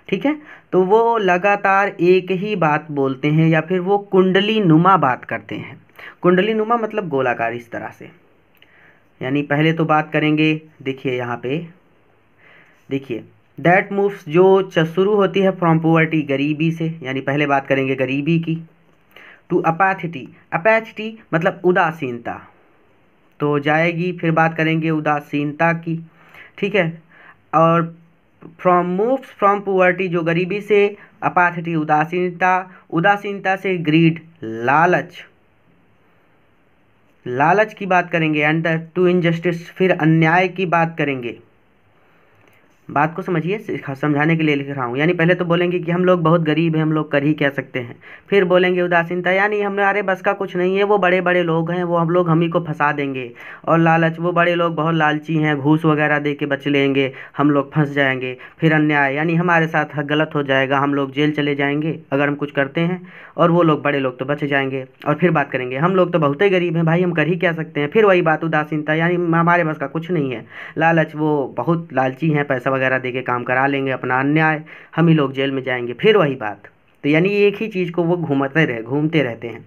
ठीक है तो वो लगातार एक ही बात बोलते हैं या फिर वो कुंडली नुमा बात करते हैं कुंडली नुमा मतलब गोलाकार इस तरह से यानी पहले तो बात करेंगे देखिए यहाँ पे देखिए दैट मूव्स जो शुरू होती है फ्रॉम पोवर्टी गरीबी से यानी पहले बात करेंगे गरीबी की टू अपैथिटी अपैथिटी मतलब उदासीनता तो जाएगी फिर बात करेंगे उदासीनता की ठीक है और फ्रॉम मूव्स फ्रॉम पुअर्टी जो गरीबी से अपैथिटी उदासीनता उदासीनता से ग्रीड लालच लालच की बात करेंगे एंड टू इनजस्टिस फिर अन्याय की बात करेंगे बात को समझिए समझाने के लिए लिख रहा हूँ यानी पहले तो बोलेंगे कि हम लोग बहुत गरीब हैं हम लोग कर ही कह सकते हैं फिर बोलेंगे उदासीनता यानी हमारे बस का कुछ नहीं है वो बड़े बड़े लोग हैं वो हम लोग हम ही को फंसा देंगे और लालच वो बड़े लोग बहुत लालची हैं घूस वगैरह दे के बच लेंगे हम लोग फंस जाएंगे फिर अन्याय यानी हमारे साथ गलत हो जाएगा हम लोग जेल चले जाएंगे अगर हम कुछ करते हैं और वो लोग बड़े लोग तो बच जाएंगे और फिर बात करेंगे हम लोग तो बहुत ही गरीब हैं भाई हम कर ही कह सकते हैं फिर वही बात उदासीनता यानी हमारे बस का कुछ नहीं है लालच वो बहुत लालची हैं पैसा वगैरह दे के काम करा लेंगे अपना अन्याय हम ही लोग जेल में जाएंगे फिर वही बात तो यानी एक ही चीज़ को वो घूमते रहे घूमते रहते हैं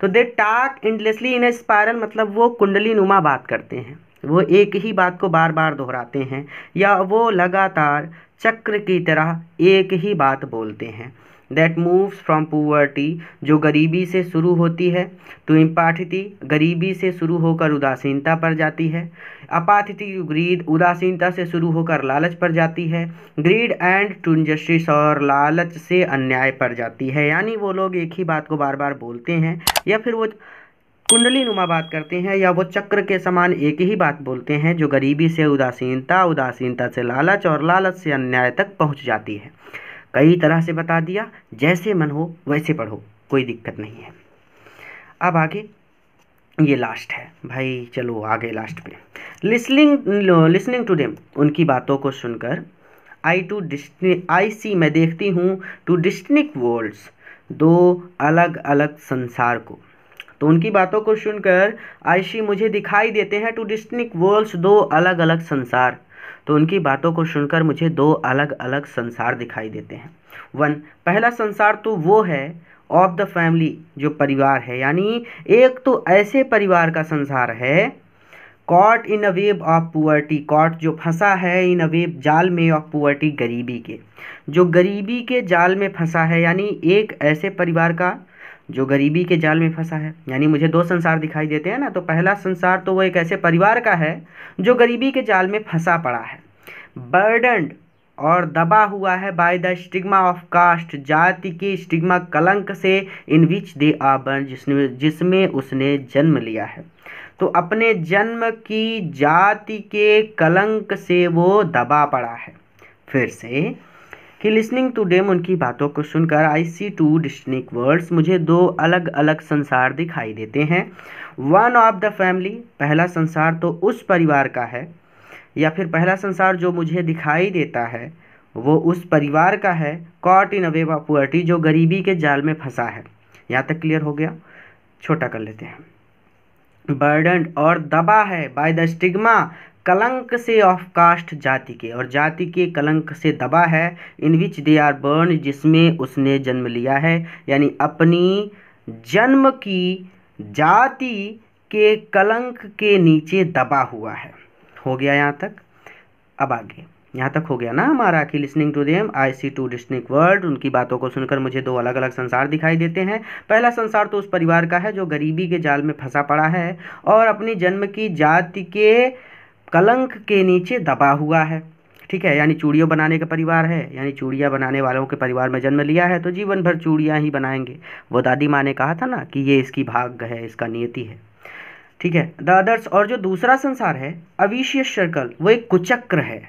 तो दे टाक इंडलेसली इन स्पायरल मतलब वो कुंडली नुमा बात करते हैं वो एक ही बात को बार बार दोहराते हैं या वो लगातार चक्र की तरह एक ही बात बोलते हैं दैट मूव्स फ्रॉम पुअर्टी जो गरीबी से शुरू होती है टू इम्पाथिटी गरीबी से शुरू होकर उदासीनता पर जाती है अपाथिति ग्रीड उदासीनता से शुरू होकर लालच पर जाती है ग्रीड एंड टू और लालच से अन्याय पर जाती है यानी वो लोग एक ही बात को बार बार बोलते हैं या फिर वो कुंडली नुमा बात करते हैं या वो चक्र के समान एक ही बात बोलते हैं जो गरीबी से उदासीनता उदासीनता से लालच और लालच से अन्याय तक पहुंच जाती है कई तरह से बता दिया जैसे मन हो वैसे पढ़ो कोई दिक्कत नहीं है अब आगे ये लास्ट है भाई चलो आगे लास्ट पे लिसनिंग लिसनिंग टू डेम उनकी बातों को सुनकर आई टू आई सी मैं देखती हूँ टू डिस्टिक वर्ल्ड्स दो अलग अलग संसार को तो उनकी बातों को सुनकर आई सी मुझे दिखाई देते हैं टू डिस्टिक वर्ल्ड्स दो अलग अलग संसार तो उनकी बातों को सुनकर मुझे दो अलग अलग संसार दिखाई देते हैं वन पहला संसार तो वो है ऑफ द फैमिली जो परिवार है यानी एक तो ऐसे परिवार का संसार है caught in a web of poverty caught जो फंसा है इन अ वेब जाल में ऑफ पुअर्टी गरीबी के जो गरीबी के जाल में फंसा है यानी एक ऐसे परिवार का जो गरीबी के जाल में फंसा है यानी मुझे दो संसार दिखाई देते हैं ना तो पहला संसार तो वो एक ऐसे परिवार का है जो गरीबी के जाल में फंसा पड़ा है बर्डनड और दबा हुआ है by the stigma of caste जाति के स्टिग्मा कलंक से इन विच दे आबर्न जिसने जिसमें उसने जन्म लिया है तो अपने जन्म की जाति के कलंक से वो दबा पड़ा है फिर से ही लिसनिंग टू डेम उनकी बातों को सुनकर I see two distinct words मुझे दो अलग अलग संसार दिखाई देते हैं वन ऑफ द फैमिली पहला संसार तो उस परिवार का है या फिर पहला संसार जो मुझे दिखाई देता है वो उस परिवार का है कॉट इन अवे पुअर्टी जो गरीबी के जाल में फंसा है यहाँ तक क्लियर हो गया छोटा कर लेते हैं बर्डन और दबा है बाय द स्टिग्मा कलंक से ऑफ कास्ट जाति के और जाति के कलंक से दबा है इन विच दे आर बर्न जिसमें उसने जन्म लिया है यानी अपनी जन्म की जाति के कलंक के नीचे दबा हुआ है हो गया यहाँ तक अब आगे यहाँ तक हो गया ना हमारा कि listening to them I see two distinct world उनकी बातों को सुनकर मुझे दो अलग अलग संसार दिखाई देते हैं पहला संसार तो उस परिवार का है जो गरीबी के जाल में फंसा पड़ा है और अपनी जन्म की जाति के कलंक के नीचे दबा हुआ है ठीक है यानी चूड़ियों बनाने का परिवार है यानी चूड़ियाँ बनाने वालों के परिवार में जन्म लिया है तो जीवन भर चूड़ियाँ ही बनाएंगे वो दादी माँ ने कहा था ना कि ये इसकी भाग्य है इसका नियति है ठीक है द अदर्स और जो दूसरा संसार है अविशियस सर्कल वो एक कुचक्र है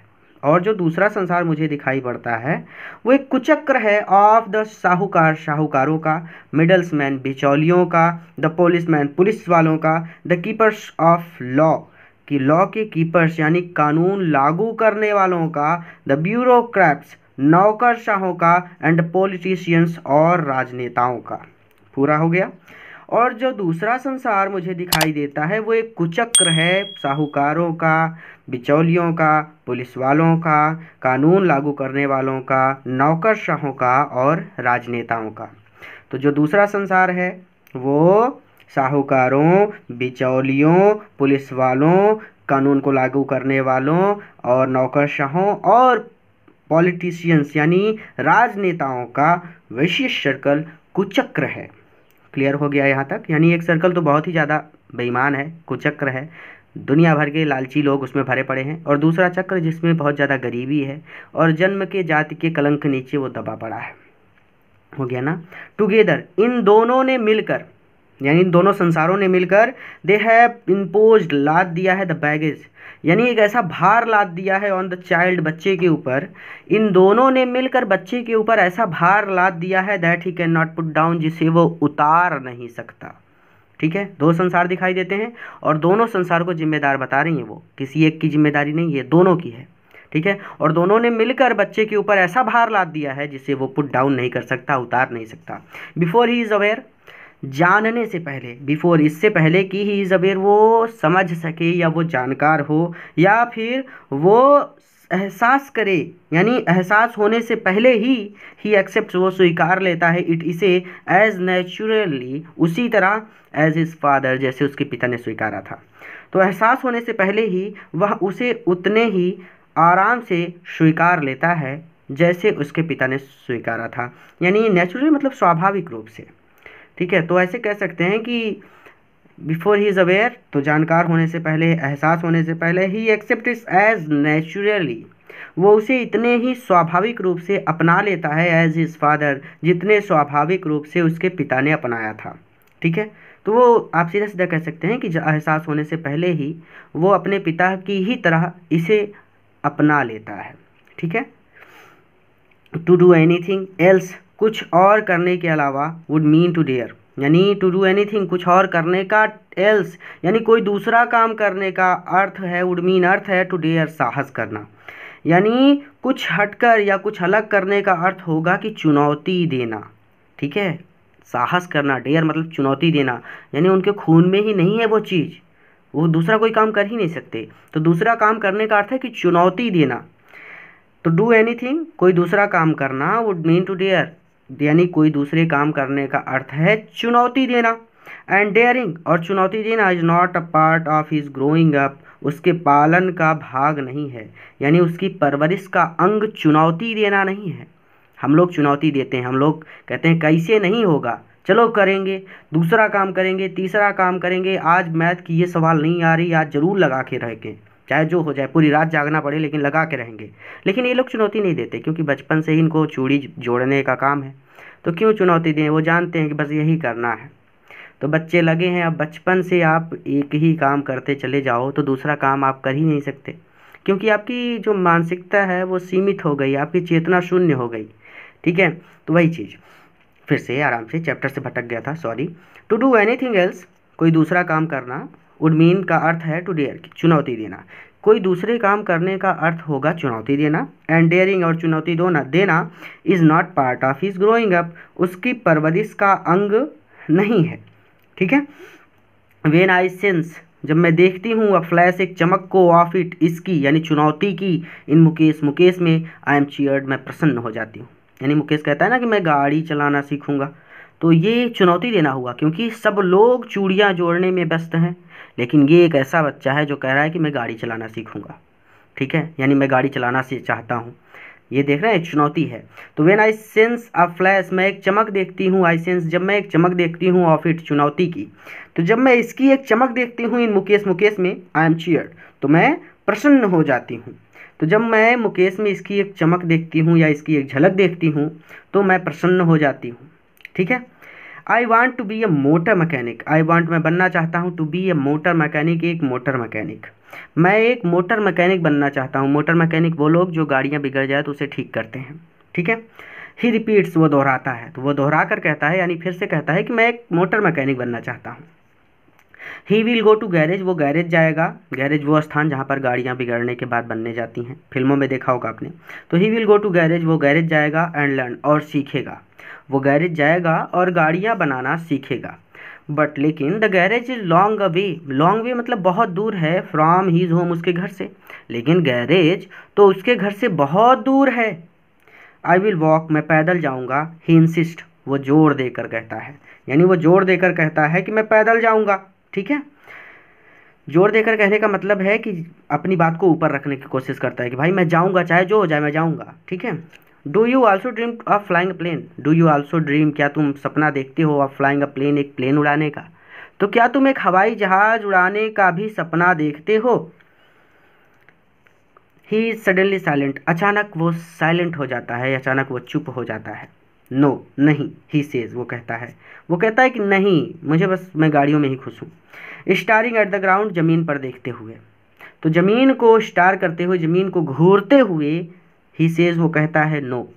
और जो दूसरा संसार मुझे दिखाई पड़ता है वो एक कुचक्र है ऑफ द साहूकार साहूकारों का मिडल्समैन बिचौलियों का द पुलिसमैन पुलिस वालों का द कीपर्स ऑफ लॉ कि लॉ के कीपर्स यानी कानून लागू करने वालों का द ब्यूरोक्रेट्स नौकरशाहों का एंड पॉलिटिशियंस और राजनेताओं का पूरा हो गया और जो दूसरा संसार मुझे दिखाई देता है वो एक कुचक्र है साहूकारों का बिचौलियों का पुलिस वालों का कानून लागू करने वालों का नौकरशाहों का और राजनेताओं का तो जो दूसरा संसार है वो साहूकारों बिचौलियों पुलिस वालों कानून को लागू करने वालों और नौकरशाहों और पॉलिटिशियंस यानी राजनेताओं का विशेष सर्कल कुचक्र है क्लियर हो गया यहाँ तक यानी एक सर्कल तो बहुत ही ज़्यादा बेईमान है कुचक्र है दुनिया भर के लालची लोग उसमें भरे पड़े हैं और दूसरा चक्र जिसमें बहुत ज़्यादा गरीबी है और जन्म के जाति के कलंक नीचे वो दबा पड़ा है हो गया ना टुगेदर इन दोनों ने मिलकर यानी इन दोनों संसारों ने मिलकर दे हैव इम्पोज लाद दिया है द बैगेज यानी एक ऐसा भार लाद दिया है ऑन द चाइल्ड बच्चे के ऊपर इन दोनों ने मिलकर बच्चे के ऊपर ऐसा भार लाद दिया है that he can not put down जिसे वो उतार नहीं सकता ठीक है दो संसार दिखाई देते हैं और दोनों संसार को जिम्मेदार बता रही हैं वो किसी एक की जिम्मेदारी नहीं है दोनों की है ठीक है और दोनों ने मिलकर बच्चे के ऊपर ऐसा भार लाद दिया है जिसे वो पुट डाउन नहीं कर सकता उतार नहीं सकता बिफोर ही इज़ अवेयर जानने से पहले बिफोर इससे पहले कि ही इज़ अवेयर वो समझ सके या वो जानकार हो या फिर वो एहसास करे यानी एहसास होने से पहले ही ही एक्सेप्ट वो स्वीकार लेता है इट इसे एज नेचुरली उसी तरह एज इज़ फादर जैसे उसके पिता ने स्वीकारा था तो एहसास होने से पहले ही वह उसे उतने ही आराम से स्वीकार लेता है जैसे उसके पिता ने स्वीकारा था यानी नेचुरली मतलब स्वाभाविक रूप से ठीक है तो ऐसे कह सकते हैं कि बिफोर ही इज़ अवेयर तो जानकार होने से पहले एहसास होने से पहले ही एक्सेप्ट एज नेचुरली वो उसे इतने ही स्वाभाविक रूप से अपना लेता है एज हिज फादर जितने स्वाभाविक रूप से उसके पिता ने अपनाया था ठीक है तो वो आप सीधा सीधा कह सकते हैं कि एहसास होने से पहले ही वो अपने पिता की ही तरह इसे अपना लेता है ठीक है to do anything else कुछ और करने के अलावा वुड मीन टू डेयर यानी टू डू एनी थिंग कुछ और करने का एल्स यानी कोई दूसरा काम करने का अर्थ है वुड मीन अर्थ है टू डेयर साहस करना यानी कुछ हटकर या कुछ अलग करने का अर्थ होगा कि चुनौती देना ठीक है साहस करना डेयर मतलब चुनौती देना यानी उनके खून में ही नहीं है वो चीज़ वो दूसरा कोई काम कर ही नहीं सकते तो दूसरा काम करने का अर्थ है कि चुनौती देना तो डू एनी थिंग कोई दूसरा काम करना वुड मीन टू डेयर यानी कोई दूसरे काम करने का अर्थ है चुनौती देना एंड डेयरिंग और चुनौती देना is not a part of his growing up उसके पालन का भाग नहीं है यानी उसकी परवरिश का अंग चुनौती देना नहीं है हम लोग चुनौती देते हैं हम लोग कहते हैं कैसे नहीं होगा चलो करेंगे दूसरा काम करेंगे तीसरा काम करेंगे आज मैथ की ये सवाल नहीं आ रही आज ज़रूर लगा के रह के चाहे जो हो जाए पूरी रात जागना पड़े लेकिन लगा के रहेंगे लेकिन ये लोग चुनौती नहीं देते क्योंकि बचपन से ही इनको चूड़ी जोड़ने का काम है तो क्यों चुनौती दें वो जानते हैं कि बस यही करना है तो बच्चे लगे हैं अब बचपन से आप एक ही काम करते चले जाओ तो दूसरा काम आप कर ही नहीं सकते क्योंकि आपकी जो मानसिकता है वो सीमित हो गई आपकी चेतना शून्य हो गई ठीक है तो वही चीज़ फिर से आराम से चैप्टर से भटक गया था sorry to do anything else कोई दूसरा काम करना उर्मीन का अर्थ है टू डेयर चुनौती देना कोई दूसरे काम करने का अर्थ होगा चुनौती देना एंड डेयरिंग और चुनौती दोना देना is not part of his growing up उसकी परवरिश का अंग नहीं है ठीक है वेन आई सेंस जब मैं देखती हूँ अ फ्लैश एक चमक को ऑफ इट इसकी यानी चुनौती की इन मुकेश मुकेश में आई एम चीयर्ड मैं प्रसन्न हो जाती हूँ यानी मुकेश कहता है ना कि मैं गाड़ी चलाना सीखूँगा तो ये चुनौती देना हुआ क्योंकि सब लोग चूड़ियाँ जोड़ने में व्यस्त हैं लेकिन ये एक ऐसा बच्चा है जो कह रहा है कि मैं गाड़ी चलाना सीखूँगा ठीक है यानी मैं गाड़ी चलाना चाहता हूँ ये देख रहे हैं चुनौती है तो when I sense a flash मैं एक चमक देखती हूँ आई सेंस जब मैं एक चमक देखती हूँ ऑफ इट चुनौती की तो जब मैं इसकी एक चमक देखती हूँ इन मुकेश मुकेश में आई एम चीयर्ड तो मैं प्रसन्न हो जाती हूँ तो जब मैं मुकेश में इसकी एक चमक देखती हूँ या इसकी एक झलक देखती हूँ तो मैं प्रसन्न हो जाती हूँ ठीक है I want to be a motor mechanic I want मैं बनना चाहता हूँ to be a motor mechanic एक मोटर मैकेनिक मैं एक मोटर मैकेनिक बनना चाहता हूँ मोटर मैकेनिक वो लोग जो गाड़ियाँ बिगड़ जाए तो उसे ठीक करते हैं ठीक है ही रिपीट्स वो दोहराता है तो वो दोहरा कर कहता है यानी फिर से कहता है कि मैं एक मोटर मैकेनिक बनना चाहता हूँ he will go to garage वो गैरेज जाएगा गैरेज वो स्थान जहाँ पर गाड़ियाँ बिगड़ने के बाद बनने जाती हैं फिल्मों में देखा होगा आपने तो he will go to garage वो गैरेज जाएगा एंड लर्न और सीखेगा वो गैरेज जाएगा और गाड़ियाँ बनाना सीखेगा बट लेकिन the garage is long away long way मतलब बहुत दूर है फ्रॉम हीज होम उसके घर से लेकिन गैरेज तो उसके घर से बहुत दूर है आई विल वॉक मैं पैदल जाऊँगा ही इंसिस्ट वो जोर देकर कहता है यानी वो जोर देकर कहता है कि मैं पैदल जाऊँगा ठीक है जोर देकर कहने का मतलब है कि अपनी बात को ऊपर रखने की कोशिश करता है कि भाई मैं जाऊँगा चाहे जो हो जाए मैं जाऊँगा ठीक है do you also dream of flying plane do you also dream क्या तुम सपना देखते हो ऑफ फ्लाइंग अ प्लेन एक प्लेन उड़ाने का तो क्या तुम एक हवाई जहाज उड़ाने का भी सपना देखते हो ही इज सडनली साइलेंट अचानक वो साइलेंट हो जाता है अचानक वो चुप हो जाता है नो no, नहीं ही सेज वो कहता है वो कहता है कि नहीं मुझे बस मैं गाड़ियों में ही खुश हूँ स्टारिंग एट द ग्राउंड ज़मीन पर देखते हुए तो ज़मीन को स्टार करते हुए ज़मीन को घूरते हुए ही सेज वो कहता है नो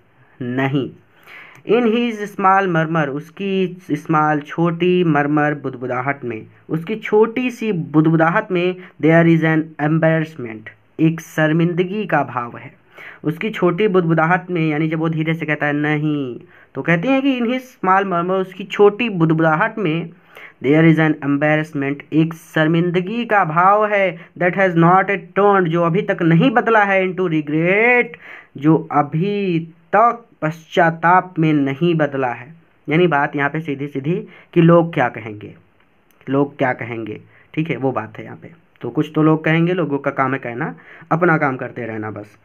नहीं इन हीज स्मॉल मरमर उसकी स्मॉल छोटी मरमर बुदबुदाहट में उसकी छोटी सी बुदबुदाहट में देयर इज़ एन एम्बेरसमेंट एक शर्मिंदगी का भाव है उसकी छोटी बुदबुदाहट में यानी जब वो धीरे से कहता है नहीं तो कहते हैं कि इन्हीं स्माल मर्मर उसकी छोटी बुदबुदाहट में देयर इज़ एन एम्बेरसमेंट एक शर्मिंदगी का भाव है that has not a turn जो अभी तक नहीं बदला है इन टू रिग्रेट जो अभी तक पश्चाताप में नहीं बदला है यानी बात यहाँ पे सीधी सीधी कि लोग क्या कहेंगे लोग क्या कहेंगे ठीक है वो बात है यहाँ पे तो कुछ तो लोग कहेंगे लोगों का काम है कहना अपना काम करते रहना बस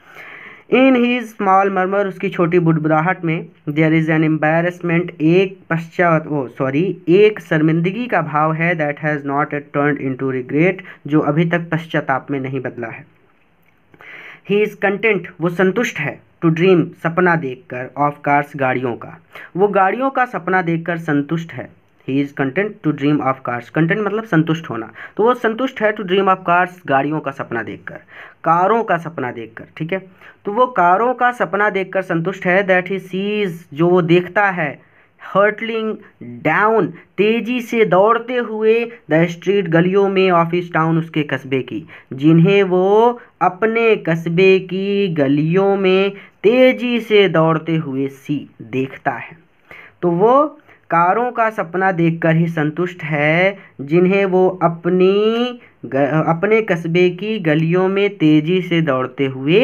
इन ही स्मॉल मर्मर उसकी छोटी बुडबुराहट में देयर इज़ एन एम्बेरसमेंट एक पश्चात वो oh, सॉरी एक शर्मिंदगी का भाव है that has not yet turn into regret जो अभी तक पश्चाताप में नहीं बदला है ही इज़ कंटेंट वो संतुष्ट है टू ड्रीम सपना देखकर ऑफ कार्स गाड़ियों का वो गाड़ियों का सपना देखकर संतुष्ट है he is content to dream of cars content मतलब संतुष्ट होना तो वो संतुष्ट है टू ड्रीम ऑफ कार्स गाड़ियों का सपना देखकर कारों का सपना देखकर ठीक है तो वो कारों का सपना देखकर संतुष्ट है दैट ही सीज जो वो देखता है हर्टलिंग डाउन तेजी से दौड़ते हुए द स्ट्रीट गलियों में ऑफिस टाउन उसके कस्बे की जिन्हें वो अपने कस्बे की गलियों में तेजी से दौड़ते हुए सी देखता है तो वो कारों का सपना देखकर ही संतुष्ट है जिन्हें वो अपनी अपने कस्बे की गलियों में तेज़ी से दौड़ते हुए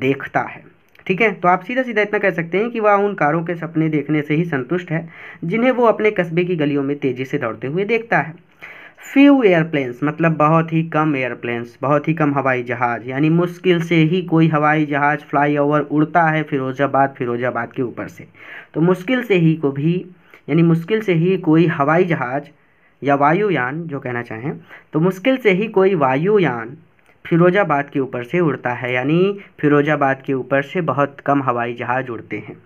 देखता है ठीक है तो आप सीधा सीधा इतना कह सकते हैं कि वह उन कारों के सपने देखने से ही संतुष्ट है जिन्हें वो अपने कस्बे की गलियों में तेज़ी से दौड़ते हुए देखता है फ्यू एयरप्लेन्स मतलब बहुत ही कम एयरप्लेन्स बहुत ही कम हवाई जहाज़ यानी मुश्किल से ही कोई हवाई जहाज़ फ़्लाई ओवर उड़ता है फिरोजाबाद फिरोजाबाद के ऊपर से तो मुश्किल से ही को भी यानी मुश्किल से ही कोई हवाई जहाज़ या वायुयान जो कहना चाहें तो मुश्किल से ही कोई वायुयान फिरोजाबाद के ऊपर से उड़ता है यानी फिरोजाबाद के ऊपर से बहुत कम हवाई जहाज़ उड़ते हैं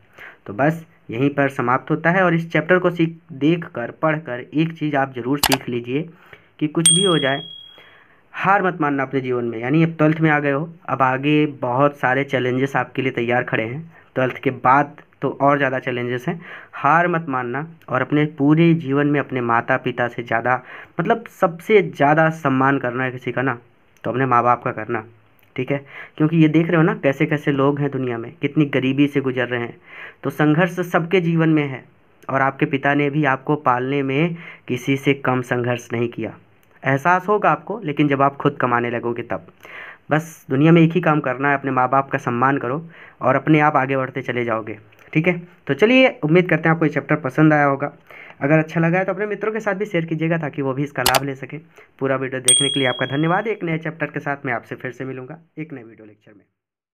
तो बस यहीं पर समाप्त होता है और इस चैप्टर को सीख देख कर पढ़ कर एक चीज़ आप ज़रूर सीख लीजिए कि कुछ भी हो जाए हार मत मानना अपने जीवन में यानी अब ट्वेल्थ में आ गए हो अब आगे बहुत सारे चैलेंजेस आपके लिए तैयार खड़े हैं ट्वेल्थ के बाद तो और ज़्यादा चैलेंजेस हैं हार मत मानना और अपने पूरे जीवन में अपने माता पिता से ज़्यादा मतलब सबसे ज़्यादा सम्मान करना है किसी का ना तो अपने माँ बाप का करना ठीक है क्योंकि ये देख रहे हो ना कैसे कैसे लोग हैं दुनिया में कितनी गरीबी से गुजर रहे हैं तो संघर्ष सबके जीवन में है और आपके पिता ने भी आपको पालने में किसी से कम संघर्ष नहीं किया एहसास होगा आपको लेकिन जब आप खुद कमाने लगोगे तब बस दुनिया में एक ही काम करना है अपने माँ बाप का सम्मान करो और अपने आप आगे बढ़ते चले जाओगे ठीक है तो चलिए उम्मीद करते हैं आपको ये चैप्टर पसंद आया होगा अगर अच्छा लगा है तो अपने मित्रों के साथ भी शेयर कीजिएगा ताकि वो भी इसका लाभ ले सके पूरा वीडियो देखने के लिए आपका धन्यवाद एक नए चैप्टर के साथ मैं आपसे फिर से मिलूँगा एक नए वीडियो लेक्चर में